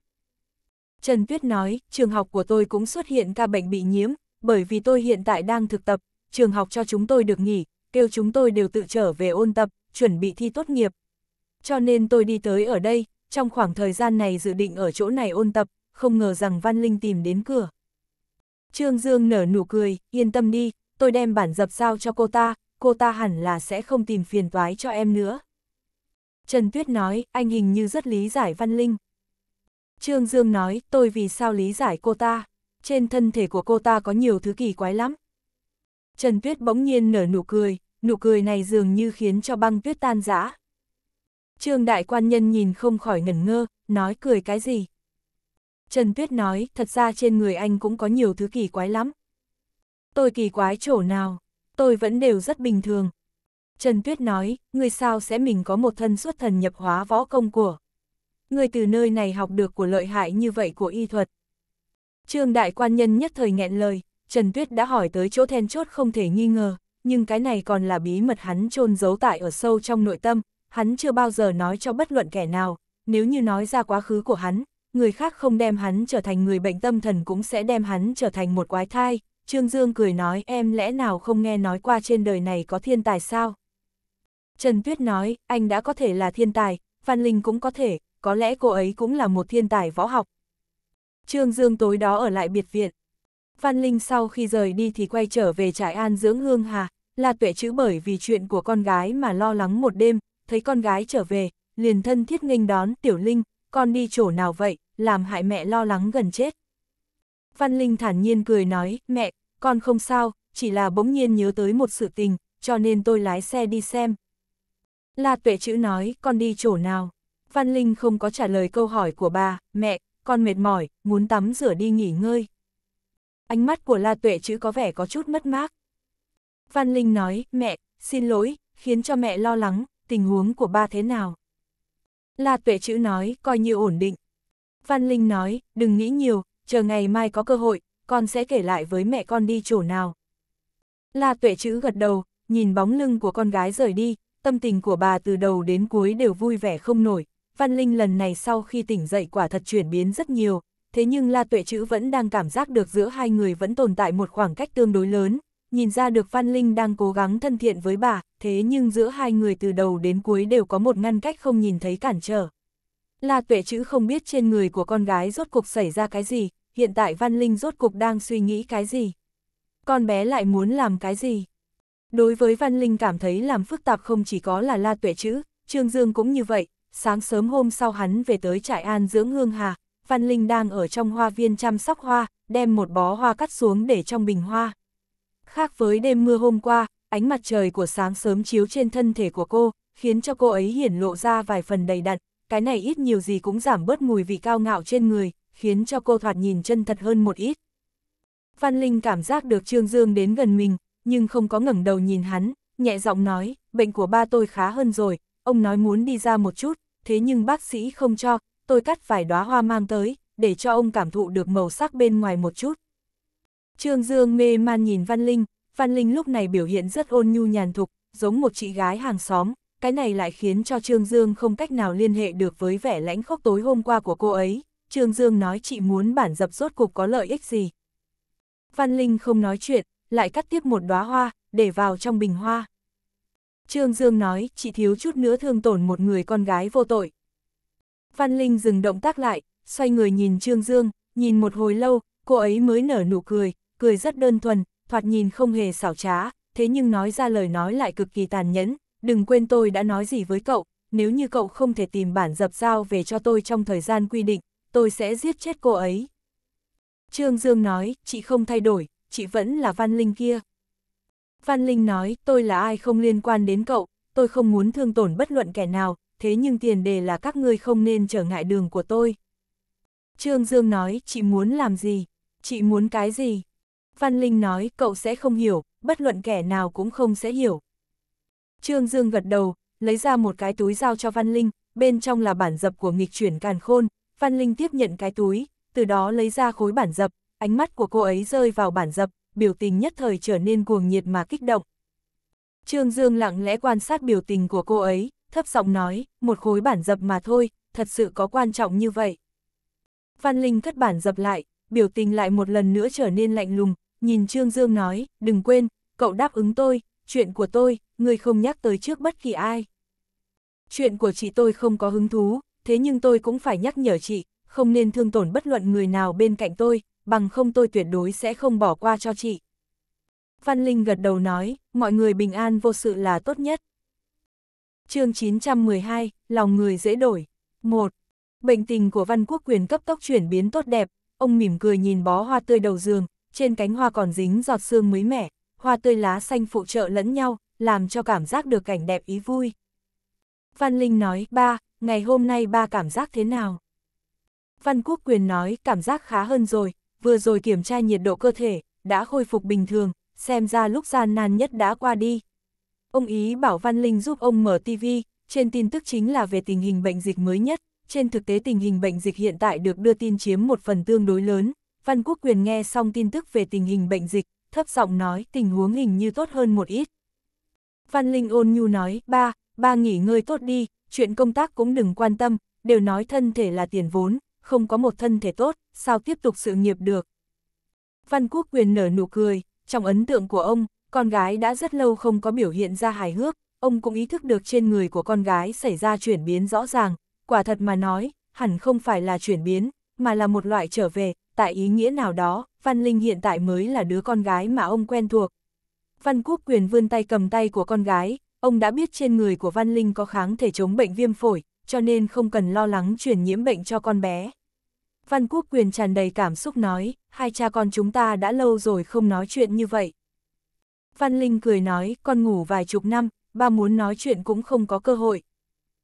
Trần Tuyết nói, trường học của tôi cũng xuất hiện ca bệnh bị nhiễm, bởi vì tôi hiện tại đang thực tập, trường học cho chúng tôi được nghỉ, kêu chúng tôi đều tự trở về ôn tập, chuẩn bị thi tốt nghiệp. Cho nên tôi đi tới ở đây, trong khoảng thời gian này dự định ở chỗ này ôn tập, không ngờ rằng Văn Linh tìm đến cửa. Trương Dương nở nụ cười, yên tâm đi, tôi đem bản dập sao cho cô ta, cô ta hẳn là sẽ không tìm phiền toái cho em nữa. Trần Tuyết nói, anh hình như rất lý giải Văn Linh. Trương Dương nói, tôi vì sao lý giải cô ta? Trên thân thể của cô ta có nhiều thứ kỳ quái lắm. Trần Tuyết bỗng nhiên nở nụ cười, nụ cười này dường như khiến cho băng tuyết tan rã. Trương Đại Quan Nhân nhìn không khỏi ngẩn ngơ, nói cười cái gì? Trần Tuyết nói, thật ra trên người anh cũng có nhiều thứ kỳ quái lắm. Tôi kỳ quái chỗ nào? tôi vẫn đều rất bình thường. Trần Tuyết nói, người sao sẽ mình có một thân xuất thần nhập hóa võ công của. Người từ nơi này học được của lợi hại như vậy của y thuật. Trương đại quan nhân nhất thời nghẹn lời, Trần Tuyết đã hỏi tới chỗ then chốt không thể nghi ngờ, nhưng cái này còn là bí mật hắn chôn giấu tại ở sâu trong nội tâm, hắn chưa bao giờ nói cho bất luận kẻ nào, nếu như nói ra quá khứ của hắn, người khác không đem hắn trở thành người bệnh tâm thần cũng sẽ đem hắn trở thành một quái thai, Trương Dương cười nói em lẽ nào không nghe nói qua trên đời này có thiên tài sao? Trần Tuyết nói, anh đã có thể là thiên tài, Phan Linh cũng có thể, có lẽ cô ấy cũng là một thiên tài võ học. Trương Dương tối đó ở lại biệt viện. Phan Linh sau khi rời đi thì quay trở về trại an dưỡng hương hà, là tuệ chữ bởi vì chuyện của con gái mà lo lắng một đêm, thấy con gái trở về, liền thân thiết nghênh đón Tiểu Linh, con đi chỗ nào vậy, làm hại mẹ lo lắng gần chết. Văn Linh thản nhiên cười nói, mẹ, con không sao, chỉ là bỗng nhiên nhớ tới một sự tình, cho nên tôi lái xe đi xem. La tuệ chữ nói, con đi chỗ nào? Văn Linh không có trả lời câu hỏi của bà, mẹ, con mệt mỏi, muốn tắm rửa đi nghỉ ngơi. Ánh mắt của La tuệ chữ có vẻ có chút mất mát. Văn Linh nói, mẹ, xin lỗi, khiến cho mẹ lo lắng, tình huống của ba thế nào? La tuệ chữ nói, coi như ổn định. Văn Linh nói, đừng nghĩ nhiều, chờ ngày mai có cơ hội, con sẽ kể lại với mẹ con đi chỗ nào. La tuệ chữ gật đầu, nhìn bóng lưng của con gái rời đi, tâm tình của bà từ đầu đến cuối đều vui vẻ không nổi. Văn Linh lần này sau khi tỉnh dậy quả thật chuyển biến rất nhiều, thế nhưng La Tuệ Chữ vẫn đang cảm giác được giữa hai người vẫn tồn tại một khoảng cách tương đối lớn, nhìn ra được Văn Linh đang cố gắng thân thiện với bà, thế nhưng giữa hai người từ đầu đến cuối đều có một ngăn cách không nhìn thấy cản trở. La Tuệ Chữ không biết trên người của con gái rốt cuộc xảy ra cái gì, hiện tại Văn Linh rốt cục đang suy nghĩ cái gì? Con bé lại muốn làm cái gì? Đối với Văn Linh cảm thấy làm phức tạp không chỉ có là La Tuệ chữ, Trương Dương cũng như vậy, sáng sớm hôm sau hắn về tới trại an dưỡng hương hà, Văn Linh đang ở trong hoa viên chăm sóc hoa, đem một bó hoa cắt xuống để trong bình hoa. Khác với đêm mưa hôm qua, ánh mặt trời của sáng sớm chiếu trên thân thể của cô, khiến cho cô ấy hiển lộ ra vài phần đầy đặn, cái này ít nhiều gì cũng giảm bớt mùi vị cao ngạo trên người, khiến cho cô thoạt nhìn chân thật hơn một ít. Văn Linh cảm giác được Trương Dương đến gần mình, nhưng không có ngẩng đầu nhìn hắn, nhẹ giọng nói, bệnh của ba tôi khá hơn rồi, ông nói muốn đi ra một chút, thế nhưng bác sĩ không cho, tôi cắt vài đóa hoa mang tới, để cho ông cảm thụ được màu sắc bên ngoài một chút. Trương Dương mê man nhìn Văn Linh, Văn Linh lúc này biểu hiện rất ôn nhu nhàn thục, giống một chị gái hàng xóm, cái này lại khiến cho Trương Dương không cách nào liên hệ được với vẻ lãnh khốc tối hôm qua của cô ấy. Trương Dương nói chị muốn bản dập rốt cục có lợi ích gì. Văn Linh không nói chuyện, lại cắt tiếp một đóa hoa, để vào trong bình hoa. Trương Dương nói, chị thiếu chút nữa thương tổn một người con gái vô tội. Văn Linh dừng động tác lại, xoay người nhìn Trương Dương, nhìn một hồi lâu, cô ấy mới nở nụ cười, cười rất đơn thuần, thoạt nhìn không hề xảo trá, thế nhưng nói ra lời nói lại cực kỳ tàn nhẫn, đừng quên tôi đã nói gì với cậu, nếu như cậu không thể tìm bản dập giao về cho tôi trong thời gian quy định, tôi sẽ giết chết cô ấy. Trương Dương nói, chị không thay đổi, chị vẫn là Văn Linh kia. Văn Linh nói, tôi là ai không liên quan đến cậu, tôi không muốn thương tổn bất luận kẻ nào, thế nhưng tiền đề là các ngươi không nên trở ngại đường của tôi. Trương Dương nói, chị muốn làm gì? Chị muốn cái gì? Văn Linh nói, cậu sẽ không hiểu, bất luận kẻ nào cũng không sẽ hiểu. Trương Dương gật đầu, lấy ra một cái túi giao cho Văn Linh, bên trong là bản dập của nghịch chuyển càn khôn, Phan Linh tiếp nhận cái túi, từ đó lấy ra khối bản dập, ánh mắt của cô ấy rơi vào bản dập, biểu tình nhất thời trở nên cuồng nhiệt mà kích động. Trương Dương lặng lẽ quan sát biểu tình của cô ấy, thấp giọng nói, một khối bản dập mà thôi, thật sự có quan trọng như vậy. Phan Linh cất bản dập lại, biểu tình lại một lần nữa trở nên lạnh lùng, nhìn Trương Dương nói, đừng quên, cậu đáp ứng tôi, chuyện của tôi, người không nhắc tới trước bất kỳ ai. Chuyện của chị tôi không có hứng thú, thế nhưng tôi cũng phải nhắc nhở chị, không nên thương tổn bất luận người nào bên cạnh tôi, bằng không tôi tuyệt đối sẽ không bỏ qua cho chị. Văn Linh gật đầu nói, mọi người bình an vô sự là tốt nhất. chương 912, lòng người dễ đổi. 1. Bệnh tình của Văn Quốc Quyền cấp tốc chuyển biến tốt đẹp, ông mỉm cười nhìn bó hoa tươi đầu giường, trên cánh hoa còn dính giọt sương mới mẻ, hoa tươi lá xanh phụ trợ lẫn nhau, làm cho cảm giác được cảnh đẹp ý vui. Văn Linh nói, ba, ngày hôm nay ba cảm giác thế nào? Văn Quốc Quyền nói cảm giác khá hơn rồi, vừa rồi kiểm tra nhiệt độ cơ thể, đã khôi phục bình thường, xem ra lúc gian nan nhất đã qua đi. Ông ý bảo Văn Linh giúp ông mở TV, trên tin tức chính là về tình hình bệnh dịch mới nhất, trên thực tế tình hình bệnh dịch hiện tại được đưa tin chiếm một phần tương đối lớn. Văn Quốc Quyền nghe xong tin tức về tình hình bệnh dịch, thấp giọng nói tình huống hình như tốt hơn một ít. Văn Linh ôn nhu nói, ba, ba nghỉ ngơi tốt đi, chuyện công tác cũng đừng quan tâm, đều nói thân thể là tiền vốn, không có một thân thể tốt, sao tiếp tục sự nghiệp được. Văn Quốc Quyền nở nụ cười, trong ấn tượng của ông, con gái đã rất lâu không có biểu hiện ra hài hước, ông cũng ý thức được trên người của con gái xảy ra chuyển biến rõ ràng, quả thật mà nói, hẳn không phải là chuyển biến, mà là một loại trở về, tại ý nghĩa nào đó, Văn Linh hiện tại mới là đứa con gái mà ông quen thuộc. Văn Quốc Quyền vươn tay cầm tay của con gái, ông đã biết trên người của Văn Linh có kháng thể chống bệnh viêm phổi, cho nên không cần lo lắng truyền nhiễm bệnh cho con bé. Văn Quốc Quyền tràn đầy cảm xúc nói, hai cha con chúng ta đã lâu rồi không nói chuyện như vậy. Văn Linh cười nói, con ngủ vài chục năm, ba muốn nói chuyện cũng không có cơ hội.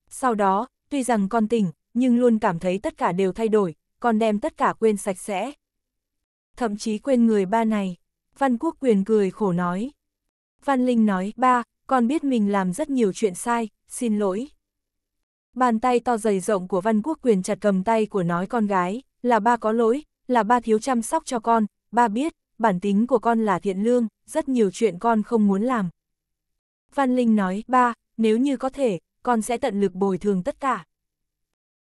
Sau đó, tuy rằng con tỉnh, nhưng luôn cảm thấy tất cả đều thay đổi, con đem tất cả quên sạch sẽ. Thậm chí quên người ba này. Văn Quốc Quyền cười khổ nói. Văn Linh nói, ba, con biết mình làm rất nhiều chuyện sai, xin lỗi. Bàn tay to dày rộng của Văn Quốc Quyền chặt cầm tay của nói con gái, là ba có lỗi, là ba thiếu chăm sóc cho con, ba biết, bản tính của con là thiện lương, rất nhiều chuyện con không muốn làm. Văn Linh nói, ba, nếu như có thể, con sẽ tận lực bồi thường tất cả.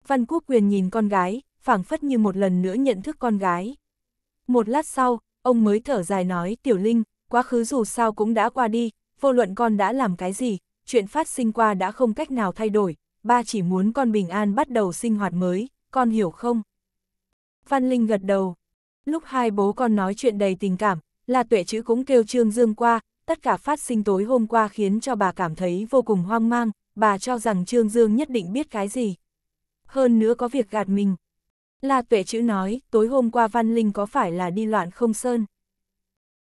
Văn Quốc Quyền nhìn con gái, phảng phất như một lần nữa nhận thức con gái. Một lát sau, ông mới thở dài nói, Tiểu Linh, quá khứ dù sao cũng đã qua đi, vô luận con đã làm cái gì, chuyện phát sinh qua đã không cách nào thay đổi, ba chỉ muốn con bình an bắt đầu sinh hoạt mới, con hiểu không? Văn Linh gật đầu. Lúc hai bố con nói chuyện đầy tình cảm, là tuệ chữ cũng kêu Trương Dương qua, tất cả phát sinh tối hôm qua khiến cho bà cảm thấy vô cùng hoang mang, bà cho rằng Trương Dương nhất định biết cái gì. Hơn nữa có việc gạt mình. Là tuệ chữ nói, tối hôm qua Văn Linh có phải là đi loạn không sơn?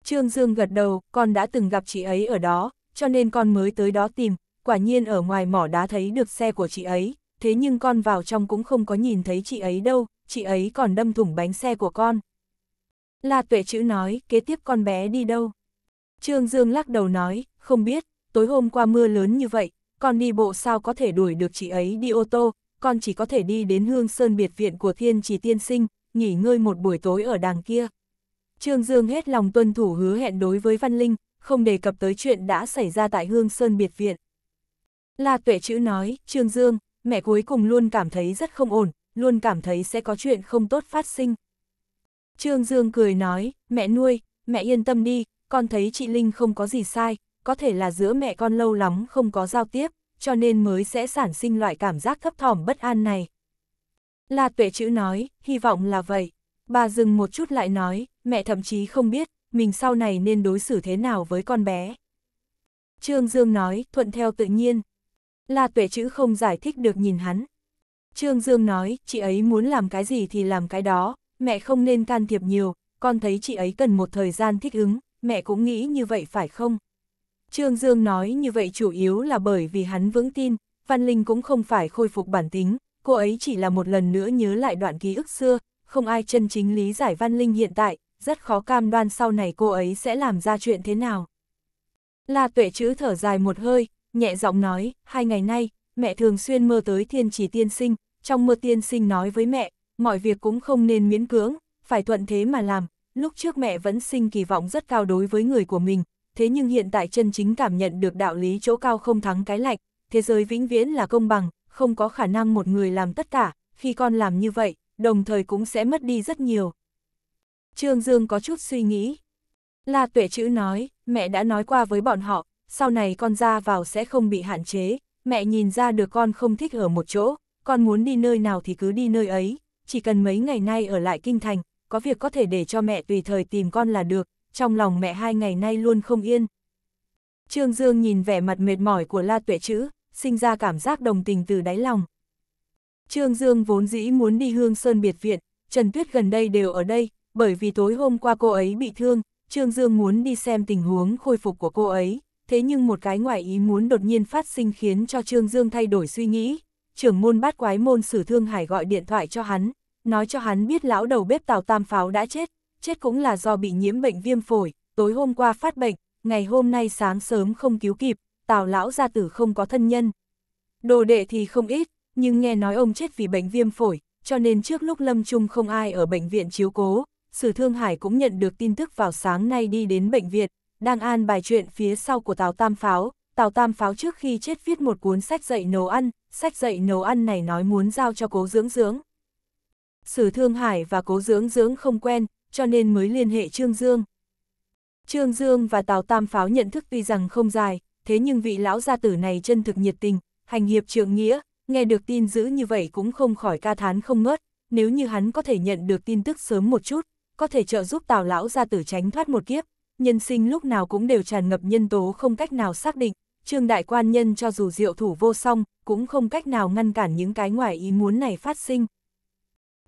Trương Dương gật đầu, con đã từng gặp chị ấy ở đó, cho nên con mới tới đó tìm, quả nhiên ở ngoài mỏ đá thấy được xe của chị ấy, thế nhưng con vào trong cũng không có nhìn thấy chị ấy đâu, chị ấy còn đâm thủng bánh xe của con. La tuệ chữ nói, kế tiếp con bé đi đâu? Trương Dương lắc đầu nói, không biết, tối hôm qua mưa lớn như vậy, con đi bộ sao có thể đuổi được chị ấy đi ô tô, con chỉ có thể đi đến hương sơn biệt viện của thiên trì tiên sinh, nghỉ ngơi một buổi tối ở đàng kia. Trương Dương hết lòng tuân thủ hứa hẹn đối với Văn Linh, không đề cập tới chuyện đã xảy ra tại Hương Sơn Biệt Viện. La Tuệ Chữ nói, Trương Dương, mẹ cuối cùng luôn cảm thấy rất không ổn, luôn cảm thấy sẽ có chuyện không tốt phát sinh. Trương Dương cười nói, mẹ nuôi, mẹ yên tâm đi, con thấy chị Linh không có gì sai, có thể là giữa mẹ con lâu lắm không có giao tiếp, cho nên mới sẽ sản sinh loại cảm giác thấp thỏm bất an này. La Tuệ Chữ nói, hy vọng là vậy. Bà dừng một chút lại nói, mẹ thậm chí không biết, mình sau này nên đối xử thế nào với con bé. Trương Dương nói, thuận theo tự nhiên. La tuệ chữ không giải thích được nhìn hắn. Trương Dương nói, chị ấy muốn làm cái gì thì làm cái đó, mẹ không nên can thiệp nhiều, con thấy chị ấy cần một thời gian thích ứng, mẹ cũng nghĩ như vậy phải không? Trương Dương nói như vậy chủ yếu là bởi vì hắn vững tin, Văn Linh cũng không phải khôi phục bản tính, cô ấy chỉ là một lần nữa nhớ lại đoạn ký ức xưa, không ai chân chính lý giải Văn Linh hiện tại, rất khó cam đoan sau này cô ấy sẽ làm ra chuyện thế nào. La tuệ chữ thở dài một hơi, nhẹ giọng nói, hai ngày nay, mẹ thường xuyên mơ tới thiên chỉ tiên sinh, trong mơ tiên sinh nói với mẹ, mọi việc cũng không nên miễn cưỡng, phải thuận thế mà làm, lúc trước mẹ vẫn sinh kỳ vọng rất cao đối với người của mình, thế nhưng hiện tại chân chính cảm nhận được đạo lý chỗ cao không thắng cái lạnh, thế giới vĩnh viễn là công bằng, không có khả năng một người làm tất cả, khi con làm như vậy, đồng thời cũng sẽ mất đi rất nhiều. Trương Dương có chút suy nghĩ. La tuệ chữ nói, mẹ đã nói qua với bọn họ, sau này con ra vào sẽ không bị hạn chế, mẹ nhìn ra được con không thích ở một chỗ, con muốn đi nơi nào thì cứ đi nơi ấy, chỉ cần mấy ngày nay ở lại kinh thành, có việc có thể để cho mẹ tùy thời tìm con là được, trong lòng mẹ hai ngày nay luôn không yên. Trương Dương nhìn vẻ mặt mệt mỏi của La Tuệ Chữ, sinh ra cảm giác đồng tình từ đáy lòng. Trương Dương vốn dĩ muốn đi Hương Sơn Biệt Viện, Trần Tuyết gần đây đều ở đây, bởi vì tối hôm qua cô ấy bị thương, Trương Dương muốn đi xem tình huống khôi phục của cô ấy, thế nhưng một cái ngoại ý muốn đột nhiên phát sinh khiến cho Trương Dương thay đổi suy nghĩ. Trưởng môn bát quái môn sử thương hải gọi điện thoại cho hắn, nói cho hắn biết lão đầu bếp tàu tam pháo đã chết, chết cũng là do bị nhiễm bệnh viêm phổi, tối hôm qua phát bệnh, ngày hôm nay sáng sớm không cứu kịp, tào lão gia tử không có thân nhân. Đồ đệ thì không ít, nhưng nghe nói ông chết vì bệnh viêm phổi, cho nên trước lúc Lâm Trung không ai ở bệnh viện chiếu cố, Sử Thương Hải cũng nhận được tin tức vào sáng nay đi đến bệnh viện, đang an bài chuyện phía sau của Tào Tam Pháo. Tào Tam Pháo trước khi chết viết một cuốn sách dạy nấu ăn, sách dạy nấu ăn này nói muốn giao cho cố dưỡng dưỡng. Sử Thương Hải và cố dưỡng dưỡng không quen, cho nên mới liên hệ Trương Dương. Trương Dương và Tào Tam Pháo nhận thức tuy rằng không dài, thế nhưng vị lão gia tử này chân thực nhiệt tình, hành hiệp trượng nghĩa, nghe được tin dữ như vậy cũng không khỏi ca thán không ngớt, nếu như hắn có thể nhận được tin tức sớm một chút, có thể trợ giúp Tào lão gia tử tránh thoát một kiếp, nhân sinh lúc nào cũng đều tràn ngập nhân tố không cách nào xác định, Trương đại quan nhân cho dù diệu thủ vô song, cũng không cách nào ngăn cản những cái ngoài ý muốn này phát sinh.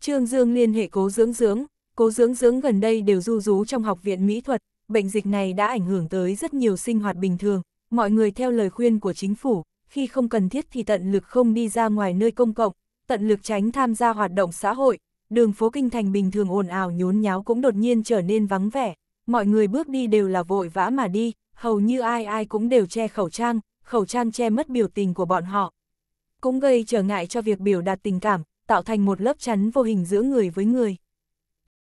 Trương Dương liên hệ cố dưỡng dưỡng, cố dưỡng dưỡng gần đây đều du rú trong học viện mỹ thuật, bệnh dịch này đã ảnh hưởng tới rất nhiều sinh hoạt bình thường, mọi người theo lời khuyên của chính phủ, khi không cần thiết thì tận lực không đi ra ngoài nơi công cộng, tận lực tránh tham gia hoạt động xã hội, đường phố kinh thành bình thường ồn ào nhốn nháo cũng đột nhiên trở nên vắng vẻ, mọi người bước đi đều là vội vã mà đi, hầu như ai ai cũng đều che khẩu trang, khẩu trang che mất biểu tình của bọn họ. Cũng gây trở ngại cho việc biểu đạt tình cảm, tạo thành một lớp chắn vô hình giữa người với người.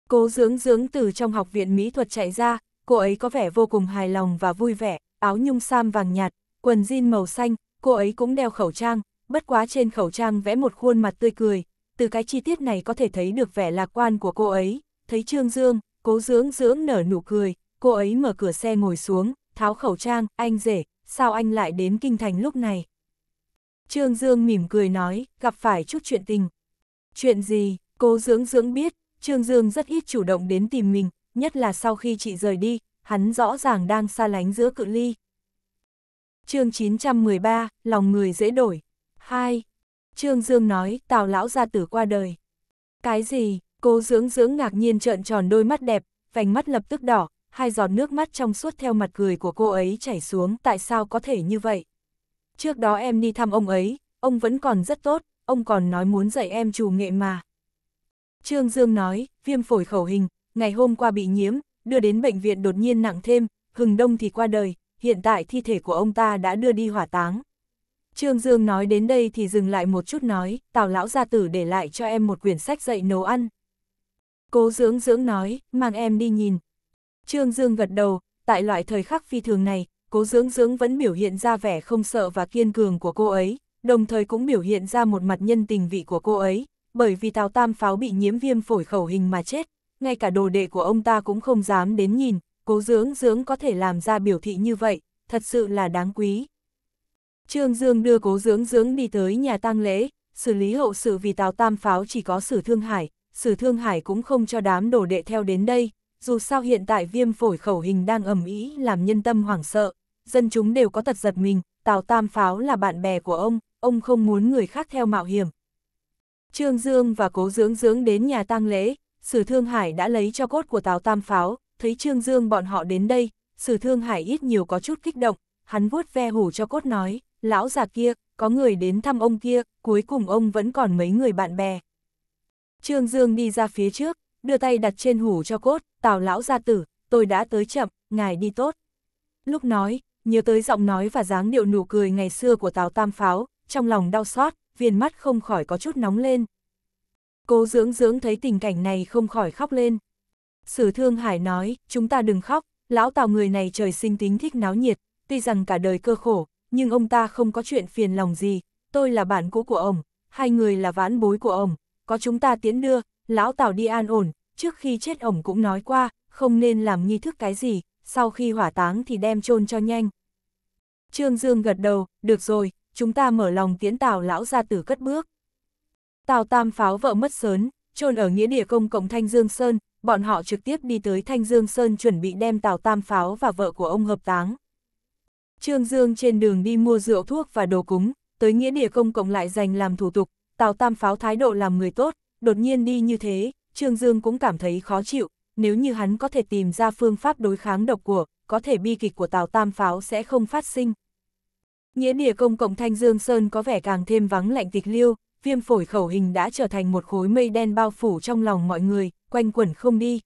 Cố dưỡng dưỡng từ trong học viện mỹ thuật chạy ra, cô ấy có vẻ vô cùng hài lòng và vui vẻ, áo nhung sam vàng nhạt, quần jean màu xanh, cô ấy cũng đeo khẩu trang, bất quá trên khẩu trang vẽ một khuôn mặt tươi cười, từ cái chi tiết này có thể thấy được vẻ lạc quan của cô ấy, thấy Trương Dương, cố dưỡng dưỡng nở nụ cười, cô ấy mở cửa xe ngồi xuống, tháo khẩu trang, anh rể, sao anh lại đến kinh thành lúc này? Trương Dương mỉm cười nói, gặp phải chút chuyện tình. Chuyện gì, cố dưỡng dưỡng biết, Trương Dương rất ít chủ động đến tìm mình, nhất là sau khi chị rời đi, hắn rõ ràng đang xa lánh giữa cự ly, chương 913, lòng người dễ đổi. 2. Trương Dương nói, tào lão gia tử qua đời. Cái gì, cô dưỡng dưỡng ngạc nhiên trợn tròn đôi mắt đẹp, vành mắt lập tức đỏ, hai giọt nước mắt trong suốt theo mặt cười của cô ấy chảy xuống, tại sao có thể như vậy? Trước đó em đi thăm ông ấy, ông vẫn còn rất tốt, ông còn nói muốn dạy em chủ nghệ mà. Trương Dương nói, viêm phổi khẩu hình, ngày hôm qua bị nhiễm, đưa đến bệnh viện đột nhiên nặng thêm, hừng đông thì qua đời, hiện tại thi thể của ông ta đã đưa đi hỏa táng. Trương Dương nói đến đây thì dừng lại một chút nói, tào lão gia tử để lại cho em một quyển sách dạy nấu ăn. Cố dưỡng dưỡng nói, mang em đi nhìn. Trương Dương gật đầu, tại loại thời khắc phi thường này, cố dưỡng dưỡng vẫn biểu hiện ra vẻ không sợ và kiên cường của cô ấy, đồng thời cũng biểu hiện ra một mặt nhân tình vị của cô ấy, bởi vì Tào Tam Pháo bị nhiễm viêm phổi khẩu hình mà chết, ngay cả đồ đệ của ông ta cũng không dám đến nhìn, cố dưỡng dưỡng có thể làm ra biểu thị như vậy, thật sự là đáng quý. Trương Dương đưa cố dưỡng dưỡng đi tới nhà tang lễ, xử lý hậu sự vì Tào Tam Pháo chỉ có sử Thương Hải, sử Thương Hải cũng không cho đám đổ đệ theo đến đây, dù sao hiện tại viêm phổi khẩu hình đang ẩm ý làm nhân tâm hoảng sợ, dân chúng đều có tật giật mình, Tào Tam Pháo là bạn bè của ông, ông không muốn người khác theo mạo hiểm. Trương Dương và cố dưỡng dưỡng đến nhà tang lễ, sử Thương Hải đã lấy cho cốt của Tào Tam Pháo, thấy Trương Dương bọn họ đến đây, sử thương hải ít nhiều có chút kích động, hắn vuốt ve hủ cho cốt nói, lão già kia, có người đến thăm ông kia, cuối cùng ông vẫn còn mấy người bạn bè. Trương Dương đi ra phía trước, đưa tay đặt trên hủ cho cốt, tào lão gia tử, tôi đã tới chậm, ngài đi tốt. Lúc nói, nhớ tới giọng nói và dáng điệu nụ cười ngày xưa của tào tam pháo, trong lòng đau xót, viên mắt không khỏi có chút nóng lên. Cố dưỡng dưỡng thấy tình cảnh này không khỏi khóc lên. Sử Thương Hải nói, chúng ta đừng khóc, lão tào người này trời sinh tính thích náo nhiệt, tuy rằng cả đời cơ khổ, nhưng ông ta không có chuyện phiền lòng gì, tôi là bạn cũ của ông, hai người là vãn bối của ông, có chúng ta tiến đưa, lão tào đi an ổn, trước khi chết ông cũng nói qua, không nên làm nghi thức cái gì, sau khi hỏa táng thì đem chôn cho nhanh. Trương Dương gật đầu, được rồi, chúng ta mở lòng tiến tào lão ra tử cất bước. Tào tam pháo vợ mất sớn, chôn ở nghĩa địa công cộng Thanh Dương Sơn, bọn họ trực tiếp đi tới Thanh Dương Sơn chuẩn bị đem Tào Tam Pháo và vợ của ông hợp táng. Trương Dương trên đường đi mua rượu thuốc và đồ cúng, tới nghĩa địa công cộng lại dành làm thủ tục, Tào Tam Pháo thái độ làm người tốt, đột nhiên đi như thế, Trương Dương cũng cảm thấy khó chịu, nếu như hắn có thể tìm ra phương pháp đối kháng độc của, có thể bi kịch của Tào Tam Pháo sẽ không phát sinh. Nghĩa địa công cộng Thanh Dương Sơn có vẻ càng thêm vắng lạnh tịch liêu, viêm phổi khẩu hình đã trở thành một khối mây đen bao phủ trong lòng mọi người, quanh quẩn không đi.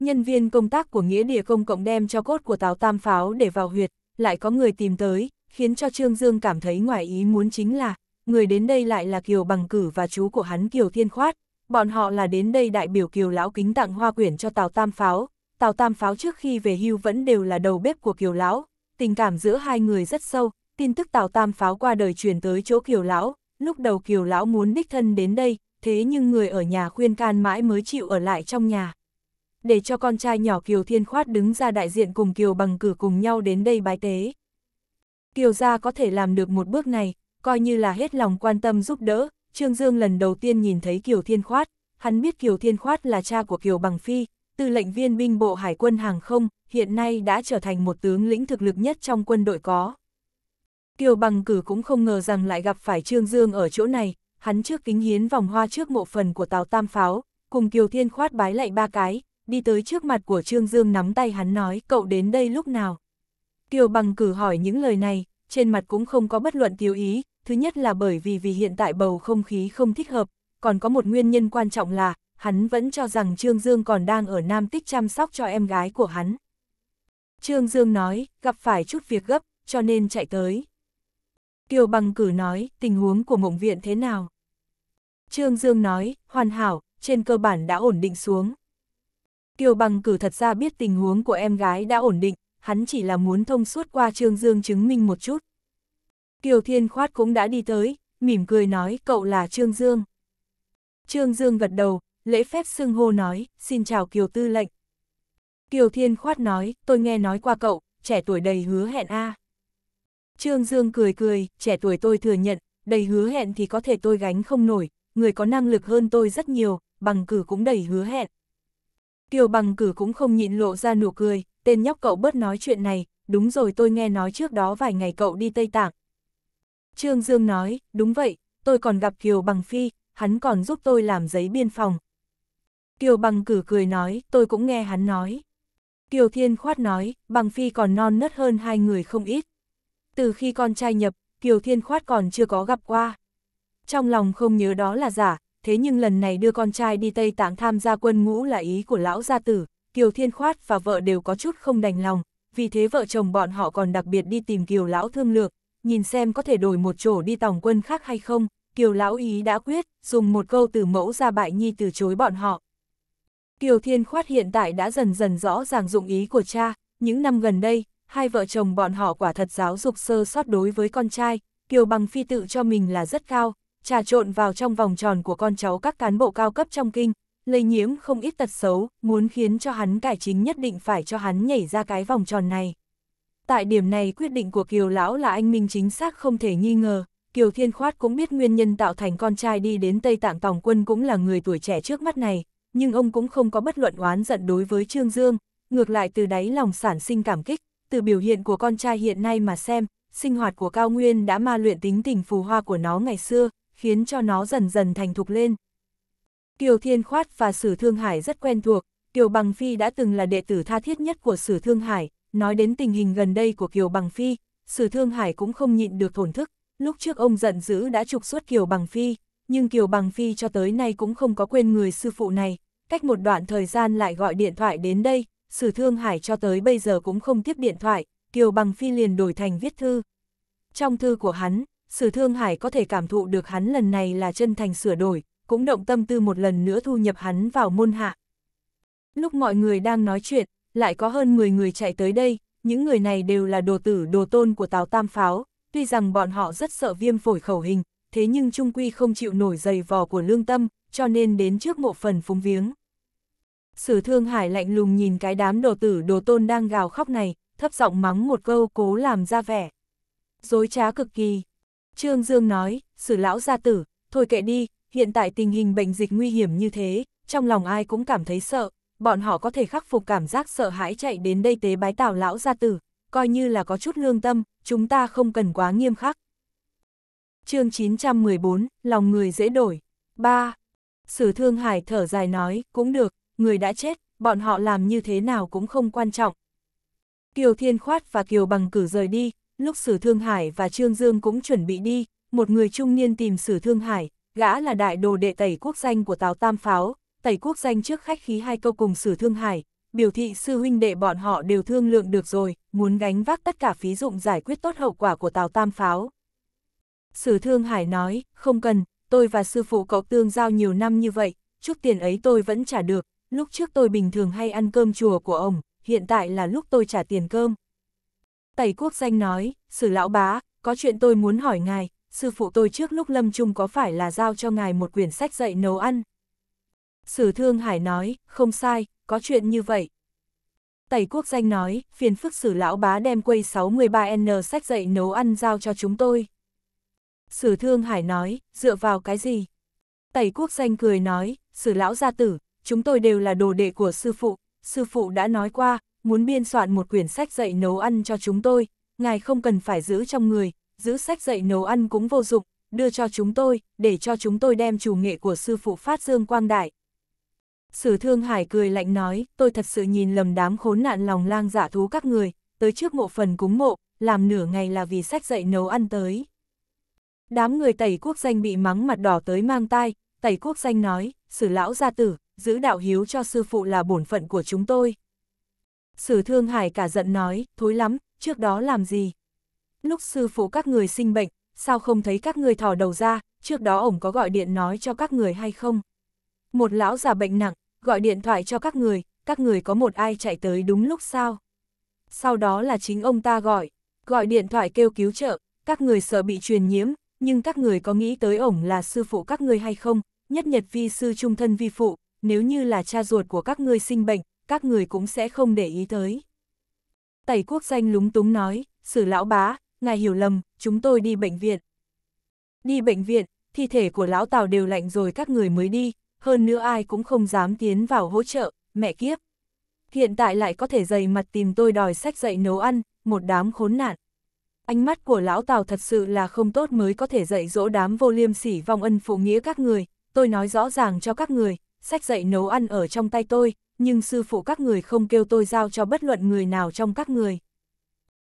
Nhân viên công tác của nghĩa địa công cộng đem cho cốt của Tào Tam Pháo để vào huyệt, lại có người tìm tới, khiến cho Trương Dương cảm thấy ngoài ý muốn chính là, người đến đây lại là Kiều Bằng Cử và chú của hắn Kiều Thiên Khoát, bọn họ là đến đây đại biểu Kiều Lão kính tặng hoa quyển cho Tào Tam Pháo, Tào Tam Pháo trước khi về hưu vẫn đều là đầu bếp của Kiều Lão, tình cảm giữa hai người rất sâu, tin tức Tào Tam Pháo qua đời truyền tới chỗ Kiều Lão, lúc đầu Kiều Lão muốn đích thân đến đây, thế nhưng người ở nhà khuyên can mãi mới chịu ở lại trong nhà. Để cho con trai nhỏ Kiều Thiên Khoát đứng ra đại diện cùng Kiều bằng cử cùng nhau đến đây bái tế. Kiều gia có thể làm được một bước này, coi như là hết lòng quan tâm giúp đỡ, Trương Dương lần đầu tiên nhìn thấy Kiều Thiên Khoát, hắn biết Kiều Thiên Khoát là cha của Kiều Bằng Phi, tư lệnh viên binh bộ hải quân hàng không, hiện nay đã trở thành một tướng lĩnh thực lực nhất trong quân đội có. Kiều Bằng Cử cũng không ngờ rằng lại gặp phải Trương Dương ở chỗ này, hắn trước kính hiến vòng hoa trước mộ phần của Tào Tam Pháo, cùng Kiều Thiên khoát bái lạy ba cái, đi tới trước mặt của Trương Dương nắm tay hắn nói cậu đến đây lúc nào. Kiều bằng cử hỏi những lời này, trên mặt cũng không có bất luận tiêu ý, thứ nhất là bởi vì vì hiện tại bầu không khí không thích hợp, còn có một nguyên nhân quan trọng là, hắn vẫn cho rằng Trương Dương còn đang ở Nam Tích chăm sóc cho em gái của hắn. Trương Dương nói, gặp phải chút việc gấp, cho nên chạy tới. Kiều Bằng cử nói, tình huống của mộng viện thế nào? Trương Dương nói, hoàn hảo, trên cơ bản đã ổn định xuống. Kiều Bằng cử thật ra biết tình huống của em gái đã ổn định, hắn chỉ là muốn thông suốt qua Trương Dương chứng minh một chút. Kiều Thiên Khoát cũng đã đi tới, mỉm cười nói cậu là Trương Dương. Trương Dương gật đầu, lễ phép xưng hô nói, xin chào Kiều Tư lệnh. Kiều Thiên Khoát nói, tôi nghe nói qua cậu, trẻ tuổi đầy hứa hẹn a à. Trương Dương cười cười, trẻ tuổi tôi thừa nhận, đầy hứa hẹn thì có thể tôi gánh không nổi, người có năng lực hơn tôi rất nhiều, bằng cử cũng đầy hứa hẹn. Kiều bằng cử cũng không nhịn lộ ra nụ cười, tên nhóc cậu bớt nói chuyện này, đúng rồi tôi nghe nói trước đó vài ngày cậu đi Tây Tạng. Trương Dương nói, đúng vậy, tôi còn gặp Kiều bằng phi, hắn còn giúp tôi làm giấy biên phòng. Kiều bằng cử cười nói, tôi cũng nghe hắn nói. Kiều Thiên Khoát nói, bằng phi còn non nớt hơn hai người không ít từ khi con trai nhập, Kiều Thiên Khoát còn chưa có gặp qua. Trong lòng không nhớ đó là giả, thế nhưng lần này đưa con trai đi Tây Tạng tham gia quân ngũ là ý của lão gia tử, Kiều Thiên Khoát và vợ đều có chút không đành lòng, vì thế vợ chồng bọn họ còn đặc biệt đi tìm Kiều Lão thương lược, nhìn xem có thể đổi một chỗ đi tòng quân khác hay không, Kiều Lão ý đã quyết, dùng một câu từ mẫu ra bại nhi từ chối bọn họ. Kiều Thiên Khoát hiện tại đã dần dần rõ ràng dụng ý của cha, những năm gần đây, hai vợ chồng bọn họ quả thật giáo dục sơ sót đối với con trai, Kiều Bằng Phi tự cho mình là rất cao, trà trộn vào trong vòng tròn của con cháu các cán bộ cao cấp trong kinh, lây nhiễm không ít tật xấu, muốn khiến cho hắn cải chính nhất định phải cho hắn nhảy ra cái vòng tròn này. Tại điểm này quyết định của Kiều Lão là anh minh chính xác không thể nghi ngờ, Kiều Thiên Khoát cũng biết nguyên nhân tạo thành con trai đi đến Tây Tạng Tòng Quân cũng là người tuổi trẻ trước mắt này, nhưng ông cũng không có bất luận oán giận đối với Trương Dương, ngược lại từ đáy lòng sản sinh cảm kích, từ biểu hiện của con trai hiện nay mà xem, sinh hoạt của Cao Nguyên đã ma luyện tính tình phù hoa của nó ngày xưa, khiến cho nó dần dần thành thục lên. Kiều Thiên Khoát và Sử Thương Hải rất quen thuộc, Kiều Bằng Phi đã từng là đệ tử tha thiết nhất của Sử Thương Hải, nói đến tình hình gần đây của Kiều Bằng Phi, Sử Thương Hải cũng không nhịn được thổn thức, lúc trước ông giận dữ đã trục xuất Kiều Bằng Phi, nhưng Kiều Bằng Phi cho tới nay cũng không có quên người sư phụ này, cách một đoạn thời gian lại gọi điện thoại đến đây, Sử Thương Hải cho tới bây giờ cũng không tiếp điện thoại, Kiều Bằng Phi liền đổi thành viết thư. Trong thư của hắn, Sử Thương Hải có thể cảm thụ được hắn lần này là chân thành sửa đổi, cũng động tâm tư một lần nữa thu nhập hắn vào môn hạ. Lúc mọi người đang nói chuyện, lại có hơn 10 người chạy tới đây, những người này đều là đồ tử đồ tôn của Tào Tam Pháo, tuy rằng bọn họ rất sợ viêm phổi khẩu hình, thế nhưng trung quy không chịu nổi dày vò của lương tâm, cho nên đến trước mộ phần phúng viếng. Sử thương hải lạnh lùng nhìn cái đám đồ tử đồ tôn đang gào khóc này, thấp giọng mắng một câu cố làm ra vẻ. Dối trá cực kỳ. Trương Dương nói, sử lão gia tử, thôi kệ đi, hiện tại tình hình bệnh dịch nguy hiểm như thế, trong lòng ai cũng cảm thấy sợ, bọn họ có thể khắc phục cảm giác sợ hãi chạy đến đây tế bái tào lão gia tử, coi như là có chút lương tâm, chúng ta không cần quá nghiêm khắc. chương 914, lòng người dễ đổi. 3. Sử Thương Hải thở dài nói, cũng được, người đã chết, bọn họ làm như thế nào cũng không quan trọng. Kiều Thiên Khoát và Kiều Bằng cử rời đi, lúc Sử Thương Hải và Trương Dương cũng chuẩn bị đi, một người trung niên tìm Sử Thương Hải, gã là đại đồ đệ tẩy quốc danh của Tào Tam Pháo, tẩy quốc danh trước khách khí hai câu cùng Sử Thương Hải, biểu thị sư huynh đệ bọn họ đều thương lượng được rồi, muốn gánh vác tất cả phí dụng giải quyết tốt hậu quả của Tào Tam Pháo. Sử Thương Hải nói, không cần, tôi và sư phụ cậu tương giao nhiều năm như vậy, chút tiền ấy tôi vẫn trả được, lúc trước tôi bình thường hay ăn cơm chùa của ông, hiện tại là lúc tôi trả tiền cơm. Tẩy quốc danh nói, sử lão bá, có chuyện tôi muốn hỏi ngài, sư phụ tôi trước lúc lâm chung có phải là giao cho ngài một quyển sách dạy nấu ăn? Sử thương hải nói, không sai, có chuyện như vậy. Tẩy quốc danh nói, phiền phức sử lão bá đem quây 63N sách dạy nấu ăn giao cho chúng tôi. Sử thương hải nói, dựa vào cái gì? Tẩy quốc danh cười nói, sử lão gia tử, chúng tôi đều là đồ đệ của sư phụ, sư phụ đã nói qua, muốn biên soạn một quyển sách dạy nấu ăn cho chúng tôi, ngài không cần phải giữ trong người, giữ sách dạy nấu ăn cũng vô dụng, đưa cho chúng tôi, để cho chúng tôi đem chủ nghệ của sư phụ phát dương quang đại. Sử thương hải cười lạnh nói, tôi thật sự nhìn lầm đám khốn nạn lòng lang giả dạ thú các người, tới trước mộ phần cúng mộ, làm nửa ngày là vì sách dạy nấu ăn tới. Đám người tẩy quốc danh bị mắng mặt đỏ tới mang tai, tẩy quốc danh nói, sử lão gia tử, giữ đạo hiếu cho sư phụ là bổn phận của chúng tôi. Sử Thương Hải cả giận nói, thối lắm, trước đó làm gì? Lúc sư phụ các người sinh bệnh, sao không thấy các người thò đầu ra, trước đó ổng có gọi điện nói cho các người hay không? Một lão già bệnh nặng, gọi điện thoại cho các người, các người có một ai chạy tới đúng lúc sao? Sau đó là chính ông ta gọi, gọi điện thoại kêu cứu trợ, các người sợ bị truyền nhiễm, nhưng các người có nghĩ tới ổng là sư phụ các người hay không? Nhất nhật vi sư trung thân vi phụ, nếu như là cha ruột của các ngươi sinh bệnh, các người cũng sẽ không để ý tới. Tẩy quốc danh lúng túng nói, sử lão bá, ngài hiểu lầm, chúng tôi đi bệnh viện. Đi bệnh viện, thi thể của lão Tào đều lạnh rồi các người mới đi, hơn nữa ai cũng không dám tiến vào hỗ trợ, mẹ kiếp. Hiện tại lại có thể dày mặt tìm tôi đòi sách dạy nấu ăn, một đám khốn nạn. Ánh mắt của lão Tào thật sự là không tốt mới có thể dạy dỗ đám vô liêm sỉ vong ân phụ nghĩa các người, tôi nói rõ ràng cho các người, sách dạy nấu ăn ở trong tay tôi, nhưng sư phụ các người không kêu tôi giao cho bất luận người nào trong các người.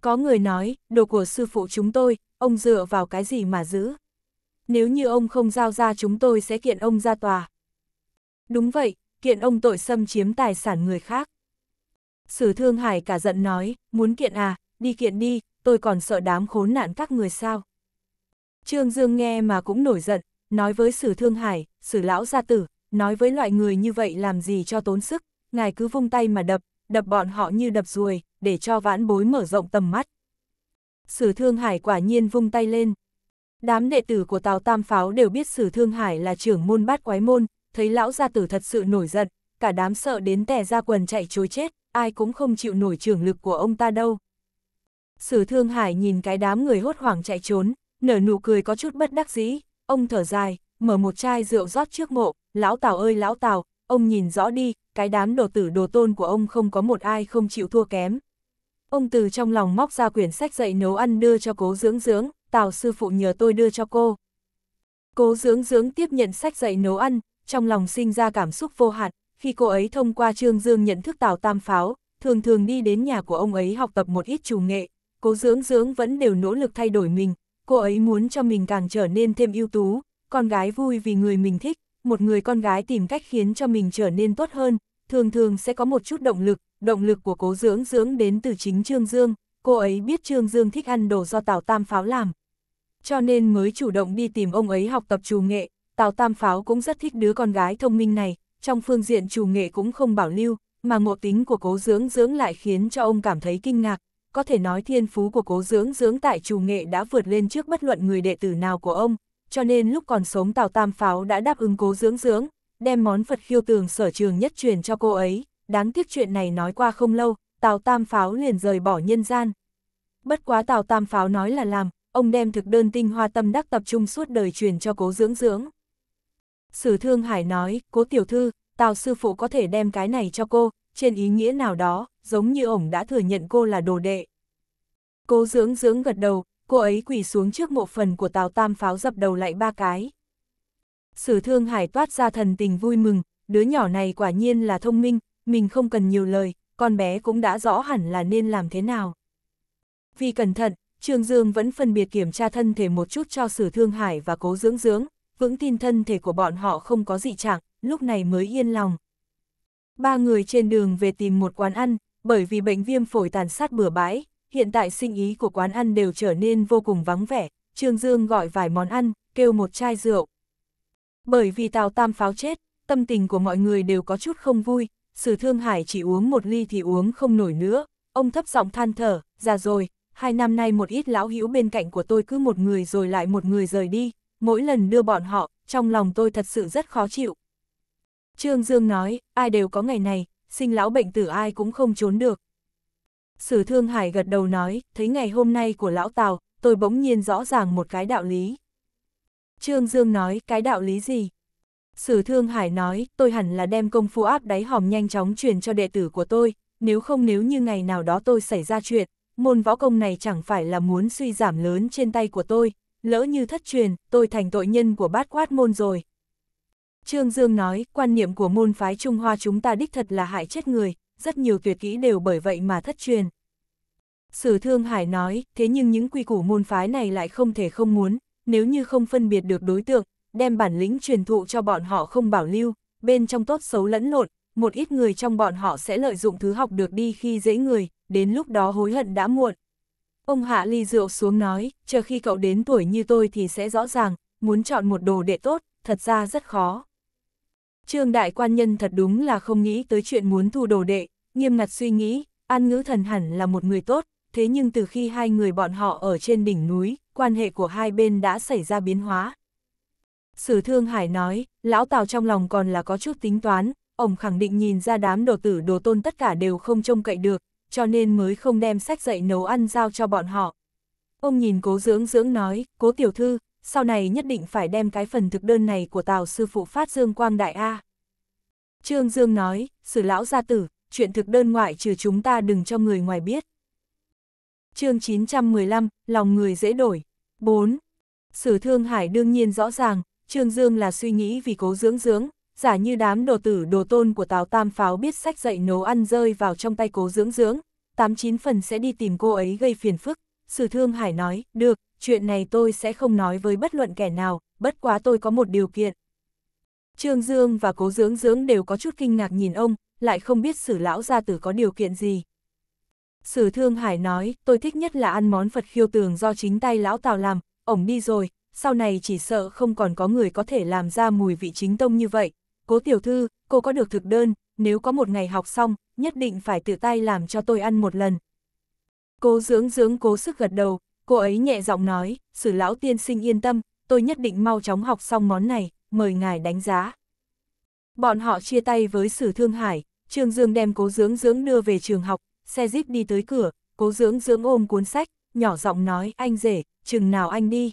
Có người nói, đồ của sư phụ chúng tôi, ông dựa vào cái gì mà giữ? Nếu như ông không giao ra chúng tôi sẽ kiện ông ra tòa. Đúng vậy, kiện ông tội xâm chiếm tài sản người khác. Sử Thương Hải cả giận nói, muốn kiện à, đi kiện đi, tôi còn sợ đám khốn nạn các người sao. Trương Dương nghe mà cũng nổi giận, nói với Sử Thương Hải, Sử Lão Gia Tử, nói với loại người như vậy làm gì cho tốn sức, ngài cứ vung tay mà đập, đập bọn họ như đập ruồi, để cho vãn bối mở rộng tầm mắt. Sử Thương Hải quả nhiên vung tay lên. Đám đệ tử của Tào Tam Pháo đều biết Sử Thương Hải là trưởng môn bát quái môn, thấy lão gia tử thật sự nổi giận, cả đám sợ đến tè ra quần chạy chối chết, ai cũng không chịu nổi trưởng lực của ông ta đâu. Sử Thương Hải nhìn cái đám người hốt hoảng chạy trốn, nở nụ cười có chút bất đắc dĩ, ông thở dài, mở một chai rượu rót trước mộ, lão Tào ơi lão Tào, ông nhìn rõ đi, cái đám đồ tử đồ tôn của ông không có một ai không chịu thua kém. Ông từ trong lòng móc ra quyển sách dạy nấu ăn đưa cho cố dưỡng dưỡng, Tào sư phụ nhờ tôi đưa cho cô. Cố dưỡng dưỡng tiếp nhận sách dạy nấu ăn, trong lòng sinh ra cảm xúc vô hạn, khi cô ấy thông qua Trương Dương nhận thức Tào Tam Pháo, thường thường đi đến nhà của ông ấy học tập một ít chủ nghệ, cố dưỡng dưỡng vẫn đều nỗ lực thay đổi mình, cô ấy muốn cho mình càng trở nên thêm ưu tú, con gái vui vì người mình thích, một người con gái tìm cách khiến cho mình trở nên tốt hơn, thường thường sẽ có một chút động lực, động lực của cố dưỡng dưỡng đến từ chính Trương Dương, cô ấy biết Trương Dương thích ăn đồ do Tào Tam Pháo làm. Cho nên mới chủ động đi tìm ông ấy học tập trù nghệ, Tào Tam Pháo cũng rất thích đứa con gái thông minh này, trong phương diện trù nghệ cũng không bảo lưu, mà ngộ tính của cố dưỡng dưỡng lại khiến cho ông cảm thấy kinh ngạc, có thể nói thiên phú của cố dưỡng dưỡng tại trù nghệ đã vượt lên trước bất luận người đệ tử nào của ông, cho nên lúc còn sống Tào Tam Pháo đã đáp ứng cố dưỡng dưỡng, đem món Phật khiêu tường sở trường nhất truyền cho cô ấy, đáng tiếc chuyện này nói qua không lâu, Tào Tam Pháo liền rời bỏ nhân gian. Bất quá Tào Tam Pháo nói là làm, ông đem thực đơn tinh hoa tâm đắc tập trung suốt đời truyền cho cố dưỡng dưỡng. Sử Thương Hải nói, cố tiểu thư, Tào sư phụ có thể đem cái này cho cô, trên ý nghĩa nào đó, giống như ổng đã thừa nhận cô là đồ đệ. Cố dưỡng dưỡng gật đầu, cô ấy quỳ xuống trước mộ phần của Tào Tam Pháo dập đầu lại ba cái. Sử thương hải toát ra thần tình vui mừng, đứa nhỏ này quả nhiên là thông minh, mình không cần nhiều lời, con bé cũng đã rõ hẳn là nên làm thế nào. Vì cẩn thận, Trương Dương vẫn phân biệt kiểm tra thân thể một chút cho Sử Thương Hải và Cố Dưỡng Dưỡng, vững tin thân thể của bọn họ không có dị trạng, lúc này mới yên lòng. Ba người trên đường về tìm một quán ăn, bởi vì bệnh viêm phổi tàn sát bừa bãi, hiện tại sinh ý của quán ăn đều trở nên vô cùng vắng vẻ, Trương Dương gọi vài món ăn, kêu một chai rượu. Bởi vì Tào Tam pháo chết, tâm tình của mọi người đều có chút không vui, Sử Thương Hải chỉ uống một ly thì uống không nổi nữa, ông thấp giọng than thở, ra rồi, hai năm nay một ít lão hữu bên cạnh của tôi cứ một người rồi lại một người rời đi, mỗi lần đưa bọn họ, trong lòng tôi thật sự rất khó chịu. Trương Dương nói, ai đều có ngày này, sinh lão bệnh tử ai cũng không trốn được, Sử Thương Hải gật đầu nói, thấy ngày hôm nay của lão Tào, tôi bỗng nhiên rõ ràng một cái đạo lý. Trương Dương nói, cái đạo lý gì? Sử Thương Hải nói, tôi hẳn là đem công phu áp đáy hòm nhanh chóng truyền cho đệ tử của tôi, nếu không nếu như ngày nào đó tôi xảy ra chuyện, môn võ công này chẳng phải là muốn suy giảm lớn trên tay của tôi, lỡ như thất truyền, tôi thành tội nhân của bát quát môn rồi. Trương Dương nói, quan niệm của môn phái Trung Hoa chúng ta đích thật là hại chết người, rất nhiều tuyệt kỹ đều bởi vậy mà thất truyền. Sử Thương Hải nói, thế nhưng những quy củ môn phái này lại không thể không muốn, nếu như không phân biệt được đối tượng, đem bản lĩnh truyền thụ cho bọn họ không bảo lưu, bên trong tốt xấu lẫn lộn, một ít người trong bọn họ sẽ lợi dụng thứ học được đi khi dễ người, đến lúc đó hối hận đã muộn. Ông hạ ly rượu xuống nói, chờ khi cậu đến tuổi như tôi thì sẽ rõ ràng, muốn chọn một đồ đệ tốt, thật ra rất khó. Trương đại quan nhân thật đúng là không nghĩ tới chuyện muốn thu đồ đệ, nghiêm ngặt suy nghĩ, an ngữ thần hẳn là một người tốt, thế nhưng từ khi hai người bọn họ ở trên đỉnh núi, quan hệ của hai bên đã xảy ra biến hóa. Sử Thương Hải nói, lão Tào trong lòng còn là có chút tính toán, ông khẳng định nhìn ra đám đồ tử đồ tôn tất cả đều không trông cậy được, cho nên mới không đem sách dạy nấu ăn giao cho bọn họ. Ông nhìn cố dưỡng dưỡng nói, cố tiểu thư, sau này nhất định phải đem cái phần thực đơn này của Tào sư phụ phát dương quang đại A. Trương Dương nói, sử lão gia tử, chuyện thực đơn ngoại trừ chúng ta đừng cho người ngoài biết. chương 915, lòng người dễ đổi. 4. Sử Thương Hải đương nhiên rõ ràng, Trương Dương là suy nghĩ vì cố dưỡng dưỡng, giả như đám đồ tử đồ tôn của Tào Tam Pháo biết sách dạy nấu ăn rơi vào trong tay cố dưỡng dưỡng, tám chín phần sẽ đi tìm cô ấy gây phiền phức. Sử Thương Hải nói, được, chuyện này tôi sẽ không nói với bất luận kẻ nào, bất quá tôi có một điều kiện. Trương Dương và Cố Dưỡng Dưỡng đều có chút kinh ngạc nhìn ông, lại không biết sử lão gia tử có điều kiện gì. Sử Thương Hải nói, tôi thích nhất là ăn món Phật khiêu tường do chính tay lão Tào làm, ổng đi rồi, sau này chỉ sợ không còn có người có thể làm ra mùi vị chính tông như vậy. Cố tiểu thư, cô có được thực đơn, nếu có một ngày học xong, nhất định phải tự tay làm cho tôi ăn một lần. Cố dưỡng dưỡng cố sức gật đầu, Cô ấy nhẹ giọng nói, sử lão tiên sinh yên tâm, tôi nhất định mau chóng học xong món này, mời ngài đánh giá. Bọn họ chia tay với sử Thương Hải, Trương Dương đem cố dưỡng dưỡng đưa về trường học, xe jeep đi tới cửa, cố dưỡng dưỡng ôm cuốn sách, nhỏ giọng nói, anh rể, chừng nào anh đi.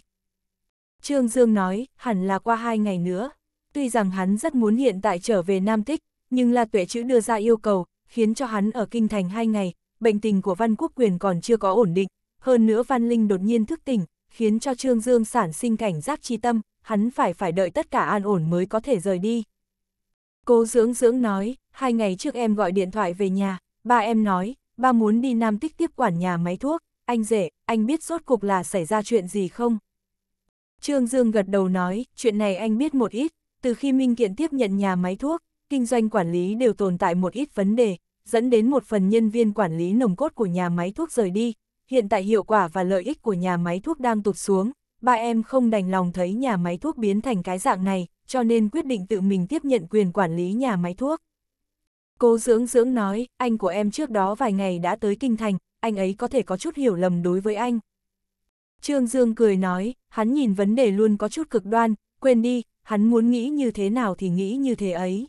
Trương Dương nói, hẳn là qua hai ngày nữa. Tuy rằng hắn rất muốn hiện tại trở về Nam Tích, nhưng La Tuệ Chữ đưa ra yêu cầu, khiến cho hắn ở Kinh Thành hai ngày, bệnh tình của Văn Quốc Quyền còn chưa có ổn định, hơn nữa Văn Linh đột nhiên thức tỉnh, khiến cho Trương Dương sản sinh cảnh giác chi tâm, hắn phải phải đợi tất cả an ổn mới có thể rời đi. Cô dưỡng dưỡng nói, hai ngày trước em gọi điện thoại về nhà, ba em nói, ba muốn đi Nam Tích tiếp quản nhà máy thuốc, anh rể, anh biết rốt cục là xảy ra chuyện gì không? Trương Dương gật đầu nói, chuyện này anh biết một ít, từ khi Minh Kiện tiếp nhận nhà máy thuốc, kinh doanh quản lý đều tồn tại một ít vấn đề, dẫn đến một phần nhân viên quản lý nồng cốt của nhà máy thuốc rời đi, hiện tại hiệu quả và lợi ích của nhà máy thuốc đang tụt xuống, ba em không đành lòng thấy nhà máy thuốc biến thành cái dạng này, cho nên quyết định tự mình tiếp nhận quyền quản lý nhà máy thuốc. Cô dưỡng dưỡng nói, anh của em trước đó vài ngày đã tới Kinh Thành, anh ấy có thể có chút hiểu lầm đối với anh. Trương Dương cười nói, hắn nhìn vấn đề luôn có chút cực đoan, quên đi, hắn muốn nghĩ như thế nào thì nghĩ như thế ấy.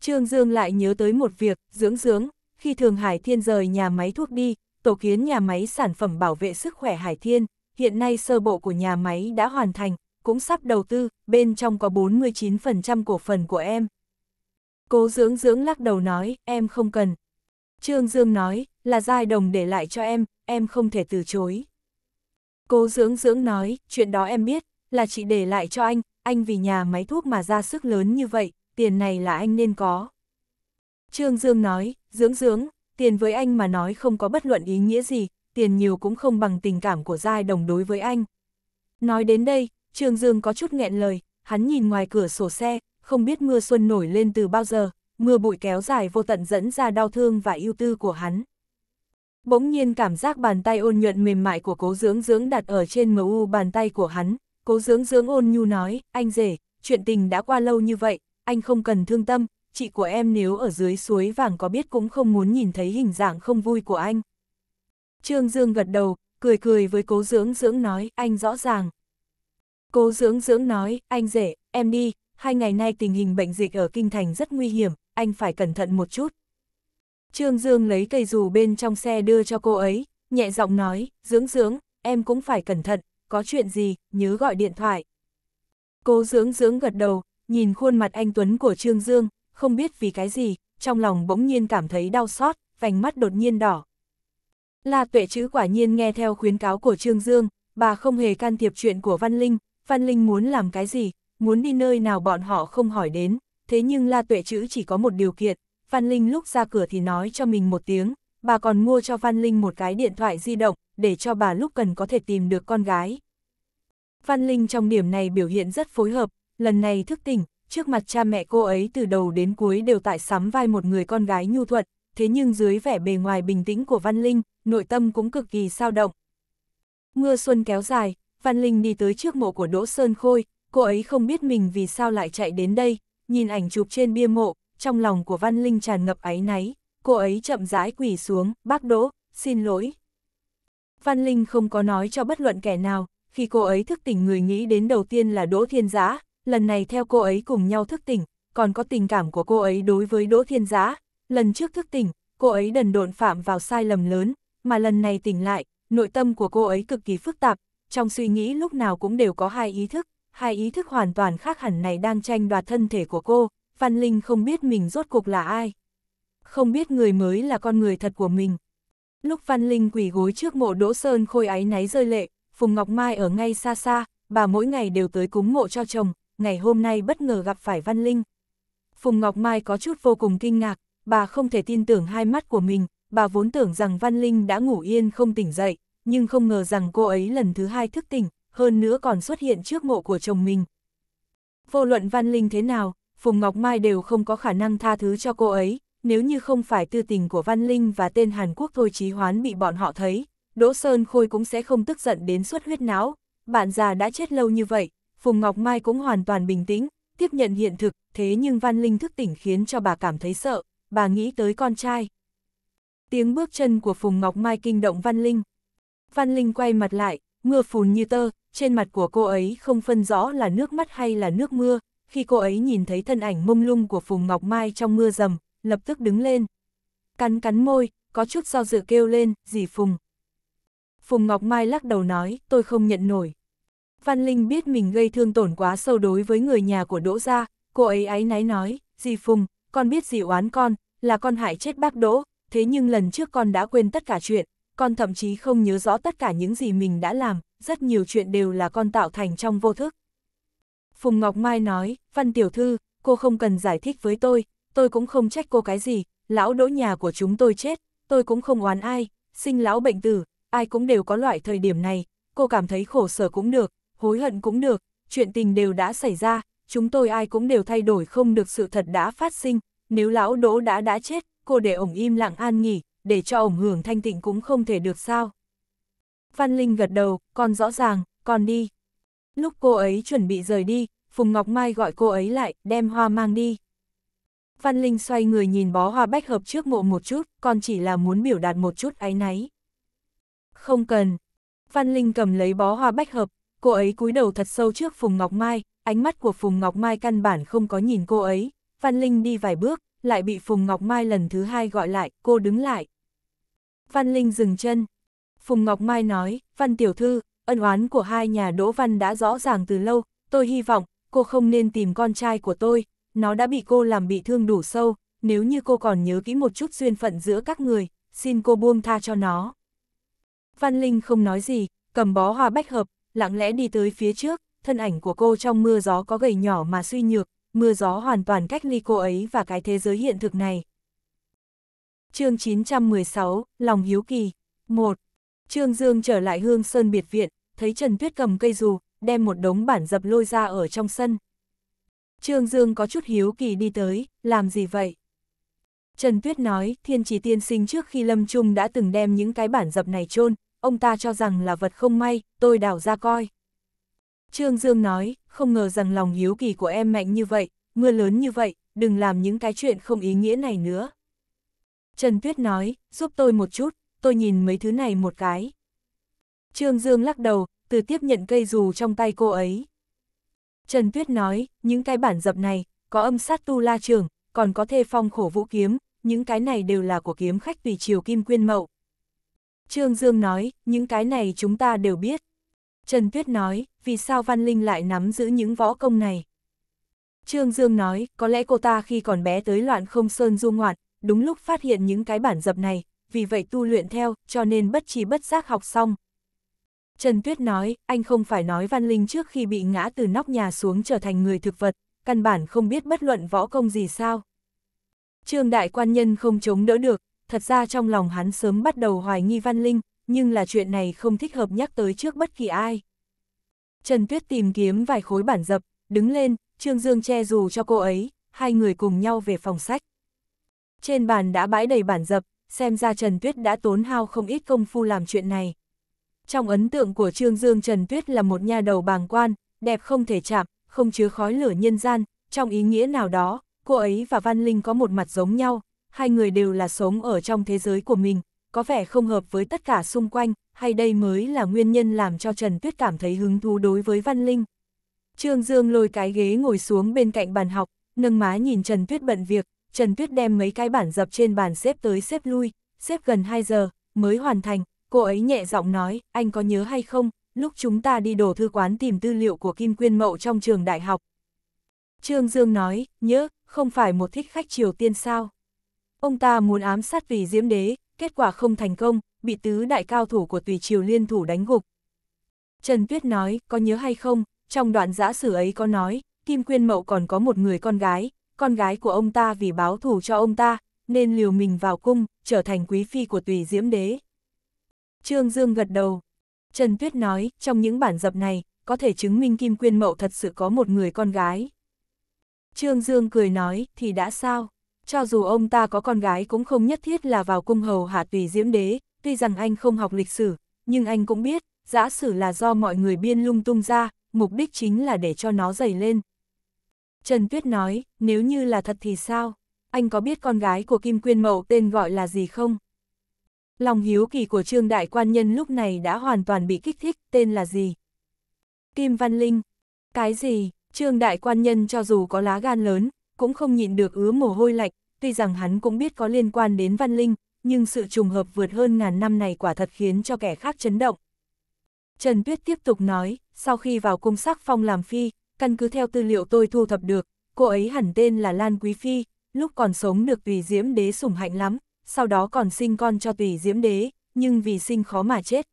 Trương Dương lại nhớ tới một việc, dưỡng dưỡng, khi Thường Hải Thiên rời nhà máy thuốc đi, tổ kiến nhà máy sản phẩm bảo vệ sức khỏe Hải Thiên, hiện nay sơ bộ của nhà máy đã hoàn thành, cũng sắp đầu tư, bên trong có 49% cổ phần của em. Cố dưỡng dưỡng lắc đầu nói, em không cần. Trương Dương nói, là giai đồng để lại cho em, em không thể từ chối. Cố dưỡng dưỡng nói, chuyện đó em biết, là chị để lại cho anh, anh vì nhà máy thuốc mà ra sức lớn như vậy, tiền này là anh nên có. Trương Dương nói, dưỡng dưỡng, tiền với anh mà nói không có bất luận ý nghĩa gì, tiền nhiều cũng không bằng tình cảm của giai đồng đối với anh. Nói đến đây, Trương Dương có chút nghẹn lời, hắn nhìn ngoài cửa sổ xe, không biết mưa xuân nổi lên từ bao giờ, mưa bụi kéo dài vô tận dẫn ra đau thương và ưu tư của hắn. Bỗng nhiên cảm giác bàn tay ôn nhuận mềm mại của cố dưỡng dưỡng đặt ở trên mờ u bàn tay của hắn, cố dưỡng dưỡng ôn nhu nói, anh rể, chuyện tình đã qua lâu như vậy, anh không cần thương tâm, chị của em nếu ở dưới suối vàng có biết cũng không muốn nhìn thấy hình dạng không vui của anh. Trương Dương gật đầu, cười cười với cố dưỡng dưỡng nói, anh rõ ràng. Cố dưỡng dưỡng nói, anh rể, em đi, hai ngày nay tình hình bệnh dịch ở Kinh Thành rất nguy hiểm, anh phải cẩn thận một chút. Trương Dương lấy cây dù bên trong xe đưa cho cô ấy, nhẹ giọng nói, dưỡng dưỡng, em cũng phải cẩn thận, có chuyện gì, nhớ gọi điện thoại. cố dưỡng dưỡng gật đầu, nhìn khuôn mặt anh Tuấn của Trương Dương, không biết vì cái gì, trong lòng bỗng nhiên cảm thấy đau xót, vành mắt đột nhiên đỏ. La tuệ chữ quả nhiên nghe theo khuyến cáo của Trương Dương, bà không hề can thiệp chuyện của Văn Linh, Văn Linh muốn làm cái gì, muốn đi nơi nào bọn họ không hỏi đến, thế nhưng La tuệ chữ chỉ có một điều kiện, Văn Linh lúc ra cửa thì nói cho mình một tiếng, bà còn mua cho Văn Linh một cái điện thoại di động, để cho bà lúc cần có thể tìm được con gái. Văn Linh trong điểm này biểu hiện rất phối hợp, lần này thức tỉnh, trước mặt cha mẹ cô ấy từ đầu đến cuối đều tại sắm vai một người con gái nhu thuận, thế nhưng dưới vẻ bề ngoài bình tĩnh của Văn Linh, nội tâm cũng cực kỳ sao động. Mưa xuân kéo dài, Văn Linh đi tới trước mộ của Đỗ Sơn Khôi, cô ấy không biết mình vì sao lại chạy đến đây, nhìn ảnh chụp trên bia mộ, trong lòng của Văn Linh tràn ngập áy náy, cô ấy chậm rãi quỳ xuống, bác Đỗ, xin lỗi. Văn Linh không có nói cho bất luận kẻ nào, khi cô ấy thức tỉnh người nghĩ đến đầu tiên là Đỗ Thiên Giã, lần này theo cô ấy cùng nhau thức tỉnh, còn có tình cảm của cô ấy đối với Đỗ Thiên Giã. Lần trước thức tỉnh, cô ấy đần độn phạm vào sai lầm lớn, mà lần này tỉnh lại, nội tâm của cô ấy cực kỳ phức tạp, trong suy nghĩ lúc nào cũng đều có hai ý thức, hai ý thức hoàn toàn khác hẳn này đang tranh đoạt thân thể của cô, Văn Linh không biết mình rốt cuộc là ai. Không biết người mới là con người thật của mình. Lúc Văn Linh quỳ gối trước mộ Đỗ Sơn khôi áy náy rơi lệ, Phùng Ngọc Mai ở ngay xa xa, bà mỗi ngày đều tới cúng mộ cho chồng, ngày hôm nay bất ngờ gặp phải Văn Linh. Phùng Ngọc Mai có chút vô cùng kinh ngạc, bà không thể tin tưởng hai mắt của mình, bà vốn tưởng rằng Văn Linh đã ngủ yên không tỉnh dậy, nhưng không ngờ rằng cô ấy lần thứ hai thức tỉnh, hơn nữa còn xuất hiện trước mộ của chồng mình. Vô luận Văn Linh thế nào, Phùng Ngọc Mai đều không có khả năng tha thứ cho cô ấy, nếu như không phải tư tình của Văn Linh và tên Hàn Quốc Thôi Chí Hoán bị bọn họ thấy, Đỗ Sơn Khôi cũng sẽ không tức giận đến suốt huyết não, bạn già đã chết lâu như vậy, Phùng Ngọc Mai cũng hoàn toàn bình tĩnh, tiếp nhận hiện thực, thế nhưng Văn Linh thức tỉnh khiến cho bà cảm thấy sợ, bà nghĩ tới con trai. Tiếng bước chân của Phùng Ngọc Mai kinh động Văn Linh. Văn Linh quay mặt lại, mưa phùn như tơ, trên mặt của cô ấy không phân rõ là nước mắt hay là nước mưa, khi cô ấy nhìn thấy thân ảnh mông lung của Phùng Ngọc Mai trong mưa rầm, lập tức đứng lên. Cắn cắn môi, có chút do dự kêu lên, dì Phùng. Phùng Ngọc Mai lắc đầu nói, tôi không nhận nổi, Văn Linh biết mình gây thương tổn quá sâu đối với người nhà của Đỗ Gia, cô ấy áy náy nói, dì Phùng, con biết dì oán con, là con hại chết bác Đỗ, thế nhưng lần trước con đã quên tất cả chuyện, con thậm chí không nhớ rõ tất cả những gì mình đã làm, rất nhiều chuyện đều là con tạo thành trong vô thức. Phùng Ngọc Mai nói, Văn Tiểu Thư, cô không cần giải thích với tôi, tôi cũng không trách cô cái gì, lão đỗ nhà của chúng tôi chết, tôi cũng không oán ai, sinh lão bệnh tử, ai cũng đều có loại thời điểm này, cô cảm thấy khổ sở cũng được, hối hận cũng được, chuyện tình đều đã xảy ra, chúng tôi ai cũng đều thay đổi không được sự thật đã phát sinh, nếu lão đỗ đã đã chết, cô để ổng im lặng an nghỉ, để cho ổng hưởng thanh tịnh cũng không thể được sao. Văn Linh gật đầu, con rõ ràng, con đi. Lúc cô ấy chuẩn bị rời đi, Phùng Ngọc Mai gọi cô ấy lại, đem hoa mang đi. Văn Linh xoay người nhìn bó hoa bách hợp trước mộ một chút, con chỉ là muốn biểu đạt một chút áy náy. Không cần. Văn Linh cầm lấy bó hoa bách hợp, cô ấy cúi đầu thật sâu trước Phùng Ngọc Mai, ánh mắt của Phùng Ngọc Mai căn bản không có nhìn cô ấy, Văn Linh đi vài bước, lại bị Phùng Ngọc Mai lần thứ hai gọi lại, cô đứng lại. Văn Linh dừng chân. Phùng Ngọc Mai nói, Văn Tiểu Thư, ân oán của hai nhà Đỗ Văn đã rõ ràng từ lâu, tôi hy vọng, cô không nên tìm con trai của tôi, nó đã bị cô làm bị thương đủ sâu, nếu như cô còn nhớ kỹ một chút duyên phận giữa các người, xin cô buông tha cho nó. Văn Linh không nói gì, cầm bó hoa bách hợp, lặng lẽ đi tới phía trước, thân ảnh của cô trong mưa gió có gầy nhỏ mà suy nhược, mưa gió hoàn toàn cách ly cô ấy và cái thế giới hiện thực này. chương 916, Lòng Hiếu Kỳ 1. Trương Dương trở lại Hương Sơn Biệt Viện, thấy Trần Tuyết cầm cây dù, đem một đống bản dập lôi ra ở trong sân. Trương Dương có chút hiếu kỳ đi tới, làm gì vậy? Trần Tuyết nói, thiên chỉ tiên sinh trước khi lâm trung đã từng đem những cái bản dập này chôn ông ta cho rằng là vật không may, tôi đảo ra coi. Trương Dương nói, không ngờ rằng lòng hiếu kỳ của em mạnh như vậy, mưa lớn như vậy, đừng làm những cái chuyện không ý nghĩa này nữa. Trần Tuyết nói, giúp tôi một chút, tôi nhìn mấy thứ này một cái. Trương Dương lắc đầu, từ tiếp nhận cây dù trong tay cô ấy. Trần Tuyết nói, những cái bản dập này, có âm sát tu la trường, còn có thê phong khổ vũ kiếm, những cái này đều là của kiếm khách tùy chiều kim quyên mậu. Trương Dương nói, những cái này chúng ta đều biết. Trần Tuyết nói, vì sao Văn Linh lại nắm giữ những võ công này? Trương Dương nói, có lẽ cô ta khi còn bé tới loạn không sơn du ngoạn, đúng lúc phát hiện những cái bản dập này, vì vậy tu luyện theo, cho nên bất trí bất giác học xong. Trần Tuyết nói, anh không phải nói Văn Linh trước khi bị ngã từ nóc nhà xuống trở thành người thực vật, căn bản không biết bất luận võ công gì sao. Trương Đại Quan Nhân không chống đỡ được, thật ra trong lòng hắn sớm bắt đầu hoài nghi Văn Linh, nhưng là chuyện này không thích hợp nhắc tới trước bất kỳ ai. Trần Tuyết tìm kiếm vài khối bản dập, đứng lên, Trương Dương che dù cho cô ấy, hai người cùng nhau về phòng sách. Trên bàn đã bãi đầy bản dập, xem ra Trần Tuyết đã tốn hao không ít công phu làm chuyện này. Trong ấn tượng của Trương Dương Trần Tuyết là một nhà đầu bàng quan, đẹp không thể chạm, không chứa khói lửa nhân gian, trong ý nghĩa nào đó, cô ấy và Văn Linh có một mặt giống nhau, hai người đều là sống ở trong thế giới của mình, có vẻ không hợp với tất cả xung quanh, hay đây mới là nguyên nhân làm cho Trần Tuyết cảm thấy hứng thú đối với Văn Linh. Trương Dương lôi cái ghế ngồi xuống bên cạnh bàn học, nâng má nhìn Trần Tuyết bận việc, Trần Tuyết đem mấy cái bản dập trên bàn xếp tới xếp lui, xếp gần 2 giờ, mới hoàn thành, cô ấy nhẹ giọng nói, anh có nhớ hay không, lúc chúng ta đi đổ thư quán tìm tư liệu của Kim Quyên Mậu trong trường đại học. Trương Dương nói, nhớ, không phải một thích khách Triều Tiên sao? Ông ta muốn ám sát vì diễm đế, kết quả không thành công, bị tứ đại cao thủ của tùy triều liên thủ đánh gục. Trần Tuyết nói, có nhớ hay không, trong đoạn giã sử ấy có nói, Kim Quyên Mậu còn có một người con gái, con gái của ông ta vì báo thù cho ông ta, nên liều mình vào cung, trở thành quý phi của tùy diễm đế. Trương Dương gật đầu. Trần Tuyết nói, trong những bản dập này, có thể chứng minh Kim Quyên Mậu thật sự có một người con gái. Trương Dương cười nói, thì đã sao? cho dù ông ta có con gái cũng không nhất thiết là vào cung hầu hạ tùy diễm đế, tuy rằng anh không học lịch sử, nhưng anh cũng biết, giả sử là do mọi người biên lung tung ra, mục đích chính là để cho nó dày lên. Trần Tuyết nói, nếu như là thật thì sao? Anh có biết con gái của Kim Quyên Mậu tên gọi là gì không? Lòng hiếu kỳ của Trương Đại Quan Nhân lúc này đã hoàn toàn bị kích thích, tên là gì? Kim Văn Linh. Cái gì? Trương Đại Quan Nhân cho dù có lá gan lớn, cũng không nhịn được ứa mồ hôi lạnh, tuy rằng hắn cũng biết có liên quan đến Văn Linh, nhưng sự trùng hợp vượt hơn ngàn năm này quả thật khiến cho kẻ khác chấn động. Trần Tuyết tiếp tục nói, sau khi vào cung sắc phong làm phi, căn cứ theo tư liệu tôi thu thập được, cô ấy hẳn tên là Lan Quý Phi, lúc còn sống được tùy diễm đế sủng hạnh lắm, sau đó còn sinh con cho tùy diễm đế, nhưng vì sinh khó mà chết.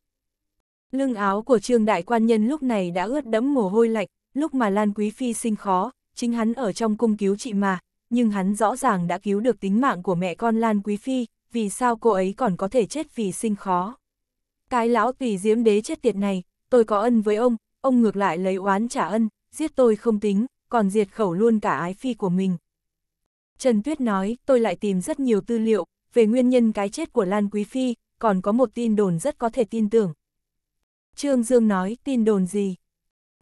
Lưng áo của trương đại quan nhân lúc này đã ướt đẫm mồ hôi lạnh, lúc mà Lan Quý Phi sinh khó, chính hắn ở trong cung cứu chị mà, nhưng hắn rõ ràng đã cứu được tính mạng của mẹ con Lan Quý Phi, vì sao cô ấy còn có thể chết vì sinh khó. Cái lão tùy diễm đế chết tiệt này, tôi có ân với ông, ông ngược lại lấy oán trả ân, giết tôi không tính, còn diệt khẩu luôn cả ái phi của mình. Trần Tuyết nói, tôi lại tìm rất nhiều tư liệu về nguyên nhân cái chết của Lan Quý Phi, còn có một tin đồn rất có thể tin tưởng. Trương Dương nói, tin đồn gì?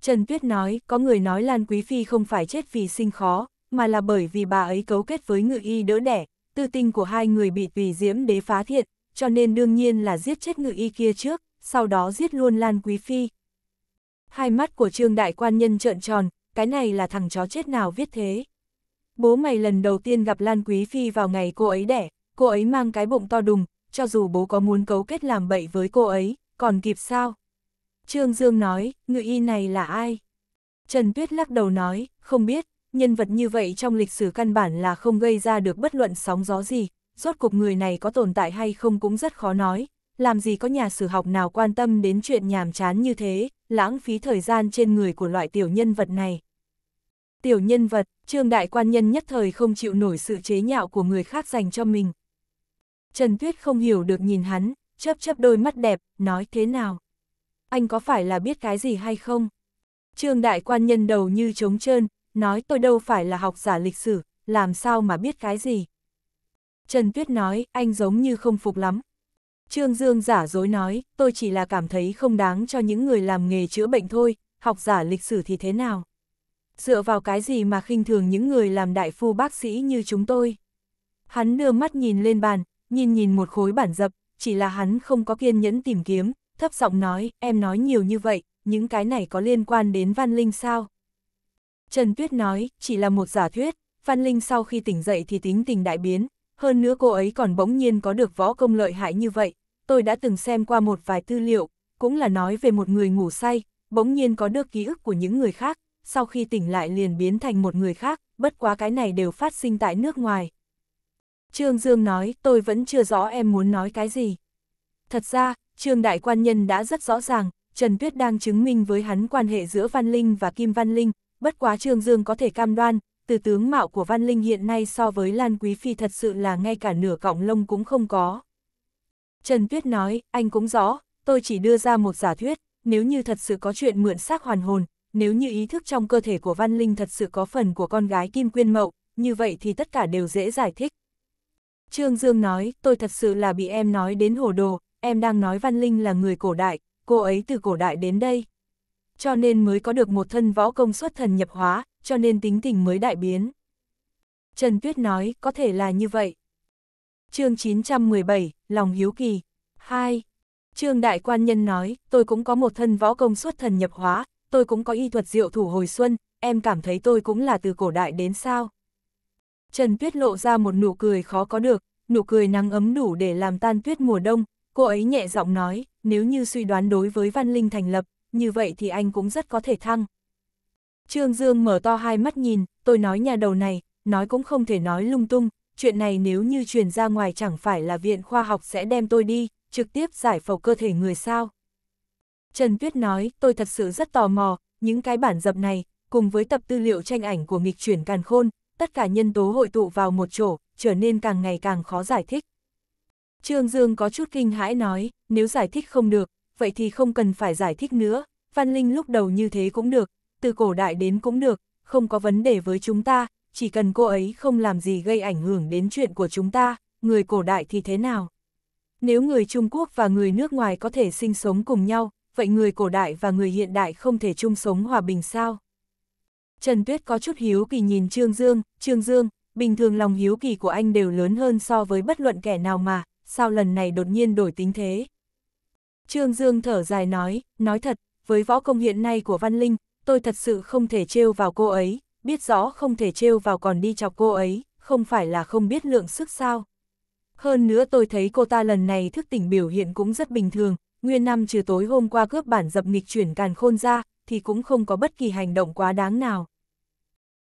Trần Tuyết nói, có người nói Lan Quý Phi không phải chết vì sinh khó, mà là bởi vì bà ấy cấu kết với ngự y đỡ đẻ, tư tình của hai người bị tùy diễm đế phá thiện, cho nên đương nhiên là giết chết ngự y kia trước, sau đó giết luôn Lan Quý Phi. Hai mắt của trương đại quan nhân trợn tròn, cái này là thằng chó chết nào viết thế. Bố mày lần đầu tiên gặp Lan Quý Phi vào ngày cô ấy đẻ, cô ấy mang cái bụng to đùng, cho dù bố có muốn cấu kết làm bậy với cô ấy, còn kịp sao? Trương Dương nói, ngự y này là ai? Trần Tuyết lắc đầu nói, không biết, nhân vật như vậy trong lịch sử căn bản là không gây ra được bất luận sóng gió gì, rốt cuộc người này có tồn tại hay không cũng rất khó nói, làm gì có nhà sử học nào quan tâm đến chuyện nhàm chán như thế, lãng phí thời gian trên người của loại tiểu nhân vật này. Tiểu nhân vật, trương đại quan nhân nhất thời không chịu nổi sự chế nhạo của người khác dành cho mình. Trần Tuyết không hiểu được nhìn hắn, chớp chớp đôi mắt đẹp, nói thế nào anh có phải là biết cái gì hay không? Trương đại quan nhân đầu như trống trơn, nói tôi đâu phải là học giả lịch sử, làm sao mà biết cái gì? Trần Tuyết nói, anh giống như không phục lắm. Trương Dương giả dối nói, tôi chỉ là cảm thấy không đáng cho những người làm nghề chữa bệnh thôi, học giả lịch sử thì thế nào? Dựa vào cái gì mà khinh thường những người làm đại phu bác sĩ như chúng tôi? Hắn đưa mắt nhìn lên bàn, nhìn nhìn một khối bản dập, chỉ là hắn không có kiên nhẫn tìm kiếm, thấp giọng nói, em nói nhiều như vậy, những cái này có liên quan đến Văn Linh sao? Trần Tuyết nói, chỉ là một giả thuyết, Văn Linh sau khi tỉnh dậy thì tính tình đại biến, hơn nữa cô ấy còn bỗng nhiên có được võ công lợi hại như vậy, tôi đã từng xem qua một vài tư liệu, cũng là nói về một người ngủ say, bỗng nhiên có được ký ức của những người khác, sau khi tỉnh lại liền biến thành một người khác, bất quá cái này đều phát sinh tại nước ngoài. Trương Dương nói, tôi vẫn chưa rõ em muốn nói cái gì. Thật ra, Trương Đại Quan Nhân đã rất rõ ràng, Trần Tuyết đang chứng minh với hắn quan hệ giữa Văn Linh và Kim Văn Linh, bất quá Trương Dương có thể cam đoan, từ tướng mạo của Văn Linh hiện nay so với Lan Quý Phi thật sự là ngay cả nửa cọng lông cũng không có. Trần Tuyết nói, anh cũng rõ, tôi chỉ đưa ra một giả thuyết, nếu như thật sự có chuyện mượn xác hoàn hồn, nếu như ý thức trong cơ thể của Văn Linh thật sự có phần của con gái Kim Quyên Mậu, như vậy thì tất cả đều dễ giải thích. Trương Dương nói, tôi thật sự là bị em nói đến hồ đồ, em đang nói Văn Linh là người cổ đại, cô ấy từ cổ đại đến đây. Cho nên mới có được một thân võ công xuất thần nhập hóa, cho nên tính tình mới đại biến. Trần Tuyết nói, có thể là như vậy. chương 917, Lòng Hiếu Kỳ. 2. Trương Đại Quan Nhân nói, tôi cũng có một thân võ công xuất thần nhập hóa, tôi cũng có y thuật diệu thủ hồi xuân, em cảm thấy tôi cũng là từ cổ đại đến sao. Trần Tuyết lộ ra một nụ cười khó có được, nụ cười nắng ấm đủ để làm tan tuyết mùa đông, Cô ấy nhẹ giọng nói, nếu như suy đoán đối với Văn Linh thành lập, như vậy thì anh cũng rất có thể thăng. Trương Dương mở to hai mắt nhìn, tôi nói nhà đầu này, nói cũng không thể nói lung tung, chuyện này nếu như truyền ra ngoài chẳng phải là viện khoa học sẽ đem tôi đi, trực tiếp giải phẫu cơ thể người sao. Trần Tuyết nói, tôi thật sự rất tò mò, những cái bản dập này, cùng với tập tư liệu tranh ảnh của nghịch chuyển càn khôn, tất cả nhân tố hội tụ vào một chỗ, trở nên càng ngày càng khó giải thích. Trương Dương có chút kinh hãi nói, nếu giải thích không được, vậy thì không cần phải giải thích nữa, Văn Linh lúc đầu như thế cũng được, từ cổ đại đến cũng được, không có vấn đề với chúng ta, chỉ cần cô ấy không làm gì gây ảnh hưởng đến chuyện của chúng ta, người cổ đại thì thế nào? Nếu người Trung Quốc và người nước ngoài có thể sinh sống cùng nhau, vậy người cổ đại và người hiện đại không thể chung sống hòa bình sao? Trần Tuyết có chút hiếu kỳ nhìn Trương Dương, Trương Dương, bình thường lòng hiếu kỳ của anh đều lớn hơn so với bất luận kẻ nào mà, sao lần này đột nhiên đổi tính thế. Trương Dương thở dài nói, nói thật, với võ công hiện nay của Văn Linh, tôi thật sự không thể trêu vào cô ấy, biết rõ không thể trêu vào còn đi chọc cô ấy, không phải là không biết lượng sức sao. Hơn nữa tôi thấy cô ta lần này thức tỉnh biểu hiện cũng rất bình thường, nguyên năm trừ tối hôm qua cướp bản dập nghịch chuyển càn khôn ra, thì cũng không có bất kỳ hành động quá đáng nào.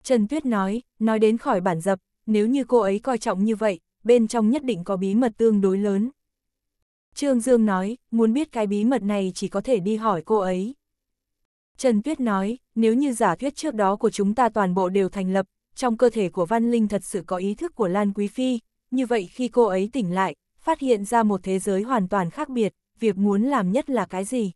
Trần Tuyết nói, nói đến khỏi bản dập, nếu như cô ấy coi trọng như vậy, bên trong nhất định có bí mật tương đối lớn. Trương Dương nói, muốn biết cái bí mật này chỉ có thể đi hỏi cô ấy. Trần Tuyết nói, nếu như giả thuyết trước đó của chúng ta toàn bộ đều thành lập, trong cơ thể của Văn Linh thật sự có ý thức của Lan Quý Phi, như vậy khi cô ấy tỉnh lại, phát hiện ra một thế giới hoàn toàn khác biệt, việc muốn làm nhất là cái gì?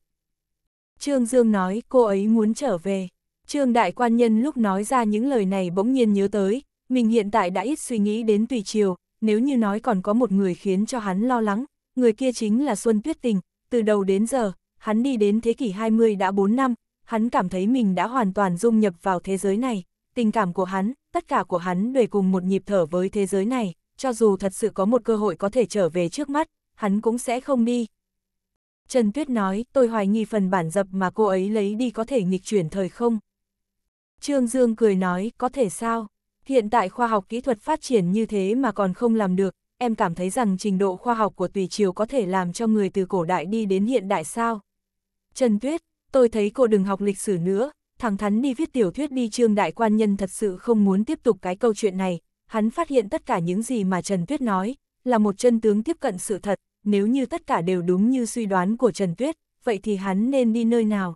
Trương Dương nói cô ấy muốn trở về. Trương Đại Quan Nhân lúc nói ra những lời này bỗng nhiên nhớ tới, mình hiện tại đã ít suy nghĩ đến tùy chiều, nếu như nói còn có một người khiến cho hắn lo lắng, người kia chính là Xuân Tuyết Tình, từ đầu đến giờ, hắn đi đến thế kỷ 20 đã 4 năm, hắn cảm thấy mình đã hoàn toàn dung nhập vào thế giới này, tình cảm của hắn, tất cả của hắn đều cùng một nhịp thở với thế giới này, cho dù thật sự có một cơ hội có thể trở về trước mắt, hắn cũng sẽ không đi. Trần Tuyết nói, tôi hoài nghi phần bản dập mà cô ấy lấy đi có thể nghịch chuyển thời không. Trương Dương cười nói, có thể sao? Hiện tại khoa học kỹ thuật phát triển như thế mà còn không làm được, em cảm thấy rằng trình độ khoa học của Tùy Triều có thể làm cho người từ cổ đại đi đến hiện đại sao? Trần Tuyết, tôi thấy cô đừng học lịch sử nữa, thẳng thắn đi viết tiểu thuyết đi trương đại quan nhân thật sự không muốn tiếp tục cái câu chuyện này, hắn phát hiện tất cả những gì mà Trần Tuyết nói, là một chân tướng tiếp cận sự thật, nếu như tất cả đều đúng như suy đoán của Trần Tuyết, vậy thì hắn nên đi nơi nào?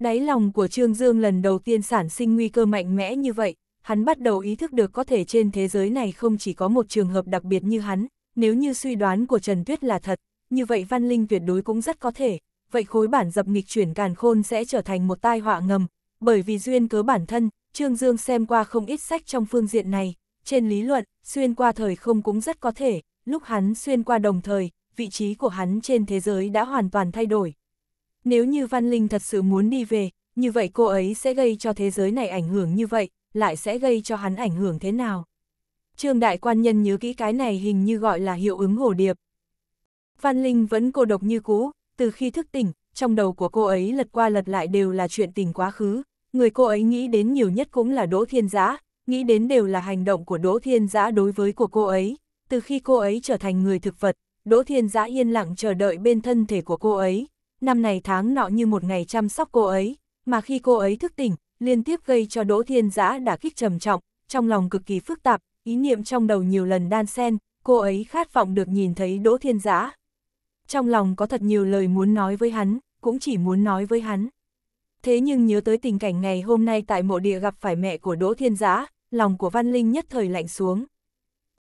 Đáy lòng của Trương Dương lần đầu tiên sản sinh nguy cơ mạnh mẽ như vậy, hắn bắt đầu ý thức được có thể trên thế giới này không chỉ có một trường hợp đặc biệt như hắn, nếu như suy đoán của Trần Tuyết là thật, như vậy Văn Linh tuyệt đối cũng rất có thể, vậy khối bản dập nghịch chuyển càn khôn sẽ trở thành một tai họa ngầm, bởi vì duyên cớ bản thân, Trương Dương xem qua không ít sách trong phương diện này, trên lý luận, xuyên qua thời không cũng rất có thể, lúc hắn xuyên qua đồng thời, vị trí của hắn trên thế giới đã hoàn toàn thay đổi. Nếu như Văn Linh thật sự muốn đi về, như vậy cô ấy sẽ gây cho thế giới này ảnh hưởng như vậy, lại sẽ gây cho hắn ảnh hưởng thế nào. Trương đại quan nhân nhớ kỹ cái này hình như gọi là hiệu ứng hồ điệp. Văn Linh vẫn cô độc như cũ, từ khi thức tỉnh, trong đầu của cô ấy lật qua lật lại đều là chuyện tình quá khứ, người cô ấy nghĩ đến nhiều nhất cũng là Đỗ Thiên Giã, nghĩ đến đều là hành động của Đỗ Thiên Giã đối với của cô ấy. Từ khi cô ấy trở thành người thực vật, Đỗ Thiên Giã yên lặng chờ đợi bên thân thể của cô ấy, năm này tháng nọ như một ngày chăm sóc cô ấy, mà khi cô ấy thức tỉnh, liên tiếp gây cho Đỗ Thiên Giã đả kích trầm trọng, trong lòng cực kỳ phức tạp, ý niệm trong đầu nhiều lần đan xen, cô ấy khát vọng được nhìn thấy Đỗ Thiên Giã. Trong lòng có thật nhiều lời muốn nói với hắn, cũng chỉ muốn nói với hắn. Thế nhưng nhớ tới tình cảnh ngày hôm nay tại mộ địa gặp phải mẹ của Đỗ Thiên Giã, lòng của Văn Linh nhất thời lạnh xuống.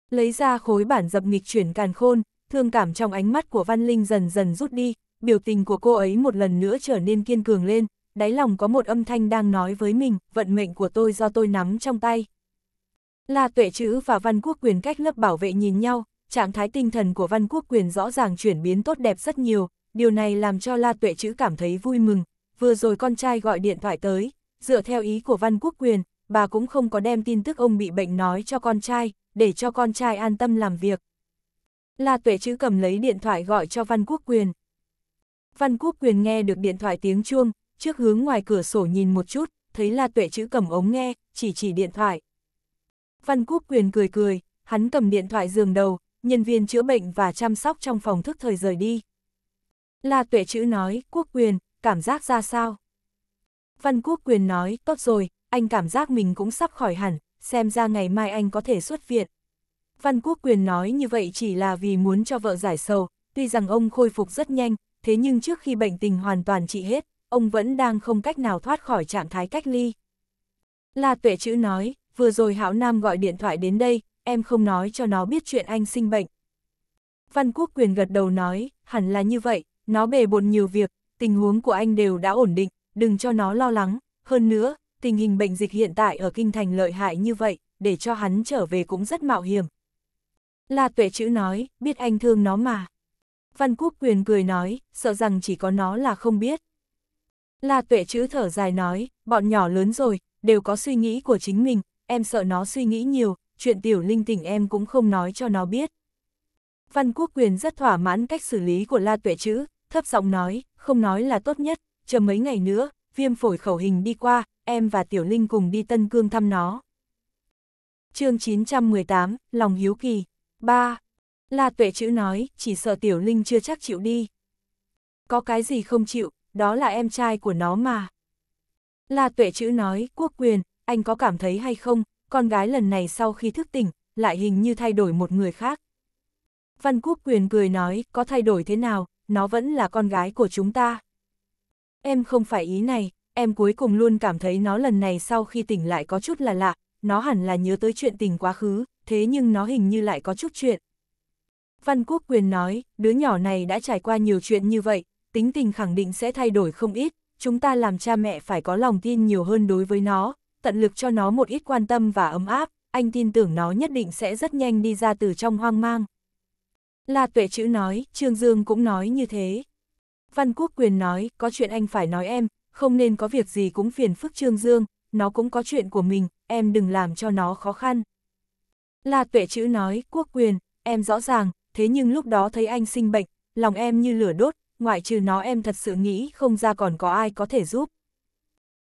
Lấy ra khối bản dập nghịch chuyển càn khôn, thương cảm trong ánh mắt của Văn Linh dần dần rút đi, biểu tình của cô ấy một lần nữa trở nên kiên cường lên, đáy lòng có một âm thanh đang nói với mình, vận mệnh của tôi do tôi nắm trong tay. La tuệ chữ và văn quốc quyền cách lớp bảo vệ nhìn nhau, trạng thái tinh thần của văn quốc quyền rõ ràng chuyển biến tốt đẹp rất nhiều, điều này làm cho La tuệ chữ cảm thấy vui mừng. Vừa rồi con trai gọi điện thoại tới, dựa theo ý của văn quốc quyền, bà cũng không có đem tin tức ông bị bệnh nói cho con trai, để cho con trai an tâm làm việc. La tuệ chữ cầm lấy điện thoại gọi cho văn quốc quyền. Văn quốc quyền nghe được điện thoại tiếng chuông, trước hướng ngoài cửa sổ nhìn một chút, thấy La Tuệ chữ cầm ống nghe, chỉ chỉ điện thoại. Văn Quốc Quyền cười cười, hắn cầm điện thoại giường đầu, nhân viên chữa bệnh và chăm sóc trong phòng thức thời rời đi. La Tuệ chữ nói, Quốc Quyền, cảm giác ra sao? Văn Quốc Quyền nói, tốt rồi, anh cảm giác mình cũng sắp khỏi hẳn, xem ra ngày mai anh có thể xuất viện. Văn Quốc Quyền nói như vậy chỉ là vì muốn cho vợ giải sầu, tuy rằng ông khôi phục rất nhanh, thế nhưng trước khi bệnh tình hoàn toàn trị hết, ông vẫn đang không cách nào thoát khỏi trạng thái cách ly. La Tuệ Chữ nói, vừa rồi Hảo Nam gọi điện thoại đến đây, em không nói cho nó biết chuyện anh sinh bệnh. Văn Quốc Quyền gật đầu nói, hẳn là như vậy, nó bề bộn nhiều việc, tình huống của anh đều đã ổn định, đừng cho nó lo lắng. Hơn nữa, tình hình bệnh dịch hiện tại ở Kinh Thành lợi hại như vậy, để cho hắn trở về cũng rất mạo hiểm. La Tuệ Chữ nói, biết anh thương nó mà. Văn Quốc Quyền cười nói, sợ rằng chỉ có nó là không biết. La tuệ chữ thở dài nói, bọn nhỏ lớn rồi, đều có suy nghĩ của chính mình, em sợ nó suy nghĩ nhiều, chuyện tiểu linh tỉnh em cũng không nói cho nó biết. Văn Quốc Quyền rất thỏa mãn cách xử lý của La Tuệ Chữ, thấp giọng nói, không nói là tốt nhất, chờ mấy ngày nữa, viêm phổi khẩu hình đi qua, em và Tiểu Linh cùng đi Tân Cương thăm nó. chương 918, Lòng Hiếu Kỳ 3. La Tuệ Chữ nói, chỉ sợ Tiểu Linh chưa chắc chịu đi. Có cái gì không chịu, đó là em trai của nó mà. La tuệ chữ nói, quốc quyền, anh có cảm thấy hay không, con gái lần này sau khi thức tỉnh, lại hình như thay đổi một người khác. Văn quốc quyền cười nói, có thay đổi thế nào, nó vẫn là con gái của chúng ta. Em không phải ý này, em cuối cùng luôn cảm thấy nó lần này sau khi tỉnh lại có chút là lạ, nó hẳn là nhớ tới chuyện tình quá khứ, thế nhưng nó hình như lại có chút chuyện. Văn Quốc Quyền nói, đứa nhỏ này đã trải qua nhiều chuyện như vậy, tính tình khẳng định sẽ thay đổi không ít, chúng ta làm cha mẹ phải có lòng tin nhiều hơn đối với nó, tận lực cho nó một ít quan tâm và ấm áp, anh tin tưởng nó nhất định sẽ rất nhanh đi ra từ trong hoang mang. La Tuệ Chữ nói, Trương Dương cũng nói như thế. Văn Quốc Quyền nói, có chuyện anh phải nói em, không nên có việc gì cũng phiền phức Trương Dương, nó cũng có chuyện của mình, em đừng làm cho nó khó khăn. La Tuệ Chữ nói, Quốc Quyền, em rõ ràng, thế nhưng lúc đó thấy anh sinh bệnh, lòng em như lửa đốt, ngoại trừ nó em thật sự nghĩ không ra còn có ai có thể giúp.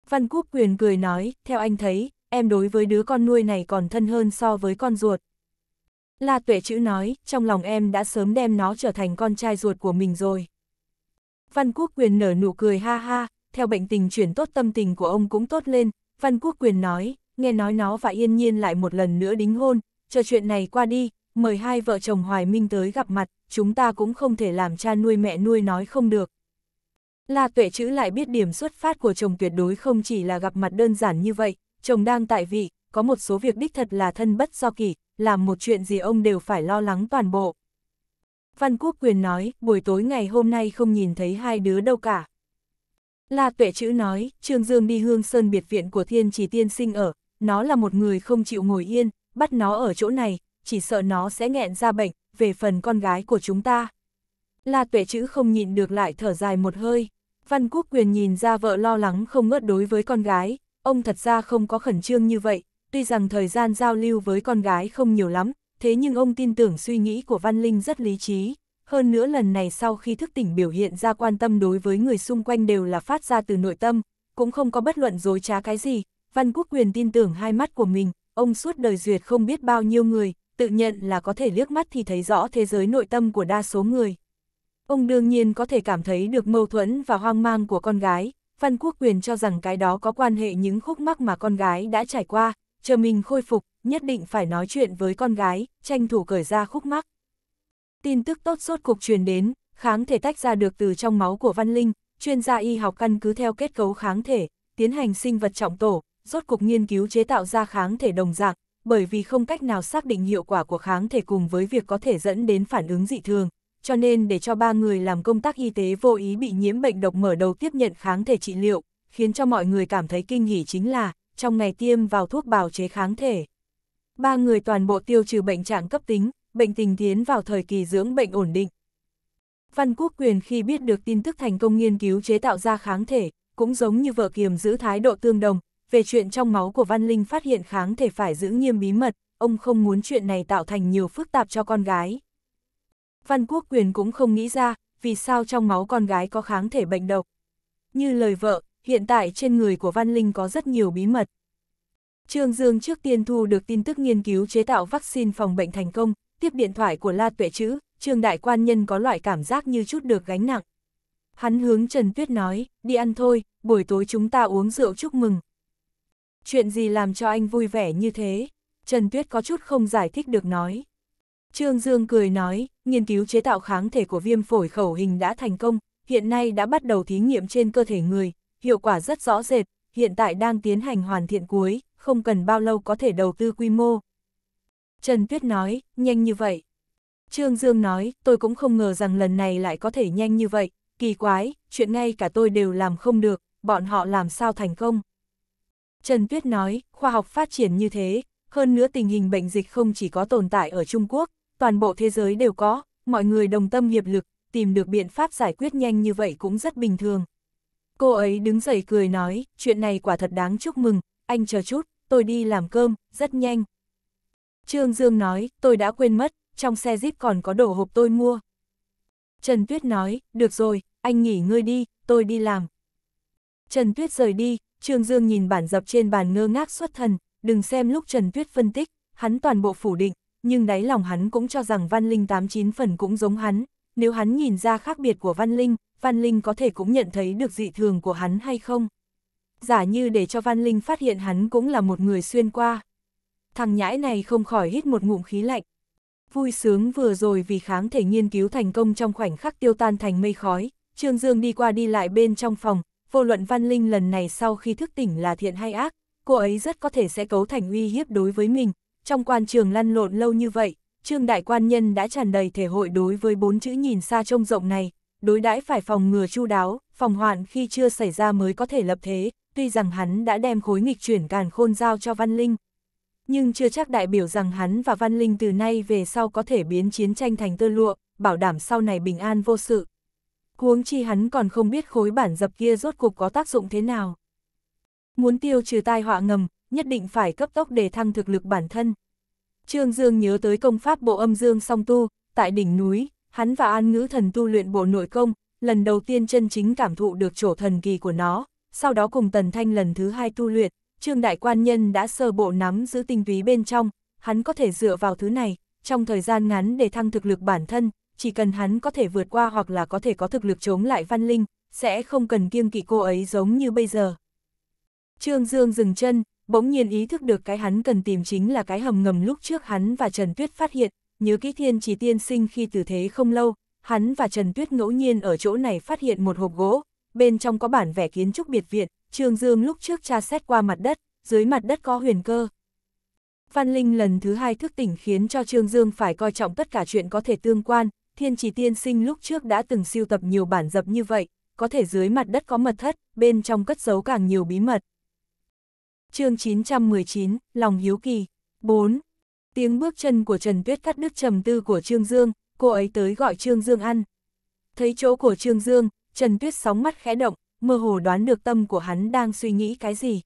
Văn Quốc Quyền cười nói, theo anh thấy, em đối với đứa con nuôi này còn thân hơn so với con ruột. La Tuệ chữ nói, trong lòng em đã sớm đem nó trở thành con trai ruột của mình rồi. Văn Quốc Quyền nở nụ cười ha ha, theo bệnh tình chuyển tốt tâm tình của ông cũng tốt lên, Văn Quốc Quyền nói, nghe nói nó và Yên Nhiên lại một lần nữa đính hôn, chờ chuyện này qua đi, mời hai vợ chồng Hoài Minh tới gặp mặt, chúng ta cũng không thể làm cha nuôi mẹ nuôi nói không được. La tuệ chữ lại biết điểm xuất phát của chồng tuyệt đối không chỉ là gặp mặt đơn giản như vậy, chồng đang tại vị, có một số việc đích thật là thân bất do kỳ, làm một chuyện gì ông đều phải lo lắng toàn bộ. Văn Quốc Quyền nói, buổi tối ngày hôm nay không nhìn thấy hai đứa đâu cả. La Tuệ Chữ nói, Trương Dương đi hương sơn biệt viện của Thiên Chỉ Tiên sinh ở, nó là một người không chịu ngồi yên, bắt nó ở chỗ này, chỉ sợ nó sẽ nghẹn ra bệnh, về phần con gái của chúng ta. La tuệ chữ không nhịn được lại thở dài một hơi, Văn Quốc Quyền nhìn ra vợ lo lắng không ngớt đối với con gái, ông thật ra không có khẩn trương như vậy, tuy rằng thời gian giao lưu với con gái không nhiều lắm, thế nhưng ông tin tưởng suy nghĩ của Văn Linh rất lý trí. Hơn nữa lần này sau khi thức tỉnh biểu hiện ra quan tâm đối với người xung quanh đều là phát ra từ nội tâm, cũng không có bất luận dối trá cái gì, Văn Quốc Quyền tin tưởng hai mắt của mình, ông suốt đời duyệt không biết bao nhiêu người, tự nhận là có thể liếc mắt thì thấy rõ thế giới nội tâm của đa số người. Ông đương nhiên có thể cảm thấy được mâu thuẫn và hoang mang của con gái, Văn Quốc Quyền cho rằng cái đó có quan hệ những khúc mắc mà con gái đã trải qua, chờ mình khôi phục, nhất định phải nói chuyện với con gái, tranh thủ cởi ra khúc mắc. Tin tức tốt suốt cục truyền đến, kháng thể tách ra được từ trong máu của Văn Linh, chuyên gia y học căn cứ theo kết cấu kháng thể, tiến hành sinh vật trọng tổ, rốt cục nghiên cứu chế tạo ra kháng thể đồng dạng, bởi vì không cách nào xác định hiệu quả của kháng thể cùng với việc có thể dẫn đến phản ứng dị thường, cho nên để cho ba người làm công tác y tế vô ý bị nhiễm bệnh độc mở đầu tiếp nhận kháng thể trị liệu, khiến cho mọi người cảm thấy kinh hỉ chính là, trong ngày tiêm vào thuốc bào chế kháng thể. Ba người toàn bộ tiêu trừ bệnh trạng cấp tính, bệnh tình tiến vào thời kỳ dưỡng bệnh ổn định. Văn Quốc Quyền khi biết được tin tức thành công nghiên cứu chế tạo ra kháng thể, cũng giống như vợ kiềm giữ thái độ tương đồng, về chuyện trong máu của Văn Linh phát hiện kháng thể phải giữ nghiêm bí mật, ông không muốn chuyện này tạo thành nhiều phức tạp cho con gái. Văn Quốc Quyền cũng không nghĩ ra, vì sao trong máu con gái có kháng thể bệnh độc. Như lời vợ, hiện tại trên người của Văn Linh có rất nhiều bí mật. Trương Dương trước tiên thu được tin tức nghiên cứu chế tạo vaccine phòng bệnh thành công, tiếp điện thoại của La Tuệ Chữ, Trương Đại Quan Nhân có loại cảm giác như chút được gánh nặng. Hắn hướng Trần Tuyết nói, đi ăn thôi, buổi tối chúng ta uống rượu chúc mừng. Chuyện gì làm cho anh vui vẻ như thế? Trần Tuyết có chút không giải thích được nói. Trương Dương cười nói, nghiên cứu chế tạo kháng thể của viêm phổi khẩu hình đã thành công, hiện nay đã bắt đầu thí nghiệm trên cơ thể người, hiệu quả rất rõ rệt, hiện tại đang tiến hành hoàn thiện cuối, không cần bao lâu có thể đầu tư quy mô. Trần Tuyết nói, nhanh như vậy. Trương Dương nói, tôi cũng không ngờ rằng lần này lại có thể nhanh như vậy, kỳ quái, chuyện ngay cả tôi đều làm không được, bọn họ làm sao thành công. Trần Tuyết nói, khoa học phát triển như thế, hơn nữa tình hình bệnh dịch không chỉ có tồn tại ở Trung Quốc, toàn bộ thế giới đều có, mọi người đồng tâm hiệp lực, tìm được biện pháp giải quyết nhanh như vậy cũng rất bình thường. Cô ấy đứng dậy cười nói, chuyện này quả thật đáng chúc mừng, anh chờ chút, tôi đi làm cơm, rất nhanh. Trương Dương nói, tôi đã quên mất, trong xe Jeep còn có đồ hộp tôi mua. Trần Tuyết nói, được rồi, anh nghỉ ngơi đi, tôi đi làm. Trần Tuyết rời đi, Trương Dương nhìn bản dập trên bàn ngơ ngác xuất thần, đừng xem lúc Trần Tuyết phân tích, hắn toàn bộ phủ định, nhưng đáy lòng hắn cũng cho rằng Văn Linh 89 phần cũng giống hắn, nếu hắn nhìn ra khác biệt của Văn Linh, Văn Linh có thể cũng nhận thấy được dị thường của hắn hay không. Giả như để cho Văn Linh phát hiện hắn cũng là một người xuyên qua. Thằng nhãi này không khỏi hít một ngụm khí lạnh. Vui sướng vừa rồi vì kháng thể nghiên cứu thành công trong khoảnh khắc tiêu tan thành mây khói, Trương Dương đi qua đi lại bên trong phòng, vô luận Văn Linh lần này sau khi thức tỉnh là thiện hay ác, cô ấy rất có thể sẽ cấu thành uy hiếp đối với mình. Trong quan trường lăn lộn lâu như vậy, Trương Đại Quan Nhân đã tràn đầy thể hội đối với bốn chữ nhìn xa trông rộng này, đối đãi phải phòng ngừa chu đáo, phòng hoạn khi chưa xảy ra mới có thể lập thế, tuy rằng hắn đã đem khối nghịch chuyển càn khôn giao cho Văn Linh. Nhưng chưa chắc đại biểu rằng hắn và Văn Linh từ nay về sau có thể biến chiến tranh thành tơ lụa, bảo đảm sau này bình an vô sự huống chi hắn còn không biết khối bản dập kia rốt cục có tác dụng thế nào. Muốn tiêu trừ tai họa ngầm, nhất định phải cấp tốc để thăng thực lực bản thân. Trương Dương nhớ tới công pháp bộ âm dương song tu, tại đỉnh núi, hắn và an ngữ thần tu luyện bộ nội công, lần đầu tiên chân chính cảm thụ được chỗ thần kỳ của nó, sau đó cùng Tần Thanh lần thứ hai tu luyện, Trương Đại Quan Nhân đã sơ bộ nắm giữ tinh túy bên trong, hắn có thể dựa vào thứ này, trong thời gian ngắn để thăng thực lực bản thân, chỉ cần hắn có thể vượt qua hoặc là có thể có thực lực chống lại Văn Linh, sẽ không cần kiêng kỵ cô ấy giống như bây giờ. Trương Dương dừng chân, bỗng nhiên ý thức được cái hắn cần tìm chính là cái hầm ngầm lúc trước hắn và Trần Tuyết phát hiện, nhớ kỹ thiên chỉ tiên sinh khi từ thế không lâu, hắn và Trần Tuyết ngẫu nhiên ở chỗ này phát hiện một hộp gỗ, bên trong có bản vẽ kiến trúc biệt viện, Trương Dương lúc trước tra xét qua mặt đất, dưới mặt đất có huyền cơ. Văn Linh lần thứ hai thức tỉnh khiến cho Trương Dương phải coi trọng tất cả chuyện có thể tương quan, Thiên chỉ tiên sinh lúc trước đã từng siêu tập nhiều bản dập như vậy, có thể dưới mặt đất có mật thất, bên trong cất giấu càng nhiều bí mật. chương 919, Lòng Hiếu Kỳ 4. Tiếng bước chân của Trần Tuyết cắt đứt trầm tư của Trương Dương, cô ấy tới gọi Trương Dương ăn. Thấy chỗ của Trương Dương, Trần Tuyết sóng mắt khẽ động, mơ hồ đoán được tâm của hắn đang suy nghĩ cái gì.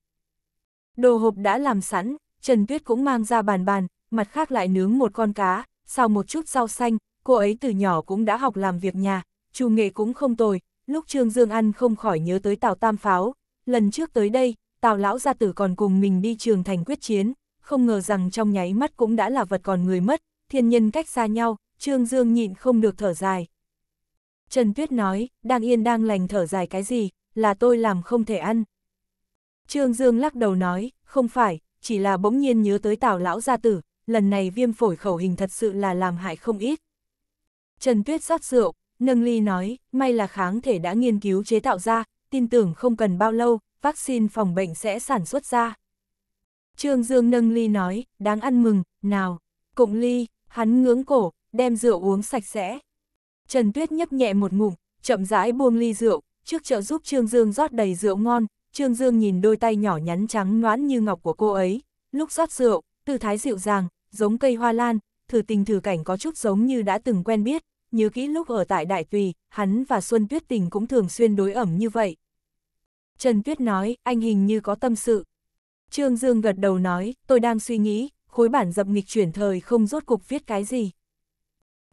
Đồ hộp đã làm sẵn, Trần Tuyết cũng mang ra bàn bàn, mặt khác lại nướng một con cá, xào một chút rau xanh, cô ấy từ nhỏ cũng đã học làm việc nhà, chủ nghệ cũng không tồi, lúc Trương Dương ăn không khỏi nhớ tới Tào Tam Pháo, lần trước tới đây, Tào Lão Gia Tử còn cùng mình đi trường thành quyết chiến, không ngờ rằng trong nháy mắt cũng đã là vật còn người mất, thiên nhân cách xa nhau, Trương Dương nhịn không được thở dài. Trần Tuyết nói, đang yên đang lành thở dài cái gì, là tôi làm không thể ăn. Trương Dương lắc đầu nói, không phải, chỉ là bỗng nhiên nhớ tới Tào Lão Gia Tử, lần này viêm phổi khẩu hình thật sự là làm hại không ít. Trần Tuyết rót rượu, nâng ly nói, may là kháng thể đã nghiên cứu chế tạo ra, tin tưởng không cần bao lâu, vaccine phòng bệnh sẽ sản xuất ra. Trương Dương nâng ly nói, đáng ăn mừng, nào, cụng ly, hắn ngưỡng cổ, đem rượu uống sạch sẽ. Trần Tuyết nhấp nhẹ một ngụm, chậm rãi buông ly rượu, trước trợ giúp Trương Dương rót đầy rượu ngon, Trương Dương nhìn đôi tay nhỏ nhắn trắng noãn như ngọc của cô ấy, lúc rót rượu, tư thái dịu dàng, giống cây hoa lan, thử tình thử cảnh có chút giống như đã từng quen biết, nhớ kỹ lúc ở tại Đại Tùy, hắn và Xuân Tuyết Tình cũng thường xuyên đối ẩm như vậy. Trần Tuyết nói, anh hình như có tâm sự. Trương Dương gật đầu nói, tôi đang suy nghĩ, khối bản dập nghịch chuyển thời không rốt cục viết cái gì.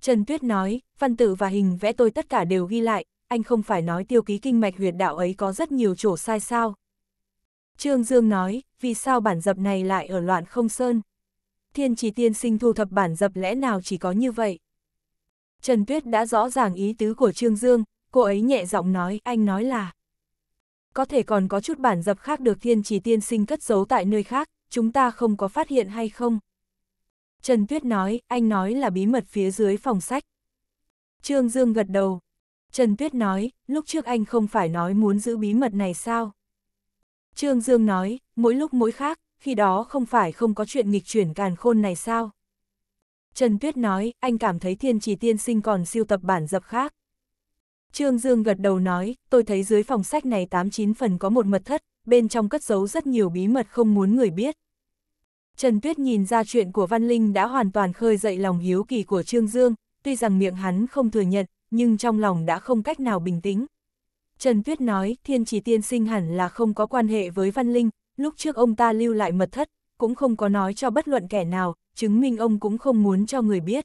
Trần Tuyết nói, văn tự và hình vẽ tôi tất cả đều ghi lại, anh không phải nói tiêu ký kinh mạch huyệt đạo ấy có rất nhiều chỗ sai sao. Trương Dương nói, vì sao bản dập này lại ở loạn không sơn? Thiên trì tiên sinh thu thập bản dập lẽ nào chỉ có như vậy? Trần Tuyết đã rõ ràng ý tứ của Trương Dương, cô ấy nhẹ giọng nói, anh nói là. Có thể còn có chút bản dập khác được thiên chỉ tiên sinh cất giấu tại nơi khác, chúng ta không có phát hiện hay không? Trần Tuyết nói, anh nói là bí mật phía dưới phòng sách. Trương Dương gật đầu. Trần Tuyết nói, lúc trước anh không phải nói muốn giữ bí mật này sao? Trương Dương nói, mỗi lúc mỗi khác, khi đó không phải không có chuyện nghịch chuyển càn khôn này sao? Trần Tuyết nói, anh cảm thấy thiên chỉ tiên sinh còn siêu tập bản dập khác. Trương Dương gật đầu nói, tôi thấy dưới phòng sách này 89 phần có một mật thất, bên trong cất giấu rất nhiều bí mật không muốn người biết. Trần Tuyết nhìn ra chuyện của Văn Linh đã hoàn toàn khơi dậy lòng hiếu kỳ của Trương Dương, tuy rằng miệng hắn không thừa nhận, nhưng trong lòng đã không cách nào bình tĩnh. Trần Tuyết nói, thiên chỉ tiên sinh hẳn là không có quan hệ với Văn Linh, lúc trước ông ta lưu lại mật thất, cũng không có nói cho bất luận kẻ nào, chứng minh ông cũng không muốn cho người biết.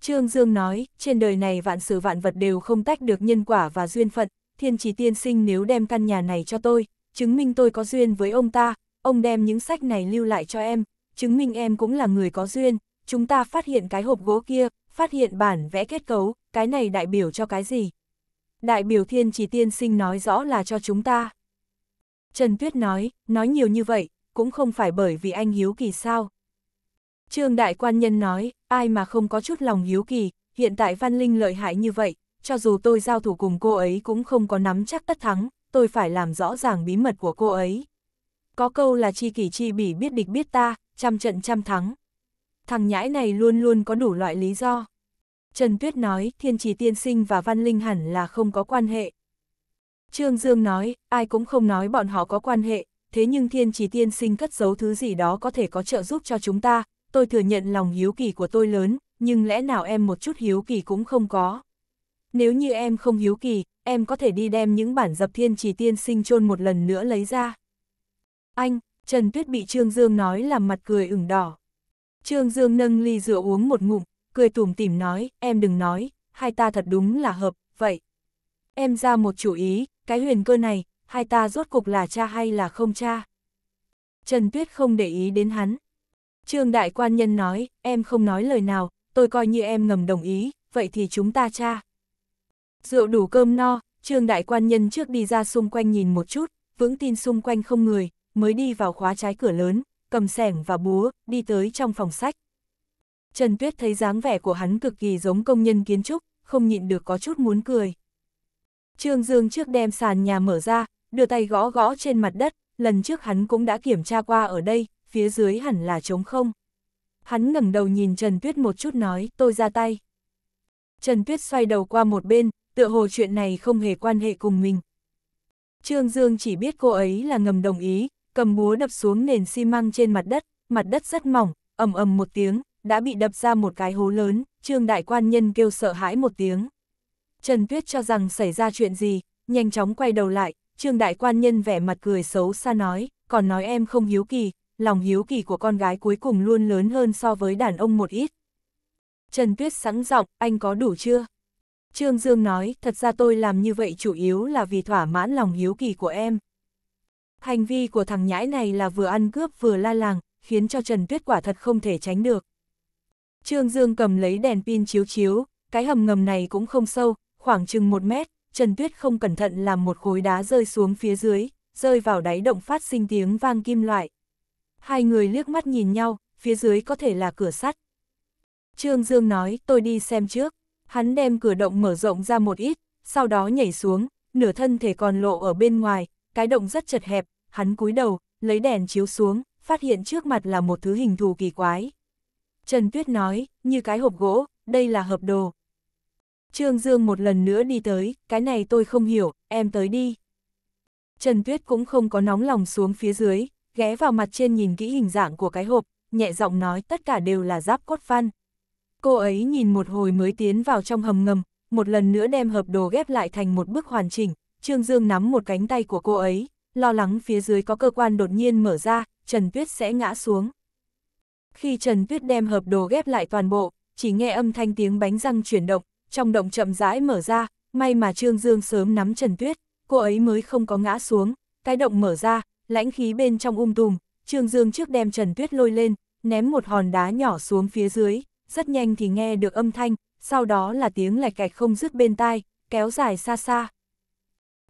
Trương Dương nói, trên đời này vạn sự vạn vật đều không tách được nhân quả và duyên phận, thiên trì tiên sinh nếu đem căn nhà này cho tôi, chứng minh tôi có duyên với ông ta, ông đem những sách này lưu lại cho em, chứng minh em cũng là người có duyên, chúng ta phát hiện cái hộp gỗ kia, phát hiện bản vẽ kết cấu, cái này đại biểu cho cái gì? Đại biểu thiên trì tiên sinh nói rõ là cho chúng ta. Trần Tuyết nói, nói nhiều như vậy, cũng không phải bởi vì anh hiếu kỳ sao, Trương Đại Quan Nhân nói, ai mà không có chút lòng hiếu kỳ, hiện tại Văn Linh lợi hại như vậy, cho dù tôi giao thủ cùng cô ấy cũng không có nắm chắc tất thắng, tôi phải làm rõ ràng bí mật của cô ấy. Có câu là chi kỷ chi bỉ biết địch biết ta, trăm trận trăm thắng. Thằng nhãi này luôn luôn có đủ loại lý do. Trần Tuyết nói, thiên trì tiên sinh và Văn Linh hẳn là không có quan hệ. Trương Dương nói, ai cũng không nói bọn họ có quan hệ, thế nhưng thiên trì tiên sinh cất giấu thứ gì đó có thể có trợ giúp cho chúng ta, tôi thừa nhận lòng hiếu kỳ của tôi lớn, nhưng lẽ nào em một chút hiếu kỳ cũng không có. Nếu như em không hiếu kỳ, em có thể đi đem những bản dập thiên chỉ tiên sinh chôn một lần nữa lấy ra. Anh, Trần Tuyết bị Trương Dương nói làm mặt cười ửng đỏ. Trương Dương nâng ly rượu uống một ngụm, cười tủm tỉm nói, em đừng nói, hai ta thật đúng là hợp, vậy. Em ra một chủ ý, cái huyền cơ này, hai ta rốt cục là cha hay là không cha. Trần Tuyết không để ý đến hắn, Trương đại quan nhân nói, em không nói lời nào, tôi coi như em ngầm đồng ý, vậy thì chúng ta cha. Rượu đủ cơm no, trương đại quan nhân trước đi ra xung quanh nhìn một chút, vững tin xung quanh không người, mới đi vào khóa trái cửa lớn, cầm sẻng và búa, đi tới trong phòng sách. Trần Tuyết thấy dáng vẻ của hắn cực kỳ giống công nhân kiến trúc, không nhịn được có chút muốn cười. Trương Dương trước đem sàn nhà mở ra, đưa tay gõ gõ trên mặt đất, lần trước hắn cũng đã kiểm tra qua ở đây, phía dưới hẳn là trống không. Hắn ngẩng đầu nhìn Trần Tuyết một chút nói, tôi ra tay. Trần Tuyết xoay đầu qua một bên, tựa hồ chuyện này không hề quan hệ cùng mình. Trương Dương chỉ biết cô ấy là ngầm đồng ý, cầm búa đập xuống nền xi măng trên mặt đất, mặt đất rất mỏng, ầm ầm một tiếng, đã bị đập ra một cái hố lớn, Trương đại quan nhân kêu sợ hãi một tiếng. Trần Tuyết cho rằng xảy ra chuyện gì, nhanh chóng quay đầu lại, Trương đại quan nhân vẻ mặt cười xấu xa nói, còn nói em không hiếu kỳ, lòng hiếu kỳ của con gái cuối cùng luôn lớn hơn so với đàn ông một ít. Trần Tuyết sẵn giọng, anh có đủ chưa? Trương Dương nói, thật ra tôi làm như vậy chủ yếu là vì thỏa mãn lòng hiếu kỳ của em. Hành vi của thằng nhãi này là vừa ăn cướp vừa la làng, khiến cho Trần Tuyết quả thật không thể tránh được. Trương Dương cầm lấy đèn pin chiếu chiếu, cái hầm ngầm này cũng không sâu, khoảng chừng một mét, Trần Tuyết không cẩn thận làm một khối đá rơi xuống phía dưới, rơi vào đáy động phát sinh tiếng vang kim loại. Hai người liếc mắt nhìn nhau, phía dưới có thể là cửa sắt. Trương Dương nói, tôi đi xem trước. Hắn đem cửa động mở rộng ra một ít, sau đó nhảy xuống, nửa thân thể còn lộ ở bên ngoài, cái động rất chật hẹp, hắn cúi đầu, lấy đèn chiếu xuống, phát hiện trước mặt là một thứ hình thù kỳ quái. Trần Tuyết nói, như cái hộp gỗ, đây là hộp đồ. Trương Dương một lần nữa đi tới, cái này tôi không hiểu, em tới đi. Trần Tuyết cũng không có nóng lòng xuống phía dưới, ghé vào mặt trên nhìn kỹ hình dạng của cái hộp, nhẹ giọng nói tất cả đều là giáp cốt văn. Cô ấy nhìn một hồi mới tiến vào trong hầm ngầm, một lần nữa đem hợp đồ ghép lại thành một bức hoàn chỉnh, Trương Dương nắm một cánh tay của cô ấy, lo lắng phía dưới có cơ quan đột nhiên mở ra, Trần Tuyết sẽ ngã xuống. Khi Trần Tuyết đem hợp đồ ghép lại toàn bộ, chỉ nghe âm thanh tiếng bánh răng chuyển động, trong động chậm rãi mở ra, may mà Trương Dương sớm nắm Trần Tuyết, cô ấy mới không có ngã xuống, cái động mở ra, lãnh khí bên trong um tùm, Trương Dương trước đem Trần Tuyết lôi lên, ném một hòn đá nhỏ xuống phía dưới, rất nhanh thì nghe được âm thanh, sau đó là tiếng lạch cạch không dứt bên tai, kéo dài xa xa.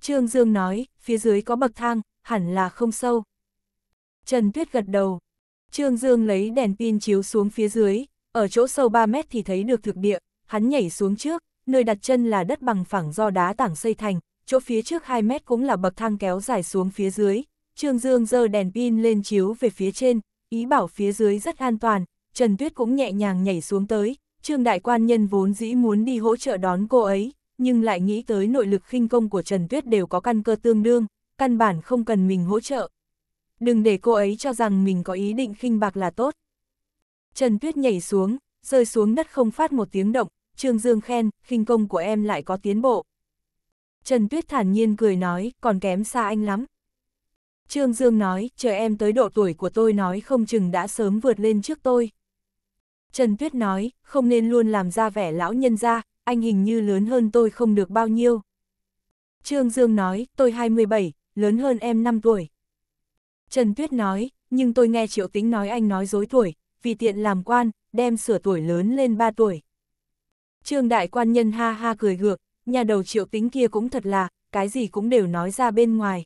Trương Dương nói, phía dưới có bậc thang, hẳn là không sâu. Trần Tuyết gật đầu. Trương Dương lấy đèn pin chiếu xuống phía dưới, ở chỗ sâu 3 mét thì thấy được thực địa, hắn nhảy xuống trước, nơi đặt chân là đất bằng phẳng do đá tảng xây thành, chỗ phía trước 2 mét cũng là bậc thang kéo dài xuống phía dưới, Trương Dương giơ đèn pin lên chiếu về phía trên, ý bảo phía dưới rất an toàn, Trần Tuyết cũng nhẹ nhàng nhảy xuống tới, Trương Đại Quan Nhân vốn dĩ muốn đi hỗ trợ đón cô ấy, nhưng lại nghĩ tới nội lực khinh công của Trần Tuyết đều có căn cơ tương đương, căn bản không cần mình hỗ trợ. Đừng để cô ấy cho rằng mình có ý định khinh bạc là tốt. Trần Tuyết nhảy xuống, rơi xuống đất không phát một tiếng động, Trương Dương khen, khinh công của em lại có tiến bộ. Trần Tuyết thản nhiên cười nói, còn kém xa anh lắm. Trương Dương nói, chờ em tới độ tuổi của tôi nói không chừng đã sớm vượt lên trước tôi. Trần Tuyết nói, không nên luôn làm ra vẻ lão nhân ra, anh hình như lớn hơn tôi không được bao nhiêu. Trương Dương nói, tôi 27, lớn hơn em 5 tuổi. Trần Tuyết nói, nhưng tôi nghe Triệu Tính nói anh nói dối tuổi, vì tiện làm quan, đem sửa tuổi lớn lên 3 tuổi. Trương Đại Quan Nhân ha ha cười gượng, nhà đầu Triệu Tính kia cũng thật là, cái gì cũng đều nói ra bên ngoài.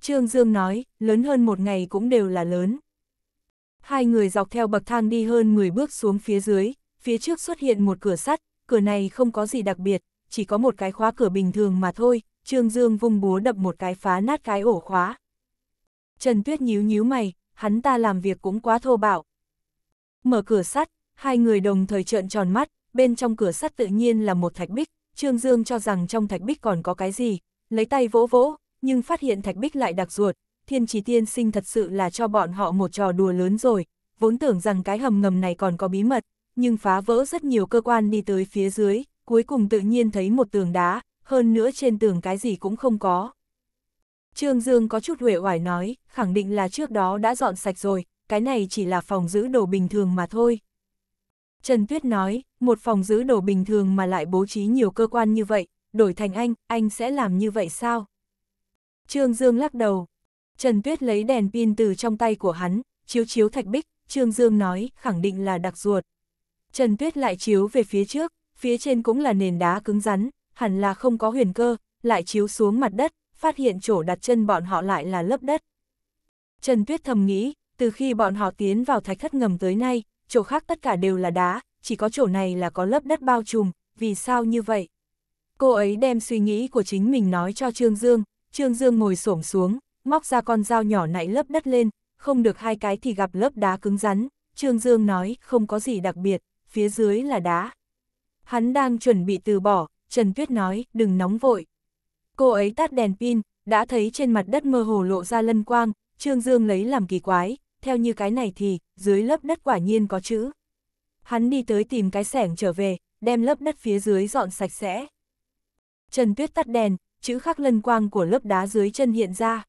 Trương Dương nói, lớn hơn một ngày cũng đều là lớn. Hai người dọc theo bậc thang đi hơn 10 bước xuống phía dưới, phía trước xuất hiện một cửa sắt, cửa này không có gì đặc biệt, chỉ có một cái khóa cửa bình thường mà thôi, Trương Dương vung búa đập một cái phá nát cái ổ khóa. Trần Tuyết nhíu nhíu mày, hắn ta làm việc cũng quá thô bạo. Mở cửa sắt, hai người đồng thời trợn tròn mắt, bên trong cửa sắt tự nhiên là một thạch bích, Trương Dương cho rằng trong thạch bích còn có cái gì, lấy tay vỗ vỗ, nhưng phát hiện Thạch Bích lại đặc ruột, thiên trì tiên sinh thật sự là cho bọn họ một trò đùa lớn rồi, vốn tưởng rằng cái hầm ngầm này còn có bí mật, nhưng phá vỡ rất nhiều cơ quan đi tới phía dưới, cuối cùng tự nhiên thấy một tường đá, hơn nữa trên tường cái gì cũng không có. Trương Dương có chút huệ hoài nói, khẳng định là trước đó đã dọn sạch rồi, cái này chỉ là phòng giữ đồ bình thường mà thôi. Trần Tuyết nói, một phòng giữ đồ bình thường mà lại bố trí nhiều cơ quan như vậy, đổi thành anh, anh sẽ làm như vậy sao? Trương Dương lắc đầu. Trần Tuyết lấy đèn pin từ trong tay của hắn, chiếu chiếu thạch bích, Trương Dương nói, khẳng định là đặc ruột. Trần Tuyết lại chiếu về phía trước, phía trên cũng là nền đá cứng rắn, hẳn là không có huyền cơ, lại chiếu xuống mặt đất, phát hiện chỗ đặt chân bọn họ lại là lớp đất. Trần Tuyết thầm nghĩ, từ khi bọn họ tiến vào thạch thất ngầm tới nay, chỗ khác tất cả đều là đá, chỉ có chỗ này là có lớp đất bao trùm, vì sao như vậy? Cô ấy đem suy nghĩ của chính mình nói cho Trương Dương, Trương Dương ngồi xổm xuống, móc ra con dao nhỏ nạy lớp đất lên, không được hai cái thì gặp lớp đá cứng rắn, Trương Dương nói không có gì đặc biệt, phía dưới là đá. Hắn đang chuẩn bị từ bỏ, Trần Tuyết nói đừng nóng vội. Cô ấy tắt đèn pin, đã thấy trên mặt đất mơ hồ lộ ra lân quang, Trương Dương lấy làm kỳ quái, theo như cái này thì, dưới lớp đất quả nhiên có chữ. Hắn đi tới tìm cái sẻng trở về, đem lớp đất phía dưới dọn sạch sẽ. Trần Tuyết tắt đèn, chữ khắc lân quang của lớp đá dưới chân hiện ra.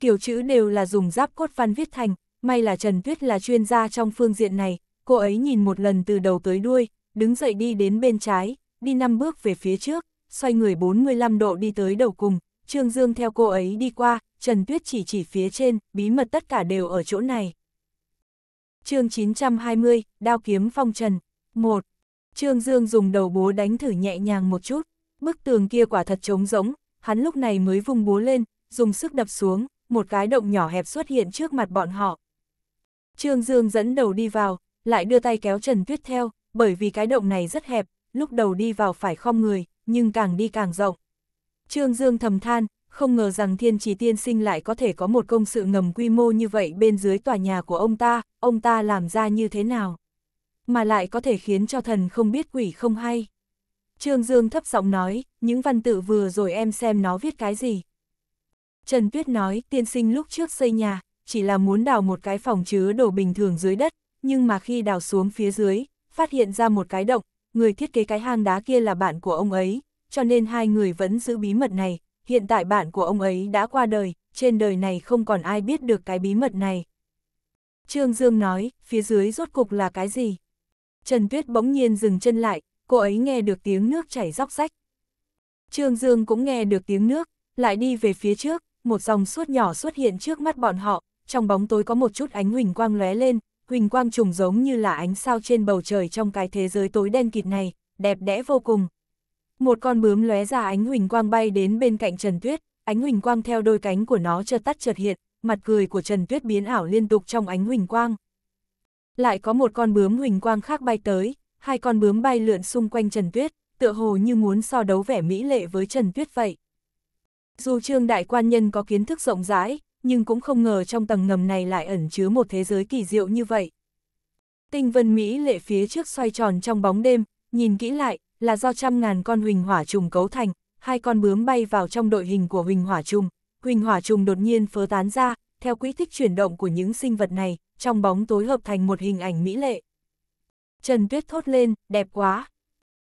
Kiểu chữ đều là dùng giáp cốt văn viết thành, may là Trần Tuyết là chuyên gia trong phương diện này, cô ấy nhìn một lần từ đầu tới đuôi, đứng dậy đi đến bên trái, đi năm bước về phía trước, xoay người 45 độ đi tới đầu cùng, Trương Dương theo cô ấy đi qua, Trần Tuyết chỉ chỉ phía trên, bí mật tất cả đều ở chỗ này. chương 920, Đao Kiếm Phong Trần 1. Trương Dương dùng đầu bố đánh thử nhẹ nhàng một chút, Bức tường kia quả thật trống rỗng, hắn lúc này mới vùng búa lên, dùng sức đập xuống, một cái động nhỏ hẹp xuất hiện trước mặt bọn họ. Trương Dương dẫn đầu đi vào, lại đưa tay kéo Trần Tuyết theo, bởi vì cái động này rất hẹp, lúc đầu đi vào phải khom người, nhưng càng đi càng rộng. Trương Dương thầm than, không ngờ rằng thiên trì tiên sinh lại có thể có một công sự ngầm quy mô như vậy bên dưới tòa nhà của ông ta, ông ta làm ra như thế nào. Mà lại có thể khiến cho thần không biết quỷ không hay. Trương Dương thấp giọng nói, những văn tự vừa rồi em xem nó viết cái gì. Trần Tuyết nói, tiên sinh lúc trước xây nhà, chỉ là muốn đào một cái phòng chứa đồ bình thường dưới đất, nhưng mà khi đào xuống phía dưới, phát hiện ra một cái động, người thiết kế cái hang đá kia là bạn của ông ấy, cho nên hai người vẫn giữ bí mật này, hiện tại bạn của ông ấy đã qua đời, trên đời này không còn ai biết được cái bí mật này. Trương Dương nói, phía dưới rốt cục là cái gì? Trần Tuyết bỗng nhiên dừng chân lại, cô ấy nghe được tiếng nước chảy róc rách. Trương Dương cũng nghe được tiếng nước, lại đi về phía trước, một dòng suốt nhỏ xuất hiện trước mắt bọn họ, trong bóng tối có một chút ánh huỳnh quang lóe lên, huỳnh quang trùng giống như là ánh sao trên bầu trời trong cái thế giới tối đen kịt này, đẹp đẽ vô cùng. Một con bướm lóe ra ánh huỳnh quang bay đến bên cạnh Trần Tuyết, ánh huỳnh quang theo đôi cánh của nó chợt tắt chợt hiện, mặt cười của Trần Tuyết biến ảo liên tục trong ánh huỳnh quang. Lại có một con bướm huỳnh quang khác bay tới, hai con bướm bay lượn xung quanh Trần Tuyết, tựa hồ như muốn so đấu vẻ mỹ lệ với Trần Tuyết vậy. Dù Trương Đại Quan Nhân có kiến thức rộng rãi, nhưng cũng không ngờ trong tầng ngầm này lại ẩn chứa một thế giới kỳ diệu như vậy. Tinh vân Mỹ lệ phía trước xoay tròn trong bóng đêm, nhìn kỹ lại, là do trăm ngàn con huỳnh hỏa trùng cấu thành, hai con bướm bay vào trong đội hình của huỳnh hỏa trùng. Huỳnh hỏa trùng đột nhiên phớ tán ra, theo quỹ tích chuyển động của những sinh vật này, trong bóng tối hợp thành một hình ảnh mỹ lệ. Trần Tuyết thốt lên, đẹp quá.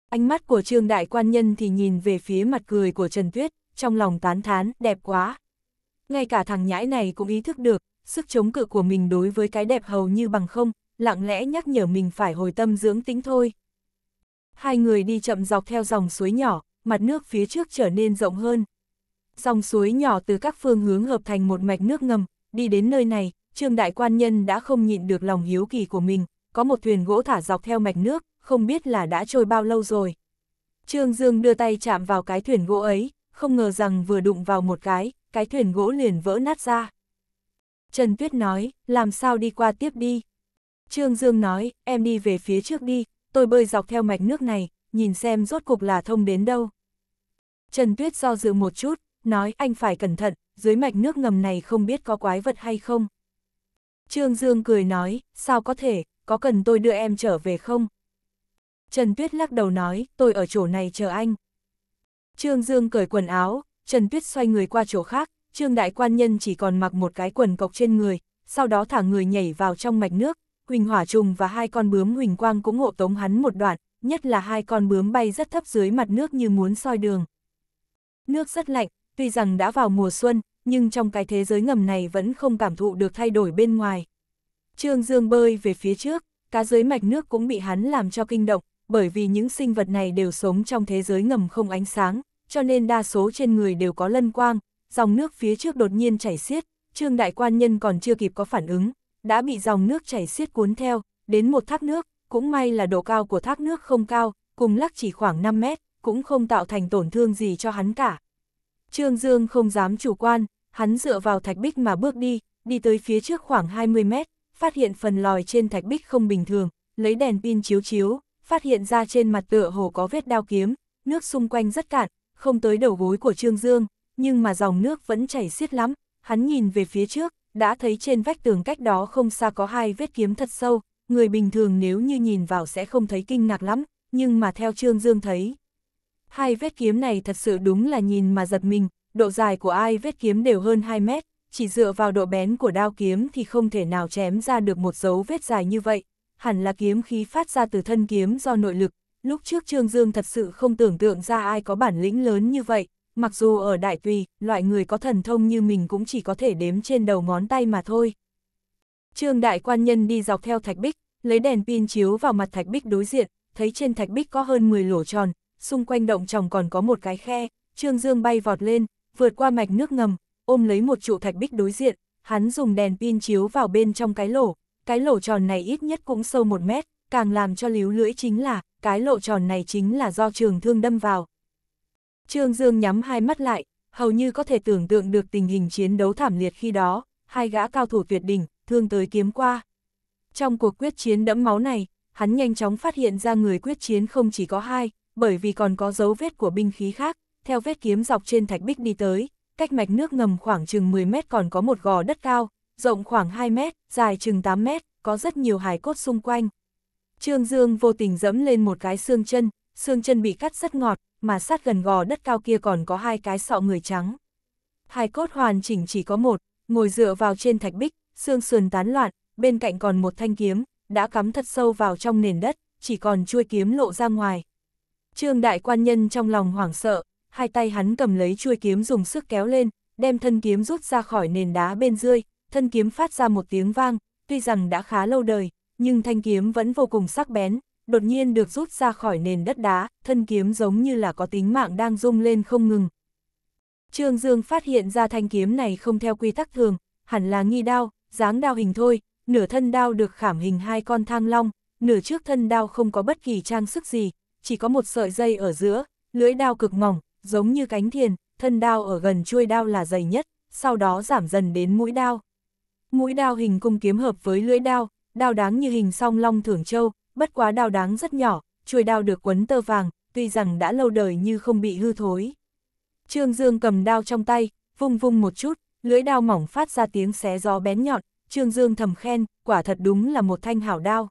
Ánh mắt của Trương Đại Quan Nhân thì nhìn về phía mặt cười của Trần Tuyết, trong lòng tán thán, đẹp quá. Ngay cả thằng nhãi này cũng ý thức được, sức chống cự của mình đối với cái đẹp hầu như bằng không, lặng lẽ nhắc nhở mình phải hồi tâm dưỡng tính thôi. Hai người đi chậm dọc theo dòng suối nhỏ, mặt nước phía trước trở nên rộng hơn. Dòng suối nhỏ từ các phương hướng hợp thành một mạch nước ngầm, đi đến nơi này, Trương Đại Quan Nhân đã không nhịn được lòng hiếu kỳ của mình, có một thuyền gỗ thả dọc theo mạch nước, không biết là đã trôi bao lâu rồi. Trương Dương đưa tay chạm vào cái thuyền gỗ ấy, không ngờ rằng vừa đụng vào một cái, cái thuyền gỗ liền vỡ nát ra. Trần Tuyết nói, làm sao đi qua tiếp đi. Trương Dương nói, em đi về phía trước đi, tôi bơi dọc theo mạch nước này, nhìn xem rốt cục là thông đến đâu. Trần Tuyết do dự một chút, nói anh phải cẩn thận, dưới mạch nước ngầm này không biết có quái vật hay không. Trương Dương cười nói, sao có thể, có cần tôi đưa em trở về không? Trần Tuyết lắc đầu nói, tôi ở chỗ này chờ anh. Trương Dương cởi quần áo, Trần Tuyết xoay người qua chỗ khác, Trương Đại Quan Nhân chỉ còn mặc một cái quần cộc trên người, sau đó thả người nhảy vào trong mạch nước, Huỳnh Hỏa Trùng và hai con bướm Huỳnh Quang cũng hộ tống hắn một đoạn, nhất là hai con bướm bay rất thấp dưới mặt nước như muốn soi đường. Nước rất lạnh, tuy rằng đã vào mùa xuân, nhưng trong cái thế giới ngầm này vẫn không cảm thụ được thay đổi bên ngoài. Trương Dương bơi về phía trước, cá dưới mạch nước cũng bị hắn làm cho kinh động, bởi vì những sinh vật này đều sống trong thế giới ngầm không ánh sáng, cho nên đa số trên người đều có lân quang, dòng nước phía trước đột nhiên chảy xiết, Trương đại quan nhân còn chưa kịp có phản ứng, đã bị dòng nước chảy xiết cuốn theo, đến một thác nước, cũng may là độ cao của thác nước không cao, cùng lắc chỉ khoảng 5 mét, cũng không tạo thành tổn thương gì cho hắn cả. Trương Dương không dám chủ quan, hắn dựa vào thạch bích mà bước đi, đi tới phía trước khoảng 20 mét, phát hiện phần lòi trên thạch bích không bình thường, lấy đèn pin chiếu chiếu, phát hiện ra trên mặt tựa hồ có vết đao kiếm, nước xung quanh rất cạn, không tới đầu gối của Trương Dương, nhưng mà dòng nước vẫn chảy xiết lắm, hắn nhìn về phía trước, đã thấy trên vách tường cách đó không xa có hai vết kiếm thật sâu, người bình thường nếu như nhìn vào sẽ không thấy kinh ngạc lắm, nhưng mà theo Trương Dương thấy. Hai vết kiếm này thật sự đúng là nhìn mà giật mình, độ dài của ai vết kiếm đều hơn 2 mét, chỉ dựa vào độ bén của đao kiếm thì không thể nào chém ra được một dấu vết dài như vậy, hẳn là kiếm khí phát ra từ thân kiếm do nội lực, lúc trước Trương Dương thật sự không tưởng tượng ra ai có bản lĩnh lớn như vậy, mặc dù ở Đại Tùy, loại người có thần thông như mình cũng chỉ có thể đếm trên đầu ngón tay mà thôi. Trương Đại Quan Nhân đi dọc theo thạch bích, lấy đèn pin chiếu vào mặt thạch bích đối diện, thấy trên thạch bích có hơn 10 lỗ tròn, xung quanh động tròng còn có một cái khe, Trương Dương bay vọt lên, vượt qua mạch nước ngầm, ôm lấy một trụ thạch bích đối diện, hắn dùng đèn pin chiếu vào bên trong cái lỗ, cái lỗ tròn này ít nhất cũng sâu một mét, càng làm cho líu lưỡi chính là, cái lỗ tròn này chính là do trường thương đâm vào. Trương Dương nhắm hai mắt lại, hầu như có thể tưởng tượng được tình hình chiến đấu thảm liệt khi đó, hai gã cao thủ tuyệt đỉnh, thương tới kiếm qua. Trong cuộc quyết chiến đẫm máu này, hắn nhanh chóng phát hiện ra người quyết chiến không chỉ có hai, bởi vì còn có dấu vết của binh khí khác, theo vết kiếm dọc trên thạch bích đi tới, cách mạch nước ngầm khoảng chừng 10 mét còn có một gò đất cao, rộng khoảng 2 mét, dài chừng 8 mét, có rất nhiều hài cốt xung quanh. Trương Dương vô tình dẫm lên một cái xương chân, xương chân bị cắt rất ngọt, mà sát gần gò đất cao kia còn có hai cái sọ người trắng. Hài cốt hoàn chỉnh chỉ có một, ngồi dựa vào trên thạch bích, xương sườn tán loạn, bên cạnh còn một thanh kiếm, đã cắm thật sâu vào trong nền đất, chỉ còn chuôi kiếm lộ ra ngoài. Trương đại quan nhân trong lòng hoảng sợ, hai tay hắn cầm lấy chuôi kiếm dùng sức kéo lên, đem thân kiếm rút ra khỏi nền đá bên dưới, thân kiếm phát ra một tiếng vang, tuy rằng đã khá lâu đời, nhưng thanh kiếm vẫn vô cùng sắc bén, đột nhiên được rút ra khỏi nền đất đá, thân kiếm giống như là có tính mạng đang rung lên không ngừng. Trương Dương phát hiện ra thanh kiếm này không theo quy tắc thường, hẳn là nghi đao, dáng đao hình thôi, nửa thân đao được khảm hình hai con thang long, nửa trước thân đao không có bất kỳ trang sức gì, chỉ có một sợi dây ở giữa, lưỡi đao cực mỏng, giống như cánh thiền, thân đao ở gần chuôi đao là dày nhất, sau đó giảm dần đến mũi đao. Mũi đao hình cung kiếm hợp với lưỡi đao, đao đáng như hình song long thưởng châu, bất quá đao đáng rất nhỏ, chuôi đao được quấn tơ vàng, tuy rằng đã lâu đời như không bị hư thối. Trương Dương cầm đao trong tay, vung vung một chút, lưỡi đao mỏng phát ra tiếng xé gió bén nhọn, Trương Dương thầm khen, quả thật đúng là một thanh hảo đao.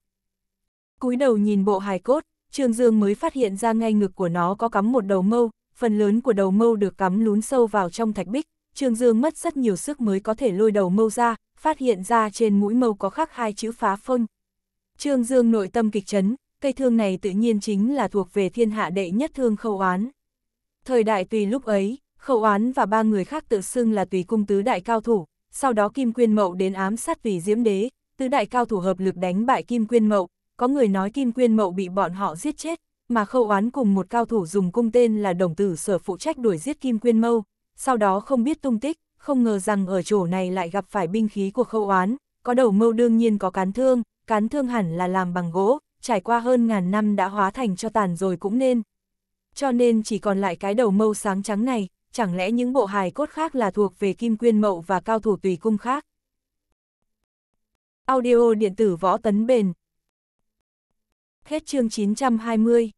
Cúi đầu nhìn bộ hài cốt, Trương Dương mới phát hiện ra ngay ngực của nó có cắm một đầu mâu, phần lớn của đầu mâu được cắm lún sâu vào trong thạch bích, Trương Dương mất rất nhiều sức mới có thể lôi đầu mâu ra, phát hiện ra trên mũi mâu có khắc hai chữ phá phôn. Trương Dương nội tâm kịch chấn, cây thương này tự nhiên chính là thuộc về thiên hạ đệ nhất thương khâu oán. Thời đại tùy lúc ấy, khâu oán và ba người khác tự xưng là tùy cung tứ đại cao thủ, sau đó Kim Quyên Mậu đến ám sát tùy diễm đế, tứ đại cao thủ hợp lực đánh bại Kim Quyên Mậu, có người nói Kim Quyên Mậu bị bọn họ giết chết, mà khâu oán cùng một cao thủ dùng cung tên là đồng tử sở phụ trách đuổi giết Kim Quyên Mâu, sau đó không biết tung tích, không ngờ rằng ở chỗ này lại gặp phải binh khí của khâu oán, có đầu mâu đương nhiên có cán thương, cán thương hẳn là làm bằng gỗ, trải qua hơn ngàn năm đã hóa thành cho tàn rồi cũng nên. Cho nên chỉ còn lại cái đầu mâu sáng trắng này, chẳng lẽ những bộ hài cốt khác là thuộc về Kim Quyên Mậu và cao thủ tùy cung khác. Audio điện tử võ tấn bền Hết chương 920